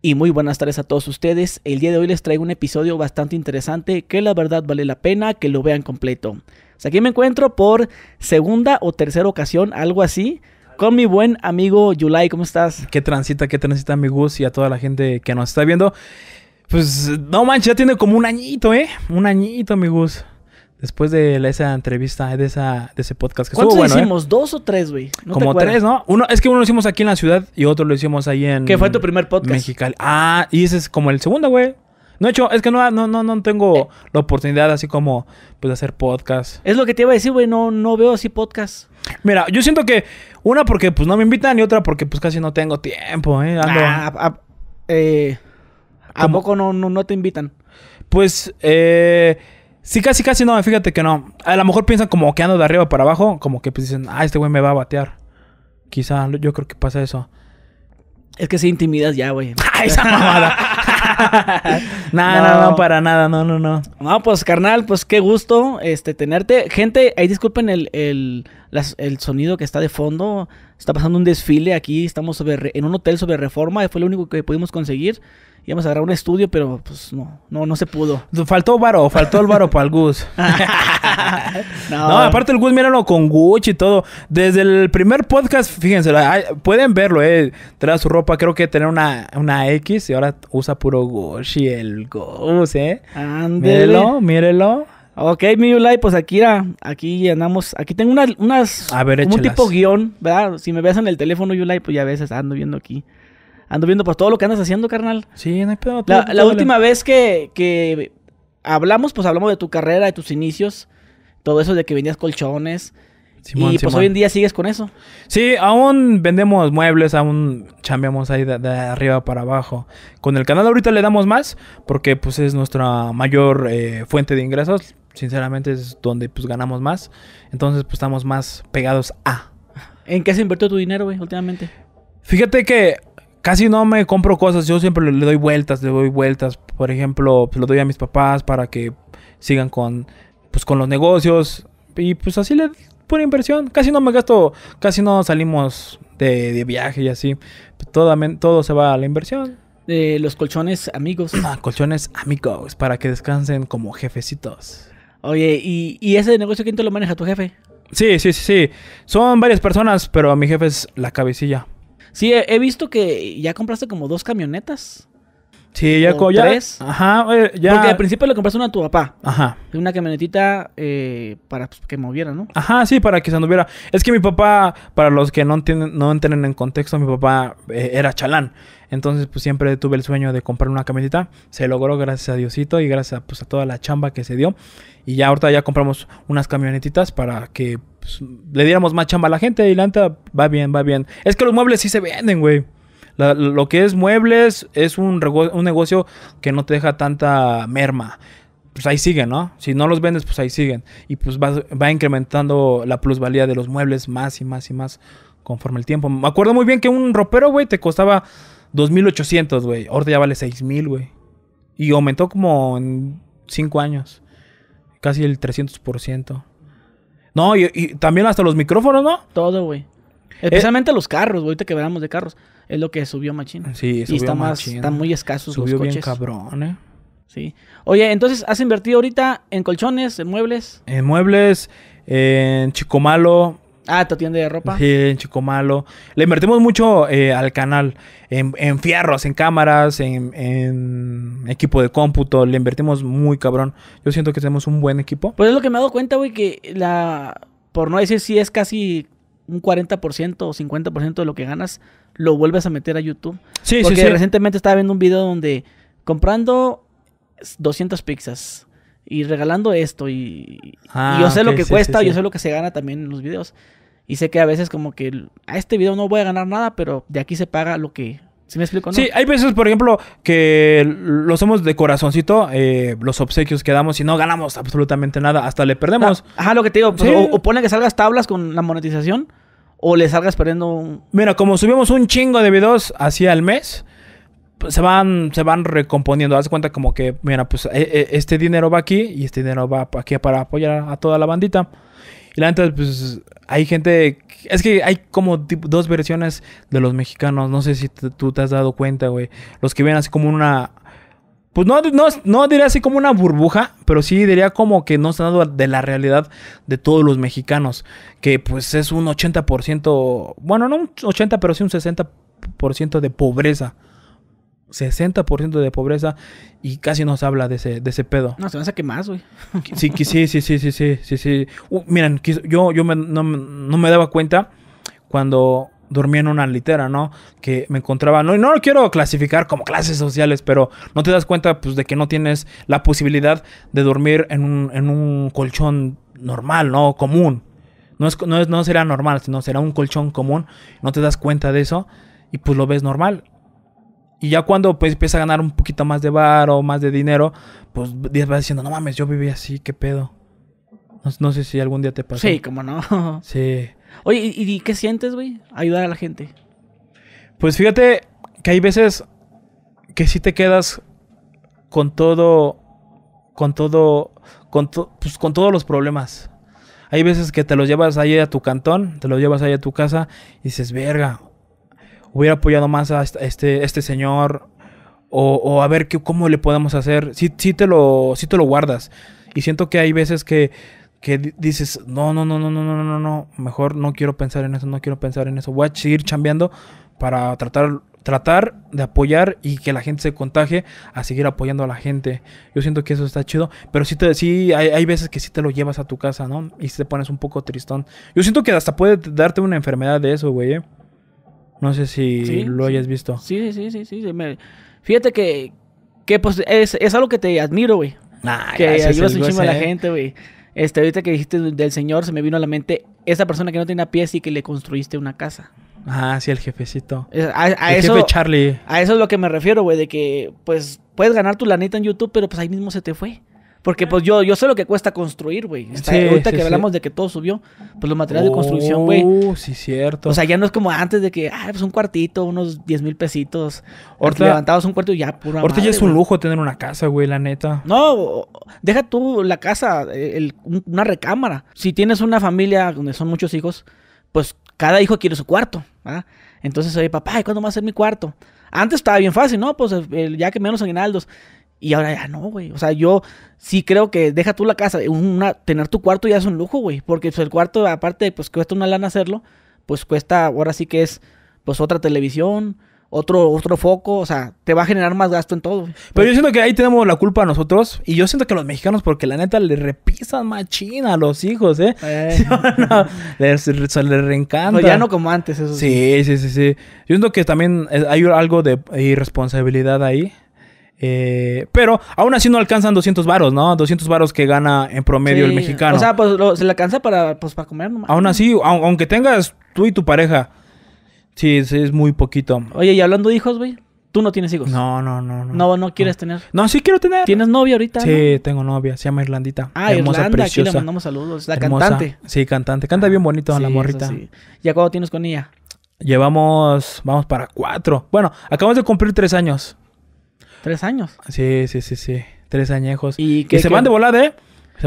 Y muy buenas tardes a todos ustedes. El día de hoy les traigo un episodio bastante interesante que la verdad vale la pena que lo vean completo. O pues sea, aquí me encuentro por segunda o tercera ocasión, algo así, con mi buen amigo Yulai. ¿Cómo estás? Qué transita, qué transita, mi Gus y a toda la gente que nos está viendo. Pues no manches, ya tiene como un añito, ¿eh? Un añito, mi Gus. Después de esa entrevista, de, ese podcast que estuvo, bueno, ¿eh? hicimos? ¿Dos o tres, güey? Como tres, ¿no? Uno, es que uno lo hicimos aquí en la ciudad y otro lo hicimos ahí en... ¿Qué fue tu primer podcast. Mexicali. Ah, y ese es como el segundo, güey. No hecho, es que no, no, no, no tengo eh. la oportunidad así como pues de hacer podcast. Es lo que te iba a decir, güey, no, veo así podcast. Mira, yo siento que una porque pues no me invitan y otra porque pues casi no tengo tiempo, eh. Ah, ah, eh, ¿A poco no, no, no te invitan? Pues eh Sí, casi, casi no, fíjate que no. A lo mejor piensan como que ando de arriba para abajo, como que pues dicen, ah, este güey me va a batear. Quizá, yo creo que pasa eso. Es que se intimidas ya, güey. ¡Ah, esa mamada! no. no, no, para nada, no, no, no. No, pues carnal, pues qué gusto este tenerte. Gente, ahí disculpen el el sonido que está de fondo. Está pasando un desfile aquí, estamos en un hotel sobre reforma, fue lo único que pudimos conseguir. Íbamos a agarrar un estudio, pero pues no, no, no se pudo. Faltó varo, faltó el varo para el Gus. no. aparte el Gus, míralo con Gucci y todo. Desde el primer podcast, fíjense, pueden verlo, eh. Trae su ropa, creo que tiene una, una X y ahora usa puro Gucci el Gus, eh. Mírelo, mírelo. Ok, mi Yulai, pues aquí, aquí andamos. Aquí tengo unas, unas un tipo guión, ¿verdad? Si me ves en el teléfono, Yulai, pues ya a veces ando viendo aquí. Ando viendo pues todo lo que andas haciendo, carnal. Sí, no hay pedo. La, última vez que, hablamos, pues hablamos de tu carrera, de tus inicios, todo eso de que vendías colchones. y pues hoy en día sigues con eso. Sí, aún vendemos muebles, aún chambeamos ahí de, arriba para abajo. Con el canal ahorita le damos más porque pues es nuestra mayor eh, fuente de ingresos sinceramente es donde pues ganamos más. Entonces pues estamos más pegados a. ¿En qué se invirtió tu dinero, güey, últimamente? Fíjate que casi no me compro cosas, yo siempre le doy vueltas, le doy vueltas. Por ejemplo, pues lo doy a mis papás para que sigan con pues con los negocios y pues así le pura inversión. Casi no me gasto, casi no salimos de, viaje y así. Todo, todo se va a la inversión. los colchones amigos. Ah, colchones amigos, para que descansen como jefecitos. Oye, ¿y, ese negocio quién te lo maneja? ¿Tu jefe? Sí, sí, sí, sí. Son varias personas, pero mi jefe es la cabecilla. Sí, he, he visto que ya compraste como dos camionetas. Sí, ya, tres. Ajá, ya. Porque al principio le compraste una a tu papá. Ajá. Una camionetita eh, para pues, que moviera, ¿no? Ajá, sí, para que se anduviera. Es que mi papá, para los que no entienden, no en contexto, mi papá eh, era chalán. Entonces, pues siempre tuve el sueño de comprar una camionetita. Se logró gracias a Diosito y gracias pues, a toda la chamba que se dio. Y ya ahorita ya compramos unas camionetitas para que pues, le diéramos más chamba a la gente. Y la va bien, va bien. Es que los muebles sí se venden, güey lo que es muebles es un, un negocio que no te deja tanta merma pues ahí siguen, ¿no? Si no los vendes, pues ahí siguen. Y pues va, va, incrementando la plusvalía de los muebles más y más y más conforme el tiempo. Me acuerdo muy bien que un ropero, güey, te costaba 2.800, güey. Ahora ya vale 6.000, güey. Y aumentó como en 5 años. Casi el 300%. No, y, también hasta los micrófonos, ¿no? Todo, güey. Eh, Especialmente los carros, güey. Ahorita que de carros. Es lo que subió Machín. Sí, Y está más, están muy escasos subió los coches. bien cabrón, ¿eh? Sí. Oye, entonces, ¿has invertido ahorita en colchones, en muebles? En muebles, en Chicomalo. Ah, tu tienda de ropa. Sí, en Chicomalo. Le invertimos mucho eh, al canal. En, en, fierros, en cámaras, en, en, equipo de cómputo. Le invertimos muy cabrón. Yo siento que tenemos un buen equipo. Pues es lo que me he dado cuenta, güey, que la... Por no decir si es casi un 40% o 50% de lo que ganas lo vuelves a meter a YouTube. Sí, Porque sí, sí. recientemente estaba viendo un video donde comprando 200 pizzas y regalando esto y, yo ah, sé lo que cuesta, y yo sé lo que se gana también en los videos. Y sé que a veces como que a este video no voy a ganar nada, pero de aquí se paga lo que ¿Sí me explico? No? Sí, hay veces, por ejemplo, que lo somos de corazoncito, eh, los obsequios que damos y no ganamos absolutamente nada, hasta le perdemos. Ah, ajá, lo que te digo, pues, o, pone que salgas tablas con la monetización o le salgas perdiendo un... Mira, como subimos un chingo de videos así al mes, pues, se van, se van recomponiendo. Haz cuenta como que, mira, pues e, e, este dinero va aquí y este dinero va aquí para apoyar a toda la bandita. Y la neta, pues hay gente. Es que hay como dos versiones de los mexicanos. No sé si tú te has dado cuenta, güey. Los que ven así como una. Pues no, no, no, diría así como una burbuja, pero sí diría como que no se dado de la realidad de todos los mexicanos. Que pues es un 80%. Bueno, no un 80, pero sí un 60% de pobreza. 60% de pobreza y casi no se habla de ese, pedo. No, se me hace que más, güey. Sí, sí, sí, sí, sí, sí, sí, sí. miren, yo, yo no, me daba cuenta cuando dormía en una litera, ¿no? Que me encontraba, no, no lo quiero clasificar como clases sociales, pero no te das cuenta pues, de que no tienes la posibilidad de dormir en un, colchón normal, ¿no? Común. No, es, no, es, no será normal, sino será un colchón común. No te das cuenta de eso y pues lo ves normal y ya cuando pues empieza a ganar un poquito más de bar o más de dinero, pues Díaz va diciendo, no mames, yo viví así, qué pedo. No, sé si algún día te pasó. Sí, cómo no. sí. Oye, ¿y, qué sientes, güey? Ayudar a la gente. Pues fíjate que hay veces que sí te quedas con todo, con todo, con, pues, con todos los problemas. Hay veces que te los llevas ahí a tu cantón, te los llevas ahí a tu casa y dices, verga, hubiera apoyado más a este, este, este señor o, a ver qué, cómo le podemos hacer. Si sí, te, lo, si te lo guardas. Y siento que hay veces que, que dices, no, no, no, no, no, no, no, no, mejor no quiero pensar en eso, no quiero pensar en eso. Voy a seguir chambeando para tratar, tratar de apoyar y que la gente se contagie a seguir apoyando a la gente. Yo siento que eso está chido, pero sí, te, hay, hay veces que sí te lo llevas a tu casa, ¿no? Y te pones un poco tristón. Yo siento que hasta puede darte una enfermedad de eso, güey. ¿eh? No sé si lo hayas visto. Sí, sí, sí, sí, sí. Fíjate que, pues es, es algo que te admiro, güey. Ah, que ayudas un a la ¿eh? gente, güey. Este, ahorita que dijiste del señor, se me vino a la mente esa persona que no tenía pies y que le construiste una casa. Ah, sí, el jefecito. Eh, a, eso, jefe Charlie. A eso es lo que me refiero, güey, de que pues puedes ganar tu lanita en YouTube, pero pues ahí mismo se te fue. Porque pues yo, yo sé lo que cuesta construir, güey. Sí, ahorita que hablamos de que todo subió, pues los materiales de construcción, güey. Uh, sí, cierto. O sea, ya no es como antes de que, ah, pues un cuartito, unos 10 mil pesitos. Ahorita levantabas un cuarto y ya pura Ahorita ya es un lujo tener una casa, güey, la neta. No, deja tú la casa, una recámara. Si tienes una familia donde son muchos hijos, pues cada hijo quiere su cuarto, Entonces, oye, papá, ¿y cuándo va a ser mi cuarto? Antes estaba bien fácil, ¿no? Pues ya que menos aguinaldos. Y ahora ya no, güey. O sea, yo sí creo que deja tú la casa. tener tu cuarto ya es un lujo, güey. Porque pues, el cuarto, aparte, pues cuesta una lana hacerlo. Pues cuesta, ahora sí que es, pues otra televisión, otro, otro foco. O sea, te va a generar más gasto en todo. Pero yo siento que ahí tenemos la culpa nosotros. Y yo siento que los mexicanos, porque la neta, le repisan china a los hijos, ¿eh? eh. les, les reencanta. ya no como antes, Sí, sí, sí, sí. Yo siento que también eh, hay algo de irresponsabilidad ahí eh, pero aún así no alcanzan 200 varos, ¿no? 200 varos que gana en promedio el mexicano. O sea, pues se le alcanza para, pues, para comer nomás. Aún así, aunque tengas tú y tu pareja, sí, es muy poquito. Oye, y hablando de hijos, güey, tú no tienes hijos. No, no, no. No, no, quieres tener. No, sí quiero tener. ¿Tienes novia ahorita? Sí, tengo novia, se llama Irlandita. Ah, hermosa, preciosa. le mandamos saludos. La cantante. Sí, cantante. Canta bien bonito a la morrita. Sí. ¿Ya cuándo tienes con ella? Llevamos, vamos para cuatro. Bueno, acabamos de cumplir tres años. Tres años. Sí, sí, sí, sí. Tres añejos. Y que, se van de volada, ¿eh?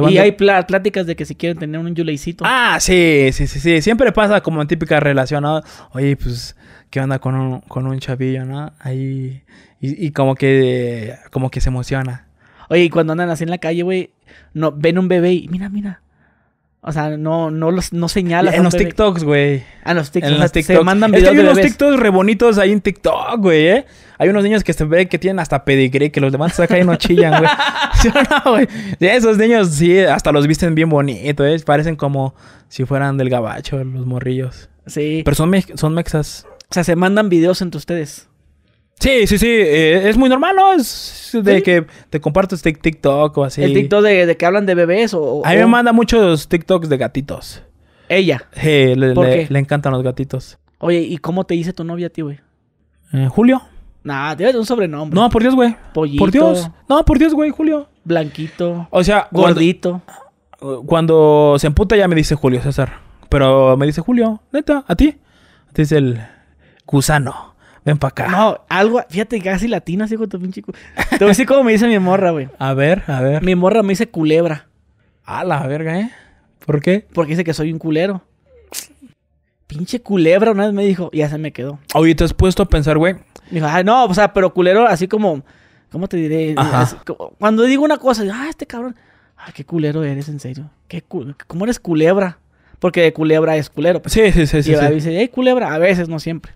y hay pláticas de que si quieren tener un yulecito. Ah, sí, sí, sí, sí. Siempre pasa como en típica relación, ¿no? Oye, pues, ¿qué onda con un, con un chavillo, no? Ahí. Y, y como que. Como que se emociona. Oye, y cuando andan así en la calle, güey, no, ven un bebé y mira, mira. O sea, no, no los no señalas. Ah, en los TikToks, güey. en los TikToks. Se mandan videos es que hay unos TikToks re bonitos ahí en TikTok, güey, eh. Hay unos niños que, se ven que tienen hasta pedigrí, que los demás acá no chillan, güey. ¿Sí no, güey? Esos niños, sí, hasta los visten bien bonitos, ¿eh? Parecen como si fueran del gabacho, los morrillos. Sí. Pero son, mexas. O sea, se mandan videos entre ustedes. Sí, sí, sí. Eh, es muy normal, ¿no? Es de que te compartes TikTok o así. El TikTok de, que hablan de bebés o... A mí me manda muchos TikToks de gatitos. Ella. le, le, le encantan los gatitos. Oye, ¿y cómo te dice tu novia a ti, güey? Eh, Julio. Nah, debe un sobrenombre. No, por Dios, güey. Pollito. Por Dios. No, por Dios, güey, Julio. Blanquito. O sea, gordito. Cuando, se emputa ya me dice Julio César. Pero me dice Julio, neta, a ti. Te dice el gusano. Ven para acá. No, algo, fíjate, casi latina, así de tu pinche. Te voy a decir cómo me dice mi morra, güey. A ver, a ver. Mi morra me dice culebra. A la verga, ¿eh? ¿Por qué? Porque dice que soy un culero. Pinche culebra, una vez me dijo, y ya se me quedó. Oye, te has puesto a pensar, güey me dijo, ah, no, o sea, pero culero, así como, ¿cómo te diré? cuando digo una cosa, ah, este cabrón, ah, qué culero eres, en serio. ¿Qué ¿Cómo eres culebra? Porque de culebra es culero. Pues. Sí, sí, sí. Y sí, dice, hey, culebra, a veces, no siempre.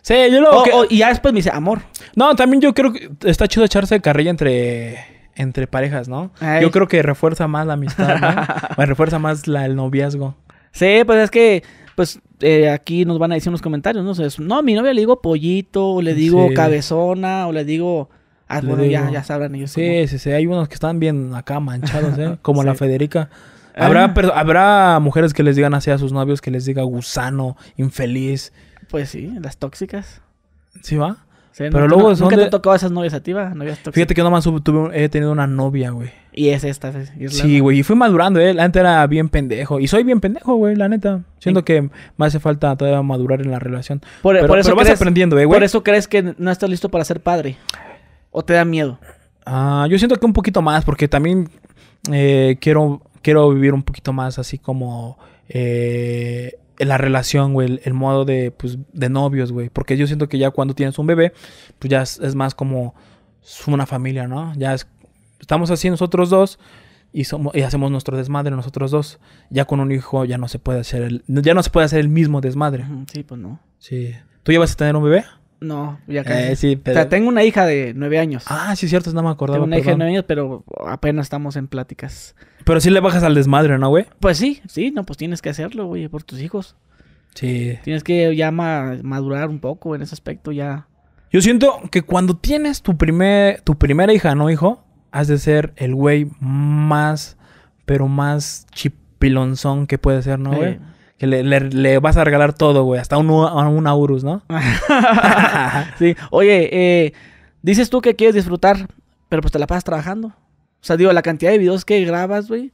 Sí, yo lo. y ya después me dice, amor. No, también yo creo que está chido echarse de carrilla entre. Entre parejas, ¿no? Yo creo que refuerza más la amistad, ¿no? refuerza más el noviazgo. Sí, pues es que pues eh, aquí nos van a decir unos comentarios, ¿no? sé, no, a mi novia le digo pollito, o le digo cabezona, o le digo... Ah, bueno, ya, ya sabrán ellos. Sí, sí, sí. Hay unos que están bien acá manchados, ¿eh? Como la Federica. Ah. ¿Habrá, Habrá mujeres que les digan así a sus novios, que les diga gusano, infeliz. Pues sí, las tóxicas. ¿Sí va? pero luego ¿Nunca te tocaba esas novias activas? Fíjate que nomás tuve, he tenido una novia, güey. Y es esta, Sí, güey. Y fui madurando, eh. Antes era bien pendejo. Y soy bien pendejo, güey, la neta. Siento que me hace falta todavía madurar en la relación. pero, eso vas aprendiendo, eh, güey. por eso crees que no estás listo para ser padre. ¿O te da miedo? Ah, yo siento que un poquito más, porque también eh, quiero, quiero vivir un poquito más así como... Eh, la relación, güey, el, modo de, pues, de novios, güey. Porque yo siento que ya cuando tienes un bebé, pues ya es, más como una familia, ¿no? Ya estamos así nosotros dos y, somos, y hacemos nuestro desmadre nosotros dos. Ya con un hijo ya no se puede hacer el, ya no se puede hacer el mismo desmadre. Sí, pues no. Sí. ¿Tú llevas a tener un bebé? No, ya casi. Eh, o sea, tengo una hija de nueve años. Ah, sí, cierto, no me acordaba. Tengo una hija de nueve años, pero apenas estamos en pláticas. Pero sí le bajas al desmadre, ¿no, güey? Pues sí, sí, no, pues tienes que hacerlo, güey, por tus hijos. Sí. Tienes que ya madurar un poco en ese aspecto, ya. Yo siento que cuando tienes tu, primer, tu primera hija, ¿no, hijo? Has de ser el güey más, pero más chipilonzón que puede ser, ¿no, güey? Que le, vas a regalar todo, güey. Hasta un, un Aurus, ¿no? sí. Oye, eh, dices tú que quieres disfrutar, pero pues te la pasas trabajando. O sea, digo, la cantidad de videos que grabas, güey.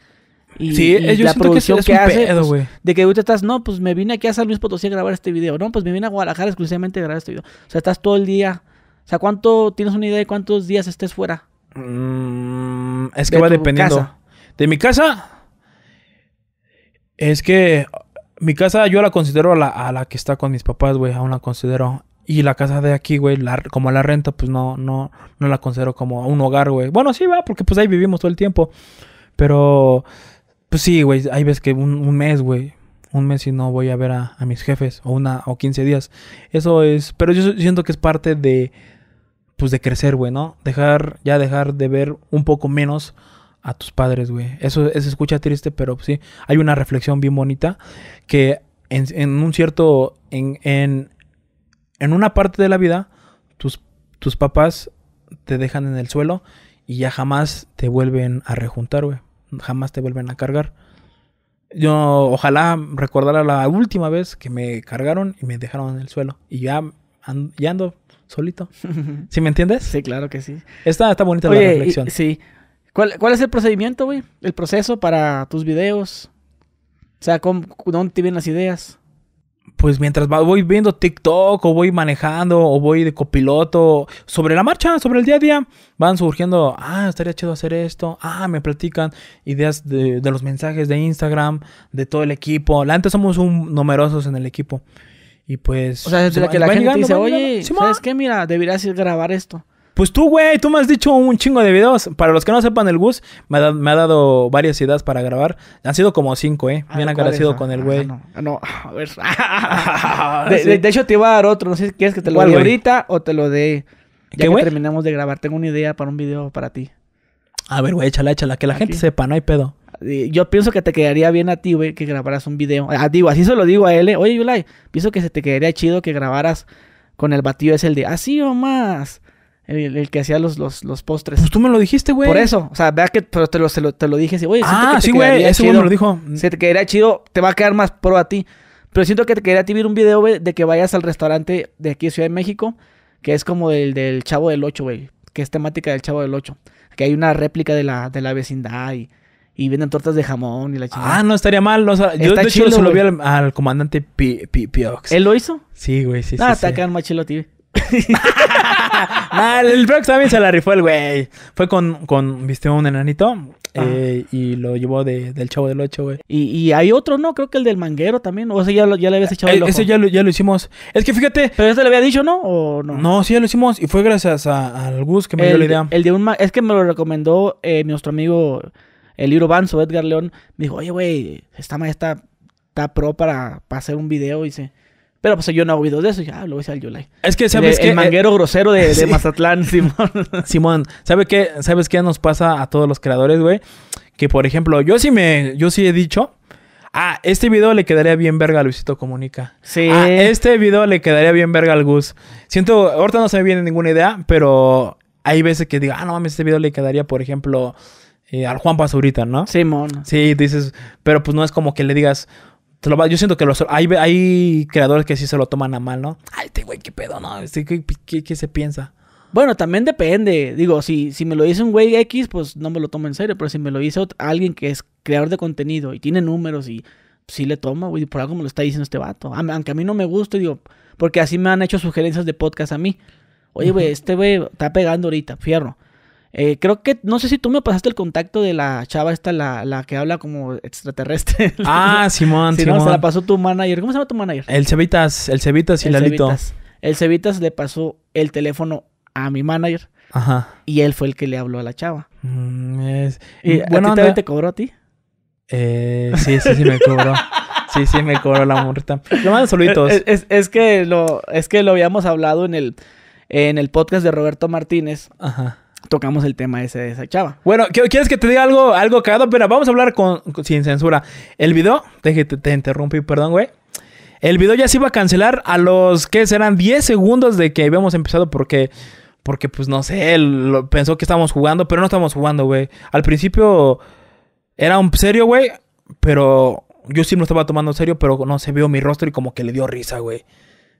Y, sí, la producción que, hace, pedo, pues, de que tú estás, no, pues me vine aquí a San Luis Potosí a grabar este video. No, pues me vine a Guadalajara exclusivamente a grabar este video. O sea, estás todo el día. O sea, ¿cuánto, tienes una idea de cuántos días estés fuera? Mm, es que va dependiendo. De mi casa, es que mi casa yo la considero la, a la que está con mis papás, güey. Aún la considero. Y la casa de aquí, güey, como la renta, pues no, no, no la considero como un hogar, güey. Bueno, sí, va, porque pues ahí vivimos todo el tiempo. Pero, pues sí, güey, ahí ves que un, mes, güey, un mes y no voy a ver a, mis jefes, o una, o 15 días. Eso es, pero yo siento que es parte de, pues de crecer, güey, ¿no? Dejar, ya dejar de ver un poco menos a tus padres, güey. Eso, es escucha triste, pero pues, sí, hay una reflexión bien bonita que en, un cierto, en en una parte de la vida tus, tus papás te dejan en el suelo y ya jamás te vuelven a rejuntar, güey. Jamás te vuelven a cargar. Yo ojalá recordara la última vez que me cargaron y me dejaron en el suelo. Y ya, ando solito. ¿Sí me entiendes? Sí, claro que sí. Está, está bonita la reflexión. sí. ¿Cuál, es el procedimiento, güey? El proceso para tus videos. O sea, ¿dónde te vienen las ideas? pues mientras voy viendo TikTok o voy manejando o voy de copiloto, sobre la marcha, sobre el día a día, van surgiendo, ah, estaría chido hacer esto, ah, me platican ideas de, los mensajes de Instagram, de todo el equipo. Antes somos un, numerosos en el equipo. Y pues... O sea, desde la que la gente dice, oye, ¿sabes qué? Mira, deberías ir a grabar esto. Pues tú, güey, tú me has dicho un chingo de videos. Para los que no sepan, el bus, me ha, dado varias ideas para grabar. Han sido como cinco, ¿eh? Me ah, agradecido con el ah, güey. Ah, no, a ver. de, hecho, te iba a dar otro. No sé si quieres que te lo dé ahorita o te lo dé ya que terminamos de grabar. Tengo una idea para un video para ti. A ver, güey, échala, échala. Que la gente sepa, no hay pedo. Yo pienso que te quedaría bien a ti, güey, que grabaras un video. Ah, digo, así se lo digo a él. ¿eh? Oye, Yulai, pienso que se te quedaría chido que grabaras con el batido ese. el de así o más. El, que hacía los, los, postres. Pues tú me lo dijiste, güey. Por eso. O sea, vea que pero te lo, te lo dije así, güey. Ah, sí, güey. Ese güey me lo dijo. Se te quedaría chido, te va a quedar más pro a ti. Pero siento que te quedaría un video, güey, de que vayas al restaurante de aquí de Ciudad de México, que es como ...el del Chavo del Ocho, güey. Que es temática del Chavo del Ocho. Que hay una réplica de la, de la vecindad y, y venden tortas de jamón y la chingada. Ah, no estaría mal. yo Está de hecho se lo vi al, al comandante Piox. ¿Él lo hizo? Sí, güey, sí, ah, sí. Ah, está acá en el Brock también se la rifó el güey. Fue con, con vistió un enanito eh, y lo llevó del Chavo del Ocho, güey. Y, hay otro, ¿no? Creo que el del Manguero también. O sea, ya, ya le habías echado el, eh, ojo. Ese ya lo, hicimos. Es que fíjate... Pero ese le había dicho, ¿no? ¿O no? No, sí ya lo hicimos. Y fue gracias a, al Gus que me dio la idea. El de un... Es que me lo recomendó nuestro eh, amigo... El libro Banzo, Edgar León. Me dijo, oye, güey, esta maestra está pro para, para hacer un video. Y dice... Pero pues yo no he oído de eso. ya ah, lo voy a decir al Yulai. Es que sabes que. El eh, manguero grosero de, de Mazatlán, Simón. Simón, ¿sabe qué, ¿sabes qué nos pasa a todos los creadores, güey? Que por ejemplo, yo sí me. Yo sí he dicho. Ah, este video le quedaría bien verga a Luisito Comunica. Sí. Ah, este video le quedaría bien verga al Gus. Siento, ahorita no se me viene ninguna idea, pero hay veces que digo, ah, no mames, este video le quedaría, por ejemplo, eh, al Juan Pazurita, ¿no? Simón. Sí, dices, pero pues no es como que le digas, yo siento que los, hay, creadores que sí se lo toman a mal, ¿no? Ay, este güey, qué pedo, ¿no? Este, ¿qué, se piensa? Bueno, también depende. Digo, si, si me lo dice un güey X, pues no me lo tomo en serio. Pero si me lo dice alguien que es creador de contenido y tiene números y sí le toma, güey, por algo me lo está diciendo este vato. Aunque a mí no me guste, digo, porque así me han hecho sugerencias de podcast a mí. Oye, güey, este güey está pegando ahorita, fierro. Eh, creo que, no sé si tú me pasaste el contacto de la chava esta, la, la que habla como extraterrestre. Ah, Simón, Simón. No, se la pasó tu manager. ¿Cómo se llama tu manager? El Cevitas, el Cevitas y el Lalito. El Cevitas le pasó el teléfono a mi manager. Ajá. Y él fue el que le habló a la chava. Mm, es... y, bueno, mm, ¿A te cobró a ti? Eh, sí, sí, sí me cobró. Sí, sí, me cobró la multa. Lo mando saluditos. Es, es, es, que lo, es que lo habíamos hablado en el, en el podcast de Roberto Martínez. Ajá tocamos el tema ese de esa chava. Bueno, ¿quieres que te diga algo, algo cagado? Pero vamos a hablar con, sin censura. El video, te, te, interrumpí, perdón, güey. El video ya se iba a cancelar a los, que serán? 10 segundos de que habíamos empezado porque... Porque, pues, no sé, él pensó que estábamos jugando, pero no estábamos jugando, güey. Al principio era un serio, güey, pero yo sí me lo estaba tomando serio, pero no se vio mi rostro y como que le dio risa, güey.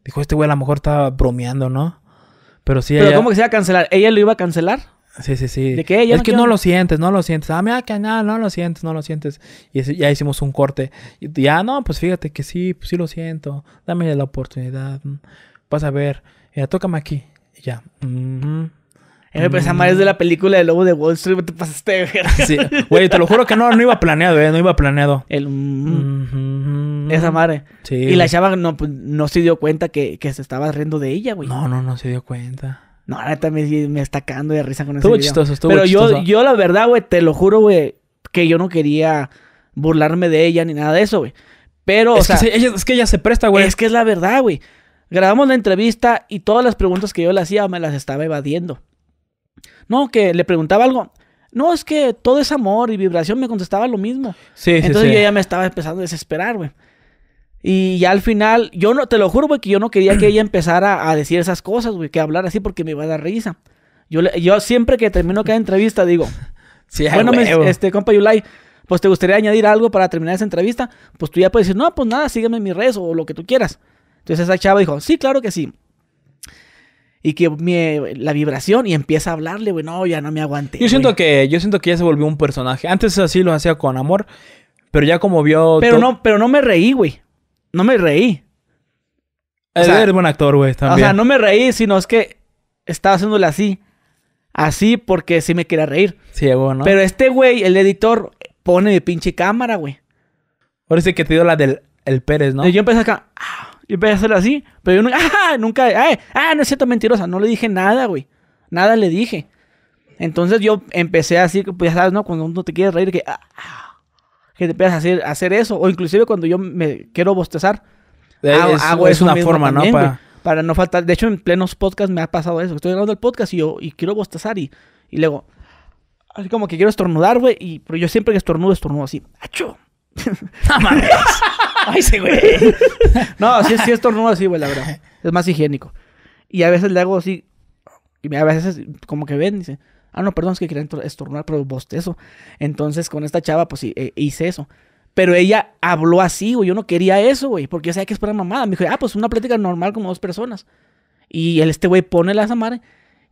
Dijo, este güey a lo mejor estaba bromeando, ¿no? Pero sí Pero ¿cómo que se iba a cancelar? ¿Ella lo iba a cancelar? Sí, sí, sí. es que no lo sientes, no lo sientes. Ah, mira que nada, no, lo sientes, no lo sientes. Y ya hicimos un corte. ya, no, pues fíjate que sí, pues sí lo siento. Dame la oportunidad. Vas a ver. Ya, tócame aquí. Y ya. Esa madre es de la película de lobo de Wall Street, te pasaste de Sí, güey, te lo juro que no, no iba planeado, güey. Eh, no iba planeado. El, mm, esa madre. Sí. Y la chava no, pues, no se dio cuenta que, que se estaba riendo de ella, güey. No, no, no se dio cuenta. No, ahora también me está cagando de risa con ese estuvo Chistoso, estuvo Pero yo, yo la verdad, güey, te lo juro, güey, que yo no quería burlarme de ella ni nada de eso, güey. Pero, o sea... es que ella se presta, güey. Es que es la verdad, güey. Grabamos la entrevista y todas las preguntas que yo le hacía me las estaba evadiendo. No, que le preguntaba algo. No, es que todo es amor y vibración me contestaba lo mismo. Sí, Entonces sí, Entonces, yo ya me estaba empezando a desesperar, güey. Y ya al final, yo no, te lo juro, güey, que yo no quería que ella empezara a decir esas cosas, güey, que hablar así porque me iba a dar risa. Yo, yo siempre que termino cada entrevista digo, sí, bueno, este, compa Yulai, pues te gustaría añadir algo para terminar esa entrevista, pues tú ya puedes decir, no, pues nada, sígueme en mis redes o lo que tú quieras. Entonces esa chava dijo, sí, claro que sí y que la vibración y empieza a hablarle, güey, no, ya no me aguanté. Yo siento que yo siento que ya se volvió un personaje. Antes así lo hacía con amor, pero ya como vio Pero no, pero no me reí, güey. No me reí. Eh, o sea, eres buen actor, güey, también. O sea, no me reí, sino es que estaba haciéndole así. Así porque sí me quería reír. Sí, bueno. Pero este güey, el editor, pone mi pinche cámara, güey. Ahora sí que te dio la del el Pérez, ¿no? Y yo empecé acá. Y empecé a hacer así, pero yo ¡Ah! nunca, ¡ah! Nunca, ¡ah! No es cierto, mentirosa. No le dije nada, güey. Nada le dije. Entonces yo empecé a así, pues ya sabes, ¿no? Cuando uno te quiere reír, que, ¡ah! Que te empiezas a hacer, hacer eso. O inclusive cuando yo me quiero bostezar. Eh, es, hago, es una forma, ¿no? Para... para no faltar. De hecho, en plenos podcasts me ha pasado eso. Estoy hablando el podcast y yo y quiero bostezar y, y luego. Así como que quiero estornudar, güey. Pero yo siempre que estornudo, estornudo así. no Ay, sí, güey. no, sí, sí estornudo así, güey, la verdad. Es más higiénico. Y a veces le hago así. Y a veces como que ven, dice. Ah, no, perdón, es que quería estornudar, pero bostezo. Entonces, con esta chava, pues sí, eh, hice eso. Pero ella habló así, güey. Yo no quería eso, güey. Porque yo sabía que es para mamada. Me dijo, ah, pues una plática normal como dos personas. Y él, este güey pone la esa madre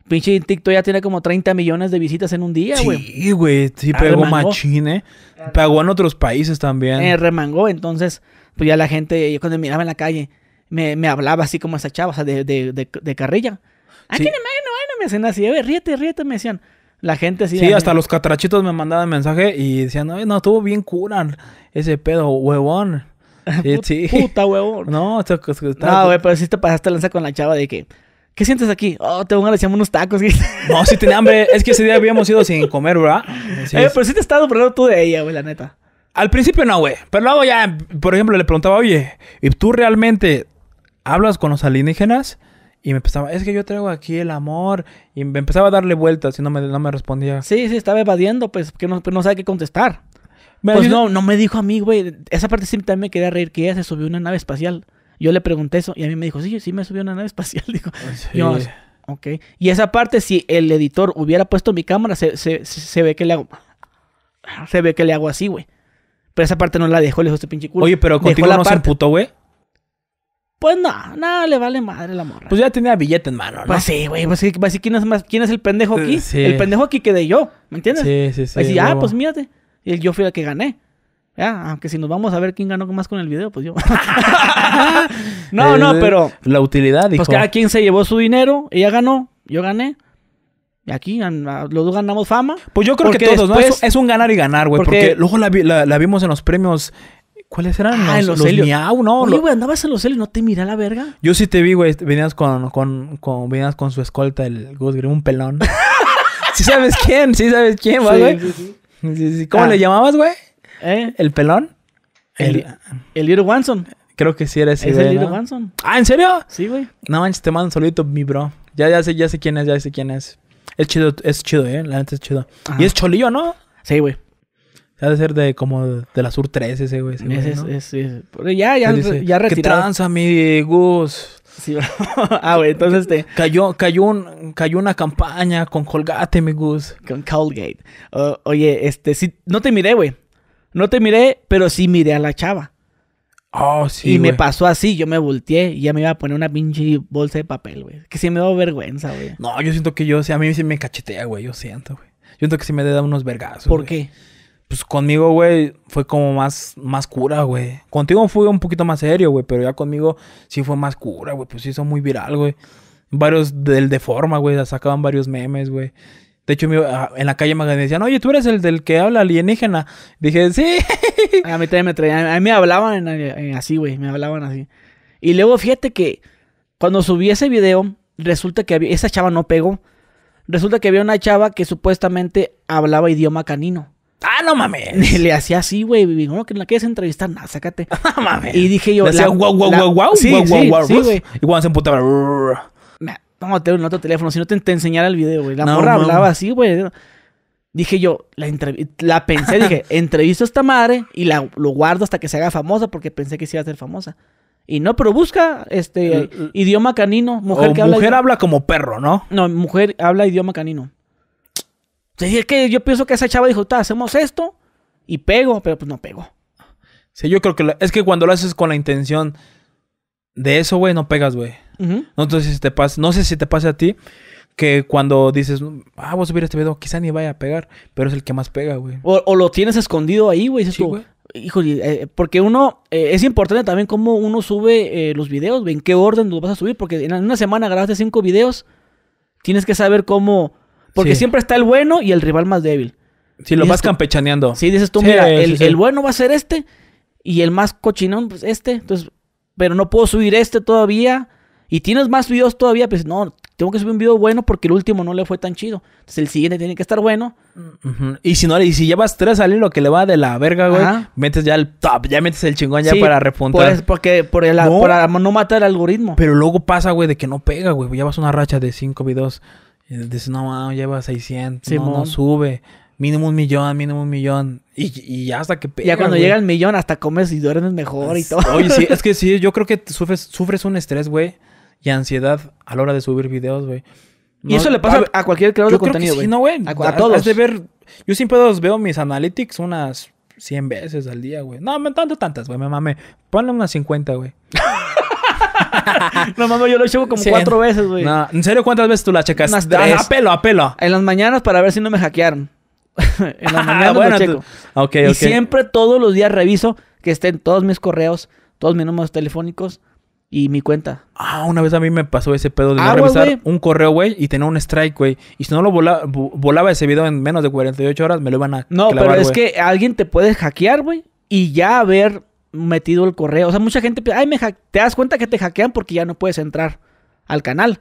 Pinche TikTok ya tiene como 30 millones de visitas en un día, güey. Sí, güey. Sí, ah, pegó machín, ¿eh? Pagó en otros países también. Eh, remangó. Entonces, pues ya la gente, yo cuando miraba en la calle, me, me hablaba así como esa chava, o sea, de, de, de, de carrilla. Ah, sí. no, no, me hacían así, ríete, ríete, me decían. La gente así. Sí, hasta los catrachitos me mandaban mensaje y decían, no, no, estuvo bien curan ese pedo, huevón. sí, Puta, sí. Puta, huevón. No, está... No, güey, pero si te pasaste lanza con la chava de que ¿qué sientes aquí? Oh, tengo ganas de unos tacos. no, si tenía hambre. Es que ese día habíamos ido sin comer, ¿verdad? eh, pero sí te estás tú de ella, güey, la neta. Al principio no, güey. Pero luego ya, por ejemplo, le preguntaba, oye, ¿y tú realmente hablas con los alienígenas? Y me empezaba, es que yo traigo aquí el amor. Y me empezaba a darle vueltas y no me, no me respondía. Sí, sí, estaba evadiendo, pues, que no, pues, sabe qué contestar. pues no, no me dijo a mí, güey. Esa parte sí también me quería reír que ella se subió una nave espacial. Yo le pregunté eso y a mí me dijo, sí, sí me subió una nave espacial. Dijo, sí. yo, ah, ok. Y esa parte, si el editor hubiera puesto mi cámara, se, se, se ve que le hago. Ah, se ve que le hago así, güey. Pero esa parte no la dejó, le dijo este pinche culo. Oye, pero continuamos la puto, güey. Pues no, no, le vale madre la morra. Pues ya tenía billete en mano, ¿no? Pues sí, güey. Pues, sí, pues ¿quién es, más, ¿quién es el pendejo aquí? El pendejo aquí quedé yo, ¿me entiendes? Sí, sí, sí. ah, pues mírate. Y yo fui el que gané aunque si nos vamos a ver quién ganó más con el video, pues yo. no, no, eh, pero. La utilidad, pues dijo. Pues cada quien se llevó su dinero, ella ganó, yo gané. Y aquí los dos ganamos fama. Pues yo creo que todos, ¿no? Es, un ganar y ganar, güey. Porque, luego la, vimos en los premios. ¿Cuáles eran? Ah, los, los, ¿no? Oye, güey, andabas en los y ¿no te mira la verga? Yo sí te vi, güey. Venías con, con, venías con su escolta, el Gus un pelón. ¿Sí sabes quién? ¿Sí sabes quién, güey? Sí, sí, ¿Cómo ah. le llamabas, güey? ¿Eh? ¿El pelón? El, el Little Wanson. Creo que sí era ese. Es el Little Wanson. ¿Ah, en serio? Sí, güey. No manches, te mando un saludito, mi bro. Ya, ya sé, ya sé quién es, ya sé quién es. Es chido, es chido, eh. La neta es chido. Y es cholillo, ¿no? Sí, güey. Ha de ser de como de la Sur 3 ese güey. Sí, güey, sí. Ya, ya, ya retirado. ¿Qué tranza, mi Gus? Sí, bro. ah, güey, entonces este... Cayó, cayó, un, cayó una campaña con Colgate, mi Gus. Con Colgate. oye, este, sí, no te miré, güey. No te miré, pero sí miré a la chava. Oh, sí. Y me pasó así, yo me volteé y ya me iba a poner una pinche bolsa de papel, güey. Que sí me da vergüenza, güey. No, yo siento que yo, o a mí sí me cachetea, güey. Yo siento, güey. Yo siento que sí me da unos vergazos. ¿Por qué? Pues conmigo, güey, fue como más, más cura, güey. Contigo fue un poquito más serio, güey, pero ya conmigo sí fue más cura, güey. Pues sí, hizo muy viral, güey. Varios del de forma, güey. Sacaban varios memes, güey. De hecho, ah, en la calle me decían, oye, tú eres el del que habla alienígena. Dije, sí. A mí también me traían, a mí me hablaban eh, eh, así, güey, me hablaban así. Y luego fíjate que cuando subí ese video, resulta que había, esa chava no pegó. Resulta que había una chava que supuestamente hablaba idioma canino. Ah, no mames. le hacía así, güey. no, que la quieres entrevistar? nada, sácate. Ah, mames. Y dije yo. Le hacía wow, wow, Sí, Y cuando se emputaba no, tengo un otro teléfono, si no te, enseñara el video, güey. La hablaba así, güey. Dije yo, la, la pensé, dije, entrevisto a esta madre y la, lo guardo hasta que se haga famosa porque pensé que sí iba a ser famosa. Y no, pero busca este idioma canino, mujer que habla. Mujer habla como perro, ¿no? No, mujer habla idioma canino. es que yo pienso que esa chava dijo, hacemos esto y pego, pero pues no pego. Sí, yo creo que es que cuando lo haces con la intención de eso, güey, no pegas, güey no, entonces, te no sé si te pasa a ti que cuando dices, ah, voy a subir este video, quizá ni vaya a pegar, pero es el que más pega, güey. O, lo tienes escondido ahí, güey. Eh, porque uno, eh, es importante también cómo uno sube eh, los videos, en qué orden los vas a subir, porque en una semana grabaste cinco videos, tienes que saber cómo, porque siempre está el bueno y el rival más débil. Si lo vas campechaneando. Sí, dices tú, mira, el, bueno va a ser este y el más cochinón, pues este, entonces, pero no puedo subir este todavía y tienes más videos todavía, pues, no, tengo que subir un video bueno porque el último no le fue tan chido. Entonces el siguiente tiene que estar bueno. Y si no, y si llevas tres salir lo que le va de la verga, güey, metes ya el top, ya metes el chingón ya para repuntar. porque por el, para no matar el algoritmo. Pero luego pasa, güey, de que no pega, güey. Llevas una racha de cinco videos. Y dices, no, ah, no, lleva 600. no, sube. Mínimo un millón, mínimo un millón. Y, y hasta que pega, Ya cuando llega el millón, hasta comes y duermes mejor y todo. Oye, sí, es que sí, yo creo que sufres, sufres un estrés, güey y ansiedad a la hora de subir videos, güey. y eso le pasa a, cualquier creador de contenido, güey. Sí, güey. A, todos. ver, yo siempre los veo mis analytics unas 100 veces al día, güey. No, me tanto tantas, güey, me mame. Ponle unas 50, güey. no mames, yo lo checo como cuatro veces, güey. No, ¿en serio cuántas veces tú la checas? Unas tres. a pelo. En las mañanas para ver si no me hackearon. en las mañanas bueno, checo. siempre todos los días reviso que estén todos mis correos, todos mis números telefónicos, y mi cuenta. Ah, una vez a mí me pasó ese pedo de no revisar un correo, güey, y tener un strike, güey. Y si no lo volaba, ese video en menos de 48 horas, me lo iban a No, pero es que alguien te puede hackear, güey, y ya haber metido el correo. O sea, mucha gente, ay, me te das cuenta que te hackean porque ya no puedes entrar al canal.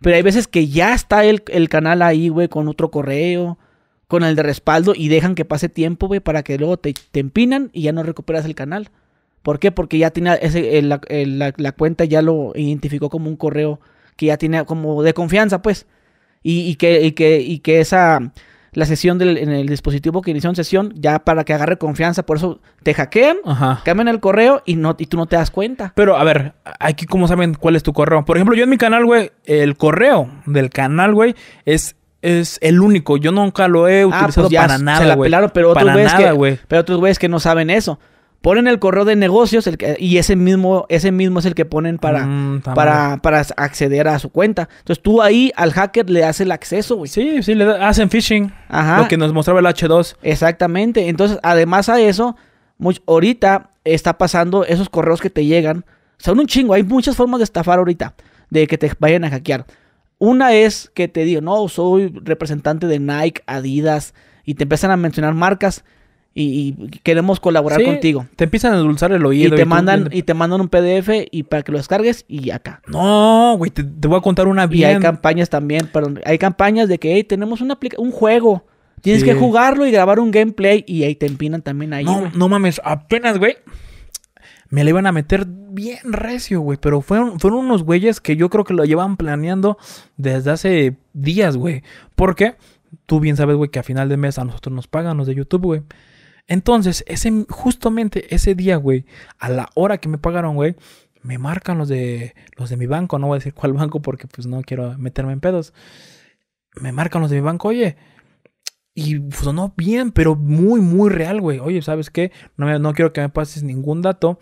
Pero hay veces que ya está el, canal ahí, güey, con otro correo, con el de respaldo, y dejan que pase tiempo, güey, para que luego te, te empinan y ya no recuperas el canal. ¿Por qué? Porque ya tenía ese, eh, eh, la, la, cuenta ya lo identificó como un correo que ya tiene como de confianza, pues. Y, que, y, que, esa, la sesión del, en el dispositivo que inició en sesión, ya para que agarre confianza, por eso te hackean, cambian el correo y, no, y tú no te das cuenta. Pero a ver, aquí cómo saben cuál es tu correo. Por ejemplo, yo en mi canal, güey, el correo del canal, güey, es es el único. Yo nunca lo he ah, utilizado para nada, Se pero otros pero otros que no saben eso ponen el correo de negocios el y ese mismo, ese mismo es el que ponen mm, para, para, acceder a su cuenta. Entonces tú ahí al hacker le das el acceso, güey. Sí, sí, le hacen phishing. Ajá. Lo que nos mostraba el H2. Exactamente. Entonces, además a eso, ahorita está pasando esos correos que te llegan. Son un chingo. Hay muchas formas de estafar ahorita, de que te vayan a hackear. Una es que te digo, no, soy representante de Nike, Adidas, y te empiezan a mencionar marcas y, queremos colaborar contigo. Te empiezan a endulzar el oído. Y te, mandan, y te mandan un PDF y para que lo descargues y acá. No, güey, te, voy a contar una vida Y hay campañas también, pero hay campañas de que, hey, tenemos una un juego. Tienes que jugarlo y grabar un gameplay y ahí te empinan también ahí. No, mames, apenas, güey. Me la iban a meter bien recio, güey. Pero fueron, fueron unos güeyes que yo creo que lo llevan planeando desde hace días, güey. Porque tú bien sabes, güey, que a final de mes a nosotros nos pagan los de YouTube, güey. Entonces, ese, justamente ese día, güey, a la hora que me pagaron, güey, me marcan los de, los de mi banco, no voy a decir cuál banco porque pues no quiero meterme en pedos. Me marcan los de mi banco, oye. Y pues, sonó bien, pero muy, muy real, güey. Oye, ¿sabes qué? No, no quiero que me pases ningún dato.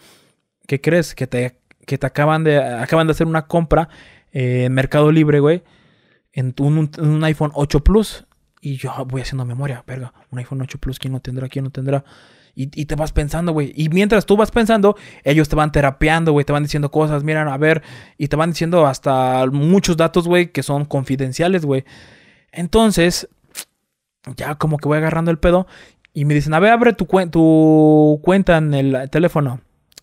¿Qué crees? Que te, que te acaban, de, acaban de hacer una compra eh, en Mercado Libre, güey. En, un, en un iPhone 8 Plus y yo ah, voy haciendo memoria, verga, un iPhone 8 Plus, ¿quién no tendrá? ¿Quién no tendrá? Y, te vas pensando, güey. Y mientras tú vas pensando, ellos te van terapeando, güey. Te van diciendo cosas, miran, a ver. Y te van diciendo hasta muchos datos, güey, que son confidenciales, güey. Entonces, ya como que voy agarrando el pedo. Y me dicen, a ver, abre tu, tu cuenta en el teléfono.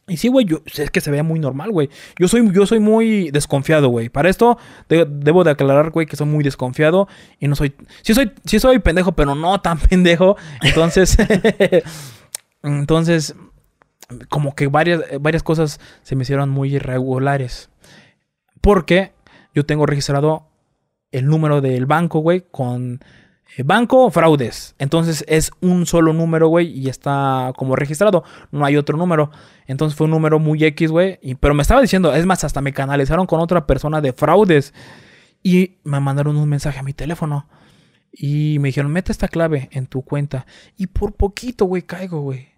Y sí, güey, es que se veía muy normal, güey. Yo soy, yo soy muy desconfiado, güey. Para esto debo de aclarar, güey, que soy muy desconfiado y no soy, sí soy, soy pendejo, pero no tan pendejo. Entonces, entonces, como que varias, varias cosas se me hicieron muy irregulares, porque yo tengo registrado el número del banco, güey, con eh, banco, fraudes. Entonces es un solo número, güey, y está como registrado. No hay otro número. Entonces fue un número muy X, güey. Pero me estaba diciendo, es más, hasta me canalizaron con otra persona de fraudes. Y me mandaron un mensaje a mi teléfono. Y me dijeron, mete esta clave en tu cuenta. Y por poquito, güey, caigo, güey.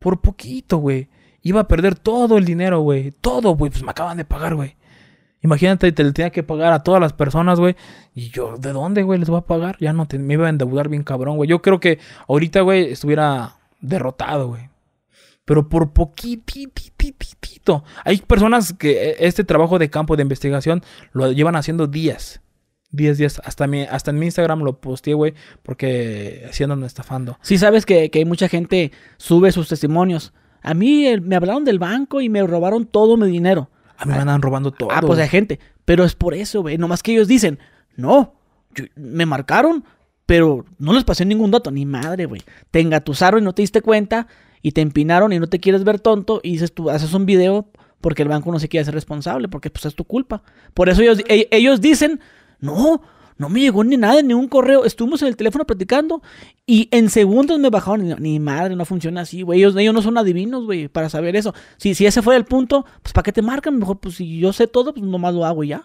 Por poquito, güey. Iba a perder todo el dinero, güey. Todo, güey. Pues me acaban de pagar, güey. Imagínate, te le tenía que pagar a todas las personas, güey. Y yo, ¿de dónde, güey? Les voy a pagar. Ya no me iba a endeudar bien cabrón, güey. Yo creo que ahorita, güey, estuviera derrotado, güey. Pero por poquitito, Hay personas que eh, este trabajo de campo de investigación lo llevan haciendo días. Días, días. Hasta, hasta en mi Instagram lo posteé, güey, porque así andan estafando. Sí, sabes que, que mucha gente sube sus testimonios. A mí eh, me hablaron del banco y me robaron todo mi dinero. A mí me andan robando ah, todo. Ah, pues hay gente. Pero es por eso, güey. Nomás que ellos dicen, no, me marcaron, pero no les pasé ningún dato. Ni madre, güey. Te engatusaron y no te diste cuenta. Y te empinaron y no te quieres ver tonto. Y dices tú, haces un video porque el banco no se quiere hacer responsable. Porque pues es tu culpa. Por eso ellos, e-, ellos dicen, no, no me llegó ni nada, ni un correo. Estuvimos en el teléfono platicando y en segundos me bajaron. Ni madre, no funciona así, güey. Ellos, no son adivinos, güey, para saber eso. Si, si ese fue el punto, pues ¿para qué te marcan? Mejor, pues si yo sé todo, pues nomás lo hago ya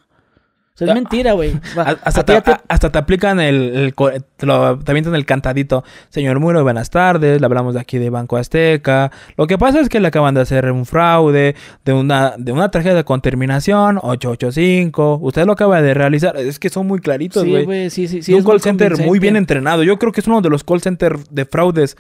es ah. mentira, güey. Hasta, te... hasta, te aplican el, el te, el cantadito. Señor Muro, buenas tardes. Le hablamos de aquí de Banco Azteca. Lo que pasa es que le acaban de hacer un fraude de una, de una tarjeta con terminación 885. Usted lo acaba de realizar. Es que son muy claritos, güey. Sí, sí, sí. un call center muy bien entrenado. Yo creo que es uno de los call centers de fraudes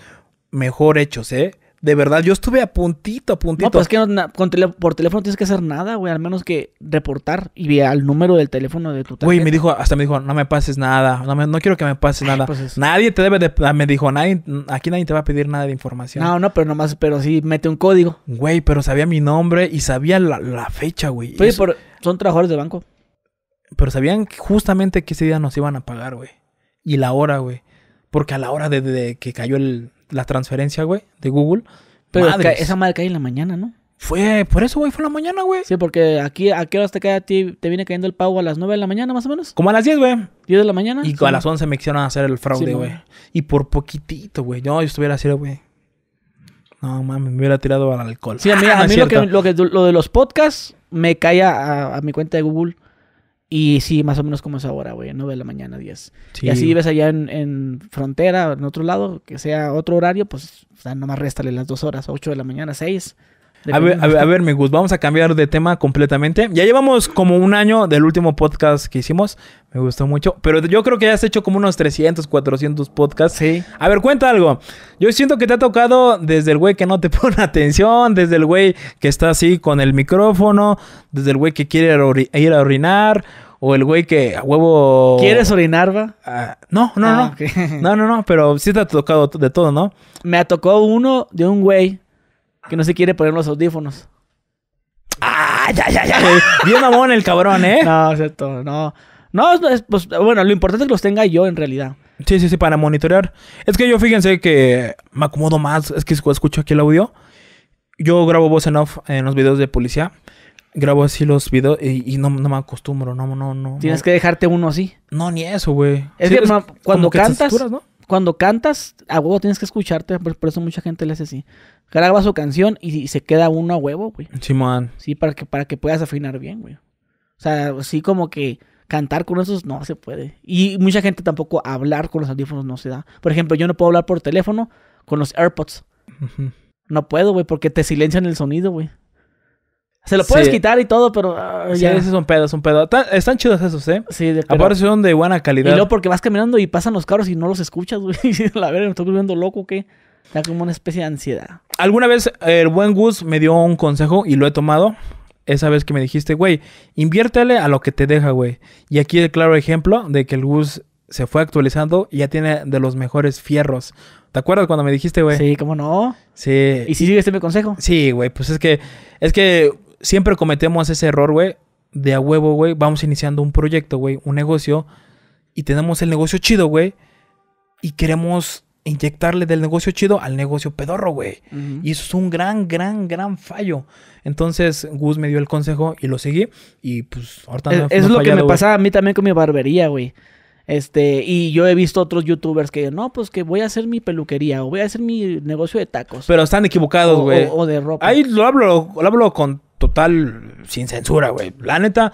mejor hechos, ¿eh? De verdad, yo estuve a puntito, a puntito. No, pues es que por teléfono tienes que hacer nada, güey. Al menos que reportar y al número del teléfono de tu teléfono. Güey, me dijo, hasta me dijo, no me pases nada. No, quiero que me pases nada. Pues nadie te debe de... Ah, me dijo, nadie, aquí nadie te va a pedir nada de información. No, no, pero nomás, pero sí, mete un código. Güey, pero sabía mi nombre y sabía la, fecha, güey. son trabajadores de banco. Pero sabían justamente que ese día nos iban a pagar, güey. Y la hora, güey. Porque a la hora de que cayó el, la transferencia, güey, de Google. Pero esa madre cae en la mañana, ¿no? Fue, por eso, güey, fue en la mañana, güey. Sí, porque aquí, ¿a qué hora te cae a ti? ¿Te viene cayendo el pago a las 9 de la mañana, más o menos? Como a las 10, güey. 10 de la mañana. Y a las 11 me quisieron hacer el fraude, güey. y por poquitito, güey. No, yo estuviera así, güey. No, mami... me hubiera tirado al alcohol. Sí, a mí, ah, lo, lo, de los podcasts me cae a, a mi cuenta de Google. Y sí, más o menos como es ahora, güey, 9 de la mañana, 10. Y así vives allá en, en, frontera, en otro lado, que sea otro horario, pues o sea, nomás réstale las 2 horas, 8 de la mañana, 6. A ver, me gusta. vamos a cambiar de tema completamente. Ya llevamos como un año del último podcast que hicimos. Me gustó mucho. Pero yo creo que ya has hecho como unos 300, 400 podcasts. Sí. A ver, cuenta algo. Yo siento que te ha tocado desde el güey que no te pone atención, desde el güey que está así con el micrófono, desde el güey que quiere ir a orinar. O el güey que a huevo. ¿Quieres orinar, va? Ah, no, no, ah, no. No, no, no. Pero sí te ha tocado de todo, ¿no? Me ha tocado uno de un güey que no se quiere poner los audífonos. ¡Ah! Ya, ya, ya. Eh, bien mamón el cabrón, ¿eh? No, cierto, no. No, pues, bueno, lo importante es que los tenga yo en realidad. Sí, sí, sí, para monitorear. Es que yo fíjense que me acomodo más. Es que escucho aquí el audio. Yo grabo voz en off en los videos de policía. Grabo así los videos y, no, me acostumbro, no, no, no. Tienes que dejarte uno así. No, ni eso, güey. Es que cuando cantas cuando cantas, a huevo tienes que escucharte, por, eso mucha gente le hace así. Graba su canción y, se queda uno a huevo, güey. Simón. Sí, para que, para que puedas afinar bien, güey. O sea, sí como que cantar con esos no se puede. Y mucha gente tampoco hablar con los audífonos no se da. Por ejemplo, yo no puedo hablar por teléfono con los AirPods. No puedo, güey, porque te silencian el sonido, güey. Se lo puedes quitar y todo, pero. Ah, sí, ya. ese es un pedo, es un pedo. están chidos esos, ¿eh? Sí, de pero... Aparte son de buena calidad. Y luego porque vas caminando y pasan los carros y no los escuchas, güey. La verdad, me estoy volviendo loco, ¿qué? Da como una especie de ansiedad. Alguna vez el buen Gus me dio un consejo y lo he tomado. Esa vez que me dijiste, güey, inviértale a lo que te deja, güey. Y aquí el claro ejemplo de que el Gus se fue actualizando y ya tiene de los mejores fierros. ¿Te acuerdas cuando me dijiste, güey? Sí, ¿cómo no? Sí. ¿Y si este mi consejo? Sí, güey, pues es que es que siempre cometemos ese error, güey, de a huevo, güey, vamos iniciando un proyecto, güey, un negocio, y tenemos el negocio chido, güey, y queremos inyectarle del negocio chido al negocio pedorro, güey. Y eso es un gran, gran, gran fallo. Entonces, Gus me dio el consejo y lo seguí. Y pues, ahorita Es, es lo que me pasaba a mí también con mi barbería, güey. Este, y yo he visto otros youtubers que no, pues que voy a hacer mi peluquería o voy a hacer mi negocio de tacos. Pero están equivocados, güey. O, o, de ropa. Ahí lo hablo, lo hablo con total, sin censura, güey. La neta,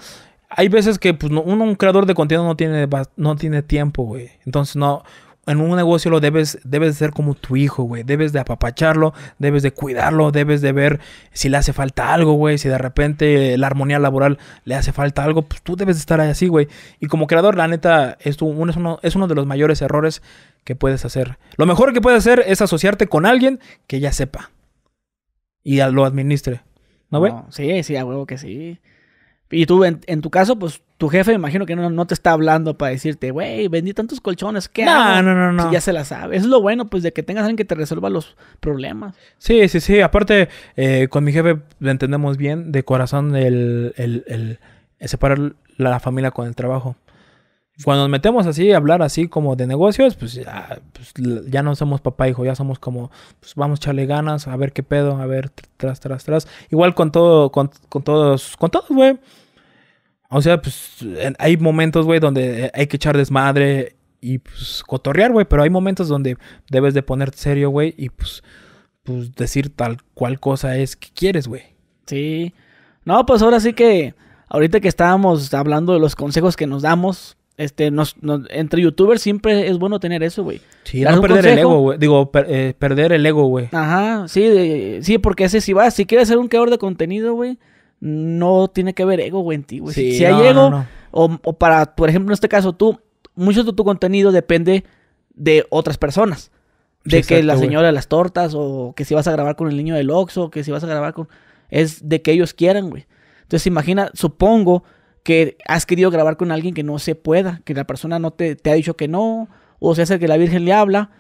hay veces que pues, uno, un creador de contenido no tiene, no tiene tiempo, güey. Entonces, no, en un negocio lo debes, debes de ser como tu hijo, güey. Debes de apapacharlo, debes de cuidarlo, debes de ver si le hace falta algo, güey. Si de repente la armonía laboral le hace falta algo, pues tú debes estar ahí así, güey. Y como creador, la neta, es, es, uno, es uno de los mayores errores que puedes hacer. Lo mejor que puedes hacer es asociarte con alguien que ya sepa y lo administre. ¿No, güey? sí, sí, a huevo que sí. Y tú, en, tu caso, pues tu jefe, me imagino que no, te está hablando para decirte, güey, vendí tantos colchones, ¿qué? No, hago? no, no, ya se la sabe. Es lo bueno, pues, de que tengas alguien que te resuelva los problemas. Sí, sí, sí. Aparte, eh, con mi jefe lo entendemos bien, de corazón, el, el, el separar la familia con el trabajo cuando nos metemos así a hablar así como de negocios, pues, pues ya, no somos papá hijo, ya somos como, pues vamos a echarle ganas, a ver qué pedo, a ver, tras, tras, tras. Igual con todo, con, todos, con todos, güey. O sea, pues hay momentos, güey, donde eh, hay que echar desmadre y pues cotorrear, güey, pero hay momentos donde debes de ponerte serio, güey, y pues, pues decir tal cual cosa es que quieres, güey. Sí. No, pues ahora sí que, ahorita que estábamos hablando de los consejos que nos damos, este, entre youtubers siempre es bueno tener eso, güey. Sí, no perder el ego, güey. Digo, eh, perder el ego, güey. Ajá, sí, sí, porque ese si vas, si quieres ser un creador de contenido, güey, no tiene que haber ego, güey, en ti, güey. si hay ego, O, para, por ejemplo, en este caso, tú, mucho de tu contenido depende de otras personas. De que la señora de las tortas, o que si vas a grabar con el niño del Oxxo, o que si vas a grabar con... Es de que ellos quieran, güey. Entonces, imagina, supongo que has querido grabar con alguien que no se pueda, que la persona no te, ha dicho que no, o se hace que la Virgen le habla.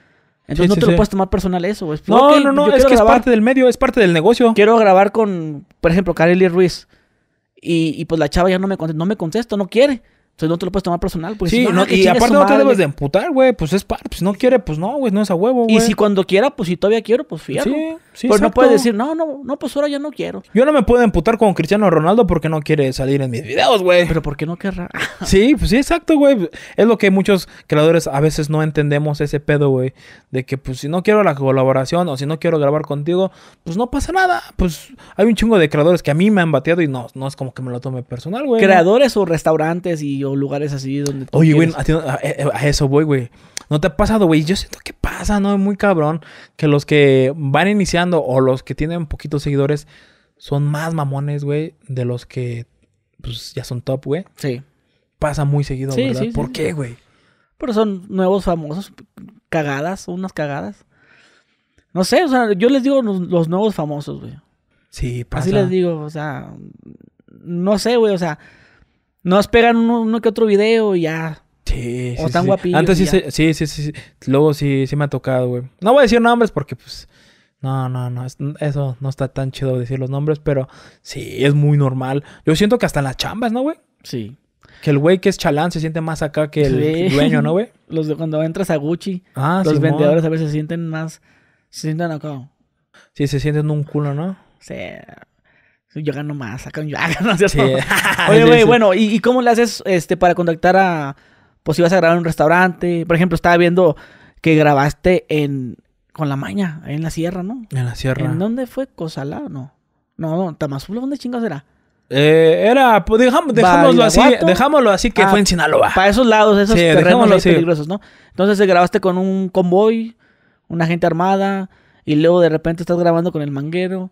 Entonces no te lo puedes tomar personal eso. no, no, no, es que es parte del medio, es parte del negocio. Quiero grabar con, por ejemplo, Kareli Ruiz. Y, pues la chava ya no me contesta, no me contesta, no quiere. Entonces no te lo puedes tomar personal, pues. Sí, y aparte no te debes de emputar, güey. Pues es par, Si pues no quiere, pues no, güey, no es a huevo, güey. Y si cuando quiera, pues si todavía quiero, pues fíjate. Sí, sí, Pero no puedes decir, no, no, no, pues ahora ya no quiero. Yo no me puedo emputar con Cristiano Ronaldo porque no quiere salir en mis videos, güey. Pero porque no querrá? sí, pues sí, exacto, güey. Es lo que muchos creadores a veces no entendemos ese pedo, güey. De que, pues si no quiero la colaboración o si no quiero grabar contigo, pues no pasa nada. Pues hay un chingo de creadores que a mí me han bateado y no, no es como que me lo tome personal, güey. Creadores o restaurantes y lugares así donde Oye, güey, eh, a, eso voy, güey. ¿No te ha pasado, güey? Yo siento que pasa, ¿no? Es muy cabrón que los que van iniciando o los que tienen poquitos seguidores son más mamones, güey, de los que pues ya son top, güey. Sí. Pasa muy seguido, sí, ¿verdad? Sí, ¿Por qué, güey? Pero son nuevos famosos, cagadas, unas cagadas. No sé, o sea, yo les digo los, los nuevos famosos, güey. Sí, pasa. Así les digo, o sea, no sé, güey, o sea, no esperan uno, que otro video y ya. Sí, o tan sí. Antes sí, sí, sí, Luego sí, sí me ha tocado, güey. No voy a decir nombres porque, pues. No, no, no. Eso no está tan chido decir los nombres, pero sí, es muy normal. Yo siento que hasta en las chambas, ¿no, güey? Sí. Que el güey que es chalán se siente más acá que el dueño, ¿no, güey? Los de cuando entras a Gucci, ah, los vendedores a veces se sienten más. Se sienten acá. Sí, se sienten un culo, ¿no? Sí. Yo gano más, acá yo gano, ah, ¿cierto? Sí. Oye, güey, bueno, ¿y, cómo le haces este, para contactar a. Pues si vas a grabar en un restaurante? Por ejemplo, estaba viendo que grabaste en. Con la maña, en la sierra, ¿no? En la sierra. ¿En dónde fue? ¿Cosalá no? No, no, Tamazula, ¿dónde chingados era? Eh, era, pues dejámoslo así, dejámoslo así que ah, fue en Sinaloa. Para esos lados, esos terrenos peligrosos, ¿no? Entonces eh, grabaste con un convoy, una gente armada, y luego de repente estás grabando con el manguero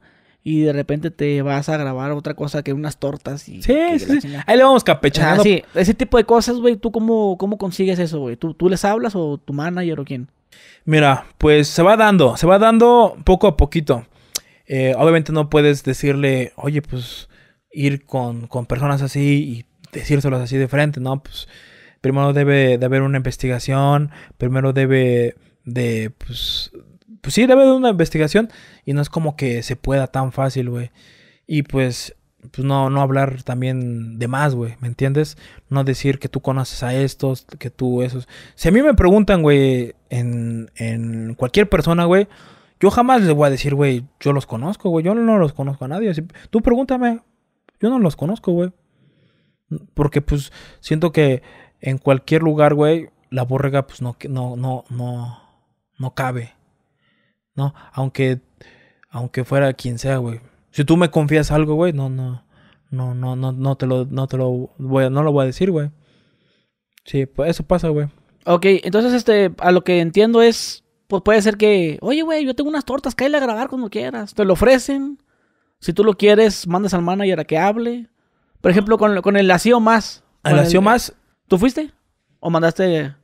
y de repente te vas a grabar otra cosa que unas tortas. Y, sí, sí, sí. Ahí le vamos capechando. Ah, sí, ese tipo de cosas, güey. ¿Tú cómo, cómo consigues eso, güey? ¿Tú, ¿Tú les hablas o tu manager o quién? Mira, pues se va dando, se va dando poco a poquito. Eh, obviamente no puedes decirle, oye, pues ir con, personas así y decírselos así de frente, ¿no? Pues primero debe de haber una investigación, primero debe de, pues, pues sí, debe de una investigación y no es como que se pueda tan fácil, güey. Y pues, pues no, no hablar también de más, güey, ¿me entiendes? No decir que tú conoces a estos, que tú esos. Si a mí me preguntan, güey, en, cualquier persona, güey, yo jamás les voy a decir, güey, yo los conozco, güey, yo no los conozco a nadie. tú pregúntame, yo no los conozco, güey. Porque pues siento que en cualquier lugar, güey, la borrega pues no, no, no, no, no cabe. ¿no? Aunque, aunque fuera quien sea, güey. Si tú me confías algo, güey, no, no, no, no, no, no te lo, no te lo voy a, no lo voy a decir, güey. Sí, pues eso pasa, güey. Ok, entonces, este, a lo que entiendo es, pues puede ser que, oye, güey, yo tengo unas tortas, cállale a grabar cuando quieras. Te lo ofrecen. Si tú lo quieres, mandas al manager a que hable. Por ejemplo, con, con el LaCio Más. ¿Al lacio Más? ¿Tú fuiste? ¿O mandaste...?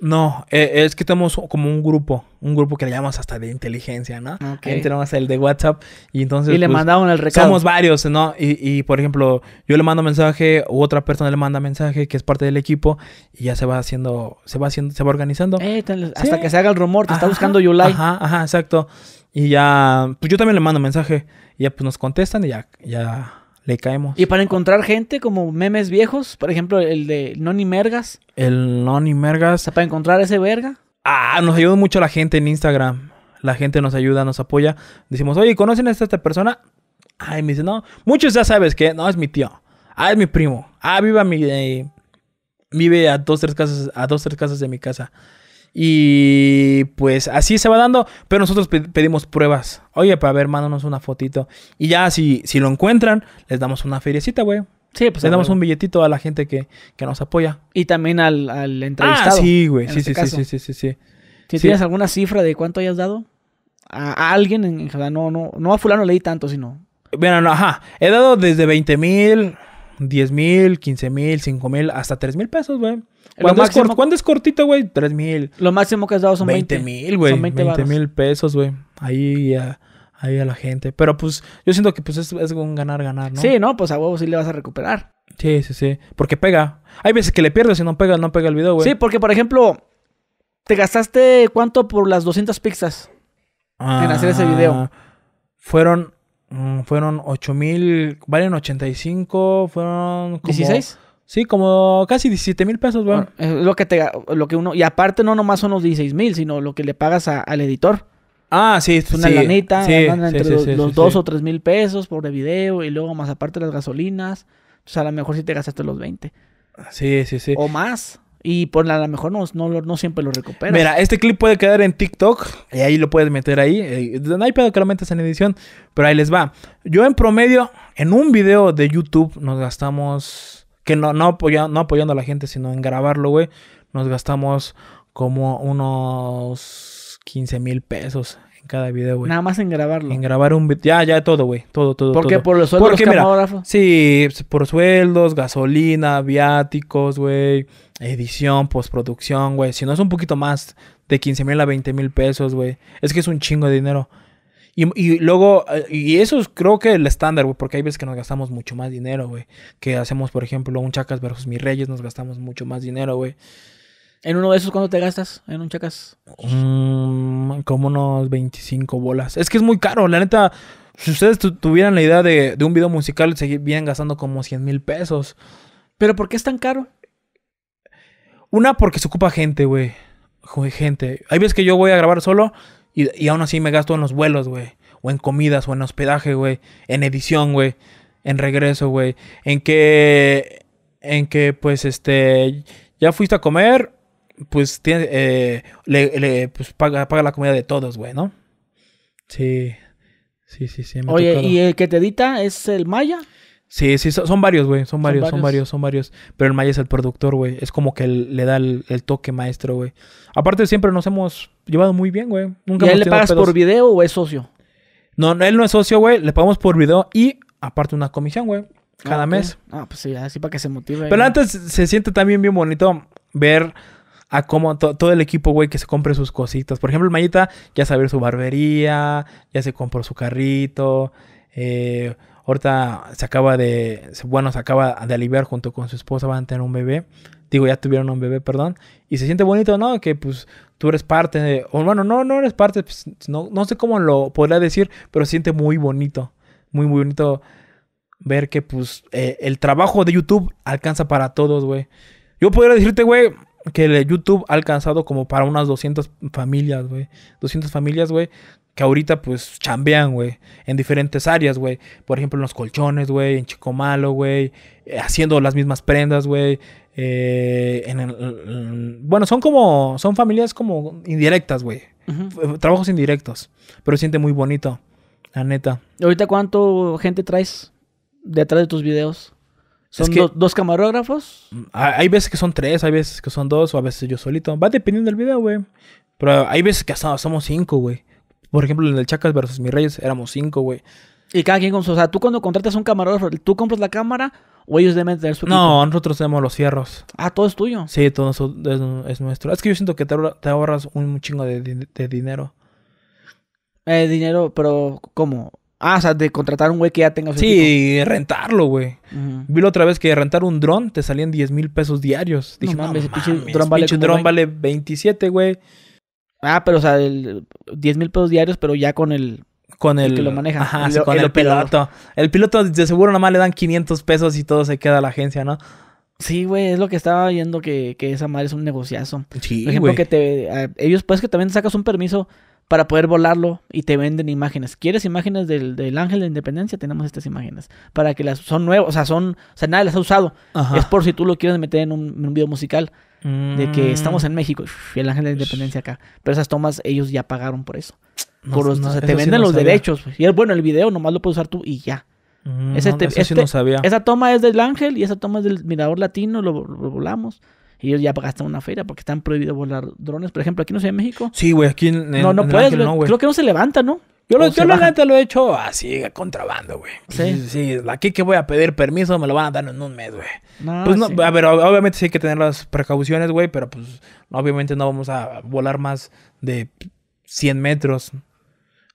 No, eh, es que tenemos como un grupo, un grupo que le llamamos hasta de inteligencia, ¿no? Que Ahí hasta el de WhatsApp y entonces... Y le pues, mandaban el recado. Somos varios, ¿no? Y, y, por ejemplo, yo le mando mensaje, u otra persona le manda mensaje que es parte del equipo y ya se va haciendo, se va haciendo, se va organizando. Eh, hasta que se haga el rumor, te está buscando Yulai. Ajá, ajá, exacto. Y ya, pues yo también le mando mensaje y ya pues nos contestan y ya, ya le caemos. Y para encontrar gente como memes viejos, por ejemplo, el de Noni Mergas. El Noni Mergas. para encontrar ese verga. Ah, nos ayuda mucho la gente en Instagram. La gente nos ayuda, nos apoya. Decimos, oye, ¿conocen a esta, persona? Ay, me dice, no. Muchos ya sabes que no es mi tío. Ah, es mi primo. Ah, vive mi. Eh, vive a dos, tres casas, a dos, tres casas de mi casa. Y pues así se va dando, pero nosotros pedimos pruebas. Oye, para ver, mándanos una fotito. Y ya si, si lo encuentran, les damos una feriecita, güey. Sí, pues. Le damos un billetito a la gente que, nos apoya. Y también al, al ah, entrevistado. Ah, sí, güey. Este sí, sí, sí, sí, sí, sí, ¿Tienes alguna cifra de cuánto hayas dado? A, alguien, en, no, no, no a fulano leí tanto, sino. Bueno, no, ajá. He dado desde 20 mil, 10 mil, 15 mil, 5 mil, hasta 3 mil pesos, güey. ¿Cuándo, es, cortito, güey? 3 mil. Lo máximo que has dado son 20 mil, güey. Son 20 mil pesos, güey. Ahí a la gente. Pero pues yo siento que pues es, un ganar-ganar, ¿no? Sí, no, pues a huevos sí le vas a recuperar. Sí, sí, sí. Porque pega. Hay veces que le pierdes y no pega, no pega el video, güey. Sí, porque por ejemplo, ¿te gastaste cuánto por las 200 pizzas ah, en hacer ese ah, video? Fueron, mm, fueron 8 mil, valen 85, fueron como... ¿16? Sí, como casi 17 mil pesos, güey. Ah, es lo que te, lo que uno, y aparte no nomás son los 16 mil, sino lo que le pagas al editor. Ah, sí, es una sí, lanita, sí, sí, entre los, dos o tres mil pesos por el video y luego más aparte las gasolinas. O sea, a lo mejor sí te gastaste los 20. Sí, sí, sí. O más. Y por pues, a lo mejor no, no, no siempre lo recuperas. Mira, este clip puede quedar en TikTok y ahí lo puedes meter ahí. Eh, no hay pedo que lo metas en edición, pero ahí les va. Yo en promedio, en un video de YouTube nos gastamos que no, no, apoyando, no apoyando a la gente, sino en grabarlo, güey, nos gastamos como unos 15 mil pesos en cada video, güey. Nada más en grabarlo. En grabar un video. Ya, ya todo, güey. Todo, todo. ¿Por qué? Por los sueldos sí, por sueldos, gasolina, viáticos, güey. Edición, postproducción, güey. Si no es un poquito más de 15 mil a 20 mil pesos, güey. Es que es un chingo de dinero. Y, luego, eh, y eso es, creo que el estándar, güey, porque hay veces que nos gastamos mucho más dinero, güey. Que hacemos, por ejemplo, un Chacas versus Mis Reyes, nos gastamos mucho más dinero, güey. ¿En uno de esos cuánto te gastas? ¿En un Chacas? Mm, como unos 25 bolas. Es que es muy caro, la neta. Si ustedes tuvieran la idea de, un video musical, se vienen gastando como 100 mil pesos. ¿Pero por qué es tan caro? Una, porque se ocupa gente, güey. Gente. Hay veces que yo voy a grabar solo, y, y aún así me gasto en los vuelos, güey. O en comidas, o en hospedaje, güey. En edición, güey. En regreso, güey. En que. En que, pues, este. Ya fuiste a comer. Pues, tiene, eh, le, pues paga, la comida de todos, güey, ¿no? Sí. Sí, sí, sí. Oye, ¿y el que te edita es el Maya? Sí, sí, son varios, güey. Son varios, son varios, son varios. Pero el Maya es el productor, güey. Es como que le da el, toque maestro, güey. Aparte, siempre nos hemos llevado muy bien, güey. ¿Y a él le pagas por video o es socio? No, él no es socio, güey. Le pagamos por video y aparte una comisión, güey. Cada ah, mes. Ah, pues sí, así para que se motive. Pero antes se siente también bien bonito ver a cómo todo el equipo, güey, que se compre sus cositas. Por ejemplo, el Mayita ya sabe su barbería, ya se compró su carrito. Eh Ahorita se acaba de, bueno, se acaba de aliviar junto con su esposa, van a tener un bebé. Digo, ya tuvieron un bebé, perdón. Y se siente bonito, ¿no? Que pues tú eres parte de, o bueno, no, no eres parte, pues, no, sé cómo lo podría decir, pero se siente muy bonito, muy, muy bonito ver que pues eh, el trabajo de YouTube alcanza para todos, güey. Yo podría decirte, güey, que el YouTube ha alcanzado como para unas 200 familias, güey. 200 familias, güey, que ahorita pues chambean, güey, en diferentes áreas, güey. Por ejemplo, en los colchones, güey, en Chico Malo, güey, eh, haciendo las mismas prendas, güey. Eh, bueno, son como, son familias como indirectas, güey. Trabajos indirectos, pero se siente muy bonito, la neta. ahorita cuánto gente traes detrás de tus videos? ¿Son dos camarógrafos? Mm, hay veces que son tres, hay veces que son dos, o a veces yo solito. Va dependiendo del video, güey. Pero hay veces que somos cinco, güey. Por ejemplo, en el Chacas versus Mis Reyes éramos cinco, güey. Y cada quien con su. O sea, tú cuando contratas un camarógrafo, ¿tú compras la cámara o ellos deben tener su. Equipo? No, nosotros tenemos los fierros. Ah, todo es tuyo. Sí, todo es, nuestro. Es que yo siento que te, ahorras un chingo de, dinero. Eh, dinero, pero ¿cómo? Ah, o sea, de contratar un güey que ya tenga su Sí, rentarlo, güey. Vi la otra vez que rentar un dron te salían 10 mil pesos diarios. no, mames, pinche vale, dron vale 27, güey. Ah, pero o sea, el 10 mil pesos diarios, pero ya con el... Con el, que lo maneja. Ajá, con el, piloto. El piloto de seguro nomás le dan 500 pesos y todo se queda a la agencia, ¿no? Sí, güey, es lo que estaba viendo que, que, esa madre es un negociazo. Sí, Por ejemplo, que te... ellos pues que también sacas un permiso para poder volarlo y te venden imágenes. ¿Quieres imágenes del, Ángel de Independencia? Tenemos estas imágenes. Para que las... Son nuevas, o sea, son... O sea, nadie las ha usado. Es por si tú lo quieres meter en un, en un video musical. De que mm. estamos en México y el ángel de la independencia acá. Pero esas tomas ellos ya pagaron por eso. por los, te venden los derechos. Pues. Y es bueno, el video nomás lo puedes usar tú y ya. Mm, este sabía. Esa toma es del ángel y esa toma es del mirador latino, lo, volamos. Y ellos ya pagaste una feria porque están prohibidos volar drones. Por ejemplo, aquí no sé en México. Sí, güey, aquí en, No, no puedes. creo que no se levanta, ¿no? Yo, lo, la lo he hecho así, a contrabando, güey. ¿Sí? sí, aquí que voy a pedir permiso me lo van a dar en un mes, güey. pues no, a ver, obviamente sí hay que tener las precauciones, güey, pero pues obviamente no vamos a volar más de 100 metros.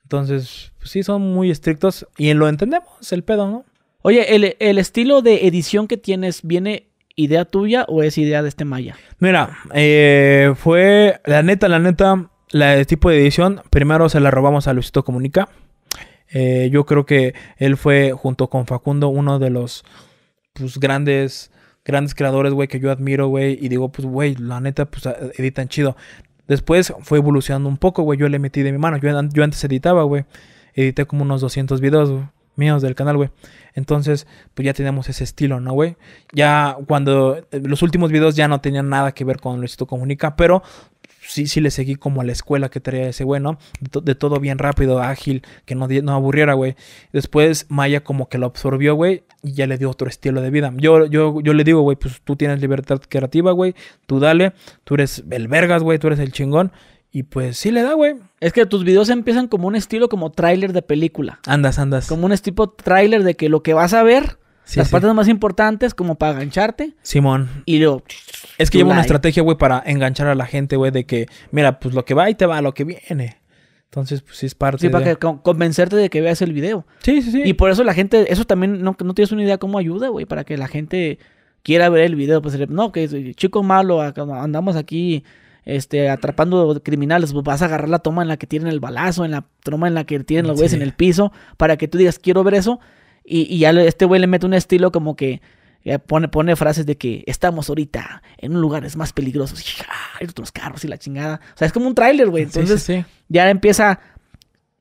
Entonces, pues, sí son muy estrictos y lo entendemos, el pedo, ¿no? Oye, el, estilo de edición que tienes viene idea tuya o es idea de este Maya? Mira, eh, fue, la neta, la neta, la, el tipo de edición, primero se la robamos a Luisito Comunica. Eh, yo creo que él fue, junto con Facundo, uno de los pues, grandes, grandes creadores, güey, que yo admiro, güey. Y digo, pues, güey, la neta, pues editan chido. Después fue evolucionando un poco, güey. Yo le metí de mi mano. Yo, antes editaba, güey. Edité como unos 200 videos, míos del canal, güey. Entonces, pues ya teníamos ese estilo, ¿no, güey? Ya cuando eh, los últimos videos ya no tenían nada que ver con Luisito Comunica, pero sí, sí le seguí como a la escuela que traía ese güey, ¿no? De, todo bien rápido, ágil, que no, no aburriera, güey. Después Maya como que lo absorbió, güey, y ya le dio otro estilo de vida. Yo, yo, yo le digo, güey, pues tú tienes libertad creativa, güey, tú dale, tú eres el vergas, güey, tú eres el chingón. Y pues sí le da, güey. Es que tus videos empiezan como un estilo como tráiler de película. Andas, andas. Como un tipo tráiler de que lo que vas a ver las partes más importantes como para engancharte. Simón. Y yo Es que llevo una estrategia, güey, para enganchar a la gente, güey, de que, mira, pues lo que va y te va, lo que viene. Entonces, pues sí es parte Sí, para que, convencerte de que veas el video. Sí, sí, sí. Y por eso la gente, eso también, no, no tienes una idea cómo ayuda, güey, para que la gente quiera ver el video. Pues no, que chico malo, andamos aquí este, atrapando criminales, pues, vas a agarrar la toma en la que tienen el balazo, en la toma en la que tienen los güeyes en el piso, para que tú digas, quiero ver eso. Y, ya este güey le mete un estilo como que eh, pone, frases de que estamos ahorita en un lugar es más peligroso. Ah, hay otros carros y la chingada. O sea, es como un tráiler, güey. Entonces sí, ya empieza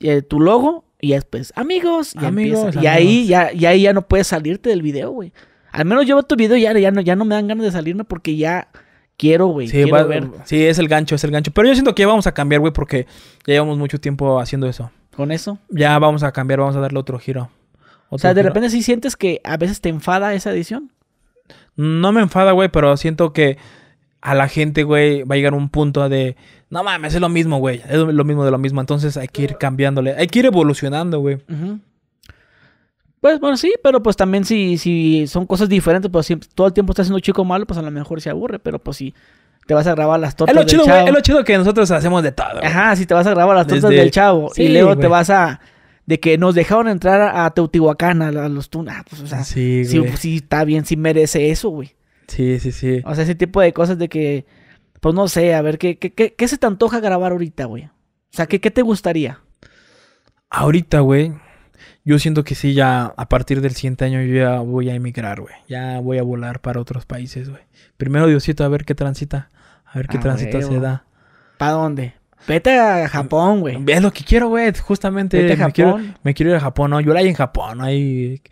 eh, tu logo y después amigos. Y, amigos, y ahí ya, no puedes salirte del video, güey. Al menos yo veo tu video y ya, ya, no, me dan ganas de salirme porque ya quiero, güey. sí, es el gancho, es el gancho. Pero yo siento que ya vamos a cambiar, güey, porque ya llevamos mucho tiempo haciendo eso. ¿Con eso? Ya vamos a cambiar, vamos a darle otro giro. O sea, de repente sí sientes que a veces te enfada esa edición. No me enfada, güey, pero siento que a la gente, güey, va a llegar un punto de, no mames, es lo mismo, güey, es lo mismo de lo mismo, entonces hay que ir cambiándole, hay que ir evolucionando, güey. Pues bueno, sí, pero pues también si, si son cosas diferentes, pues si todo el tiempo estás siendo chico malo, pues a lo mejor se aburre, pero pues si Te vas a grabar las tortas es lo del chavo. es lo chido que nosotros hacemos de todo. Ajá, si te vas a grabar las tortas del chavo y luego te vas a de que nos dejaron entrar a, Teotihuacán, a, los tunas. Ah, pues, o sea, sí, está bien, sí merece eso, güey. Sí, sí, sí. O sea, ese tipo de cosas de que, pues no sé, a ver, ¿qué, qué, qué, se te antoja grabar ahorita, güey? O sea, ¿qué, qué te gustaría? Ahorita, güey, yo siento que sí, ya a partir del siguiente año yo ya voy a emigrar, güey. Ya voy a volar para otros países, güey. Primero Diosito, a ver qué transita, a ver qué ah, transita se da. ¿Para dónde? Vete a Japón, güey. Es lo que quiero, güey. Justamente. Me quiero, ir a Japón, ¿no? Yo la hay en Japón, ahí,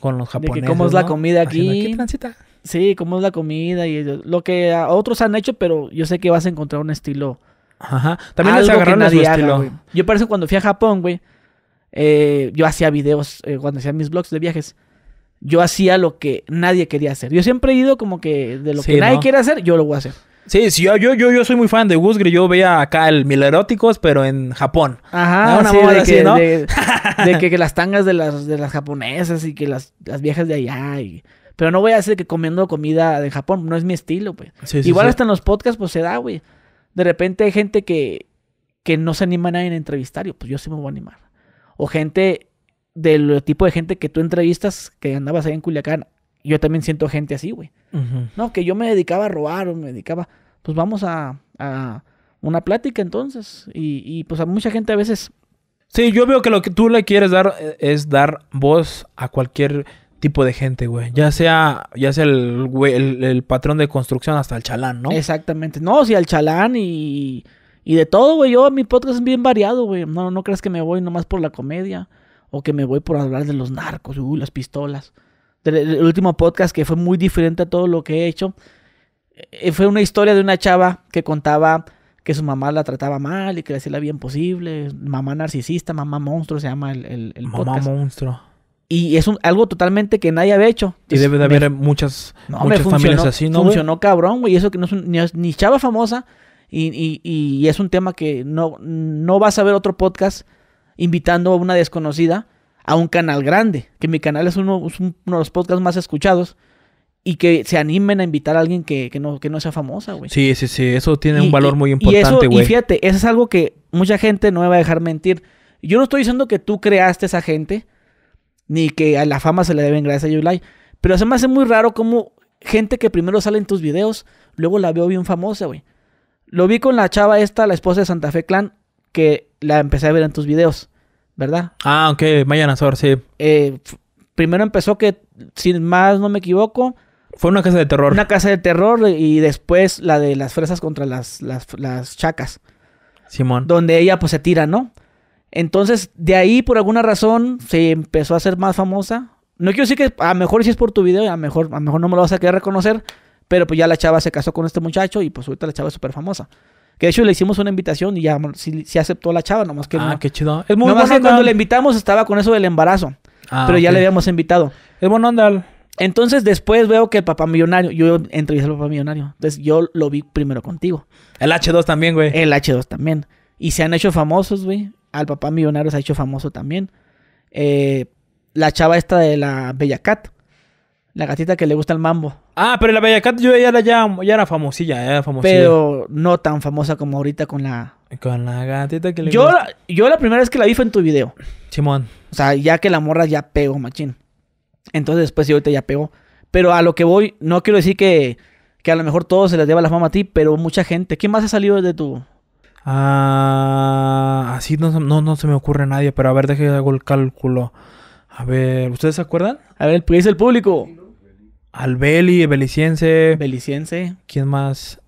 con los japoneses. cómo es la comida aquí. Sí, cómo es la comida y lo que otros han hecho, pero yo sé que vas a encontrar un estilo. Ajá. También les agarraron su estilo. yo parece cuando fui a Japón, güey. Eh, yo hacía videos, eh, cuando hacía mis blogs de viajes yo hacía lo que nadie quería hacer. Yo siempre he ido como que de lo que nadie quiere hacer, yo lo voy a hacer. Sí, sí yo, yo, yo, soy muy fan de Gusgri. Yo veía acá el Mileróticos, pero en Japón. Ajá, ah, sí, de, que, de, que, las tangas de las, de las japonesas y que las, las viejas de allá. Pero no voy a hacer que comiendo comida de Japón. No es mi estilo, pues. Igual hasta en los podcasts, pues se da, güey. De repente hay gente que, que no se anima a nadie en entrevistar. pues yo sí me voy a animar. O gente del tipo de gente que tú entrevistas, que andabas ahí en Culiacán, yo también siento gente así, güey. No, que yo me dedicaba a robar o me dedicaba. Pues vamos a, a una plática entonces. Y, y, pues a mucha gente a veces. Sí, yo veo que lo que tú le quieres dar eh, es dar voz a cualquier tipo de gente, güey. Ya sea, ya sea el, güey, el, patrón de construcción hasta el chalán, ¿no? Exactamente. No, sí, al chalán y, y de todo, güey. Yo, mi podcast es bien variado, güey. No, no creas que me voy nomás por la comedia o que me voy por hablar de los narcos, Uy, las pistolas. El último podcast que fue muy diferente a todo lo que he hecho. Eh, fue una historia de una chava que contaba que su mamá la trataba mal y que le hacía la bien posible. Mamá narcisista, mamá monstruo se llama el, mamá podcast. Mamá monstruo. Y es algo totalmente que nadie había hecho. y debe de haber muchas, familias así, ¿no? Funcionó cabrón, güey. eso que no es ni, chava famosa. Y, y, es un tema que no, no vas a ver otro podcast invitando a una desconocida a un canal grande, que mi canal es uno, uno de los podcasts más escuchados, y que se animen a invitar a alguien que, no, no sea famosa, güey. Sí, sí, sí, eso tiene un valor muy importante, güey. Y, y, fíjate, eso es algo que mucha gente no me va a dejar mentir. Yo no estoy diciendo que tú creaste esa gente, ni que a la fama se le deben gracias a July, pero se me hace muy raro como gente que primero sale en tus videos, luego la veo bien famosa, güey. Lo vi con la chava esta, la esposa de Santa Fe Clan, que la empecé a ver en tus videos. ¿verdad? Ah, ok, Maya Nazor, sí. Eh, primero empezó que, sin más no me equivoco. Fue una casa de terror. Una casa de terror y después la de las fresas contra las, las, chacas. Simón. Donde ella pues se tira, ¿no? Entonces, de ahí, por alguna razón, se empezó a ser más famosa. No quiero decir que a lo mejor si es por tu video, a lo mejor, a mejor no me lo vas a querer reconocer, pero pues ya la chava se casó con este muchacho y pues ahorita la chava es súper famosa. Que de hecho le hicimos una invitación y ya sí, aceptó la chava, nomás que. Ah, qué chido. Es muy nomás que cuando le invitamos estaba con eso del embarazo. Ah, pero ya le habíamos invitado. Es bueno onda. Entonces después veo que el papá millonario, yo entrevisté al papá millonario. Entonces yo lo vi primero contigo. El H2 también, güey. El H2 también. Y se han hecho famosos, güey. Al papá millonario se ha hecho famoso también. Eh, la chava esta de la Bella Cat. La gatita que le gusta el mambo. Ah, pero la bella Bellacat yo ya la ya era famosilla, era famosilla. Pero no tan famosa como ahorita con la... Con la gatita que le... Yo, yo la primera vez que la vi fue en tu video. Simón. O sea, ya que la morra ya pegó, machín. Entonces después pues, ahorita ya pegó. Pero a lo que voy, no quiero decir que, que a lo mejor todo se les lleva la fama a ti, pero mucha gente. ¿Quién más ha salido de tu...? Ah, así no, no se me ocurre nadie, pero a ver, déjame que hago el cálculo. A ver, ¿ustedes se acuerdan? A ver, ¿qué dice el público? Al Beli, Beliciense. Beliciense. ¿Quién más?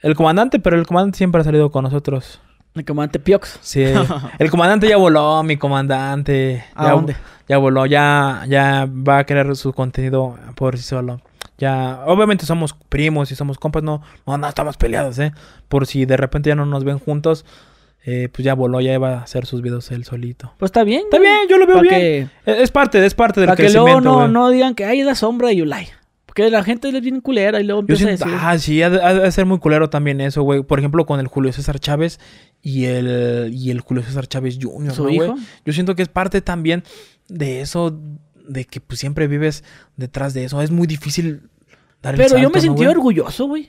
El comandante, pero el comandante siempre ha salido con nosotros. El comandante Piox. Sí. El comandante ya voló, mi comandante. ¿A ya, dónde? Ya voló, ya, ya va a crear su contenido por sí solo. Ya, obviamente somos primos y somos compas, no, no, no estamos peleados, ¿eh? Por si de repente ya no nos ven juntos, eh, pues ya voló, ya iba a hacer sus videos él solito. Pues está bien. Está bien, yo lo veo bien. Eh, es, parte, es parte del para Para que luego no, digan que hay la sombra de Yulai. Porque la gente le viene culera y luego empieza a decir... Ah, sí, ha de, ser muy culero también eso, güey. Por ejemplo, con el Julio César Chávez y el, y el Julio César Chávez Jr., ¿Su hijo? Yo siento que es parte también de eso, de que pues siempre vives detrás de eso. Es muy difícil dar Pero el salto, yo me sentí orgulloso, güey.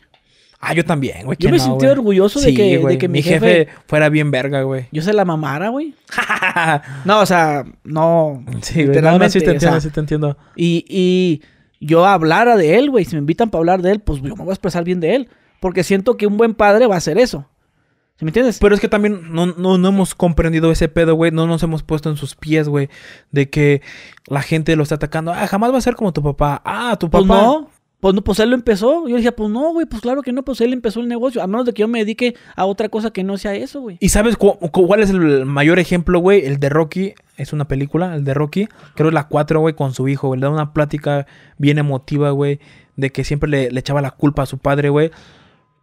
Ah, yo también, güey. Yo me sentía sentí orgulloso de, que, mi, jefe, fuera bien verga, güey. Yo se la mamara, güey. no, o sea, no. Sí, sí te entiendo, te entiendo. Y, yo hablara de él, güey. Si me invitan para hablar de él, pues yo me voy a expresar bien de él. Porque siento que un buen padre va a hacer eso. ¿Sí me entiendes? Pero es que también no, hemos comprendido ese pedo, güey. No nos hemos puesto en sus pies, güey. De que la gente lo está atacando. Ah, jamás va a ser como tu papá. Ah, tu pues papá. no. Pues, no, pues él lo empezó. Yo decía, pues no, güey, pues claro que no, pues él empezó el negocio. A menos de que yo me dedique a otra cosa que no sea eso, güey. ¿Y sabes cuál es el mayor ejemplo, güey? El de Rocky. Es una película, el de Rocky. Creo que la 4, güey, con su hijo. güey. Le da una plática bien emotiva, güey. De que siempre le, echaba la culpa a su padre, güey.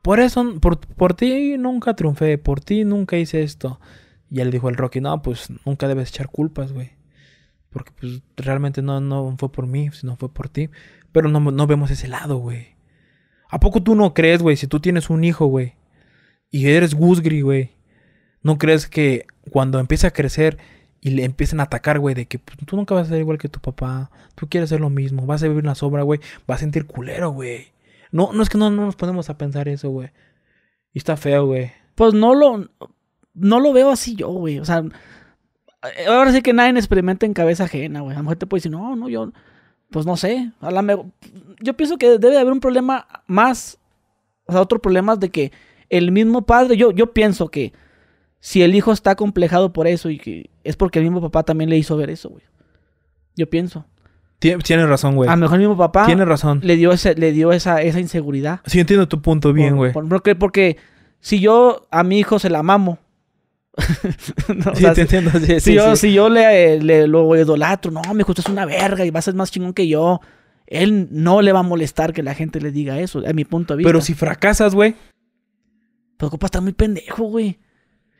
Por eso, por, por ti nunca triunfé. Por ti nunca hice esto. Y él dijo el Rocky, no, pues nunca debes echar culpas, güey. Porque pues realmente no, no fue por mí, sino fue por ti. Pero no, vemos ese lado, güey. ¿A poco tú no crees, güey? Si tú tienes un hijo, güey. Y eres Gusgri, güey. ¿No crees que cuando empiece a crecer y le empiecen a atacar, güey, de que pues, tú nunca vas a ser igual que tu papá, tú quieres ser lo mismo, vas a vivir una sobra, güey, vas a sentir culero, güey. No, no es que no, no, nos ponemos a pensar eso, güey. Y está feo, güey. Pues no lo, no lo veo así yo, güey. O sea, eh, ahora sí que nadie experimenta en cabeza ajena, güey. A lo mejor te puede decir, no, no, yo pues no sé, a yo pienso que debe haber un problema más, o sea, otro problema de que el mismo padre, yo, yo pienso que si el hijo está complejado por eso y que es porque el mismo papá también le hizo ver eso, güey. Yo pienso. Tiene razón, güey. A lo mejor el mismo papá. Tiene razón. Le dio, le dio esa, esa inseguridad. Sí, entiendo tu punto bien, güey. porque, porque si yo a mi hijo se la mamo si, yo, le, le, lo idolatro, no, me gusta es una verga y va a ser más chingón que yo. Él no le va a molestar que la gente le diga eso, a mi punto de vista. Pero si fracasas, güey. Pero está muy pendejo, güey.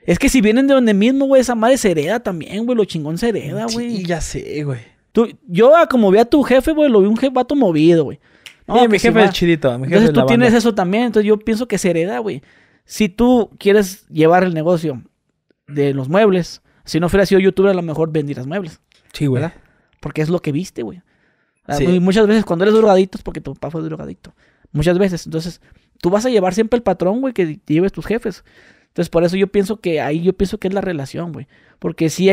Es que si vienen de donde mismo, güey, esa madre se hereda también, güey. Lo chingón se hereda, güey. Sí, ya sé, güey. yo, ah, como vi a tu jefe, güey, lo vi un jefe vato movido, güey. No, mi jefe es chidito. Mi entonces tú tienes eso también. Entonces yo pienso que se hereda, güey. Si tú quieres llevar el negocio de los muebles. Si no fuera sido youtuber, a lo mejor vendirás muebles. Sí, güey. Porque es lo que viste, güey. Ah, muchas veces cuando eres drogadicto es porque tu papá fue drogadicto. Muchas veces. Entonces, tú vas a llevar siempre el patrón, güey, que lleves tus jefes. Entonces, por eso yo pienso que ahí yo pienso que es la relación, güey. Porque sí,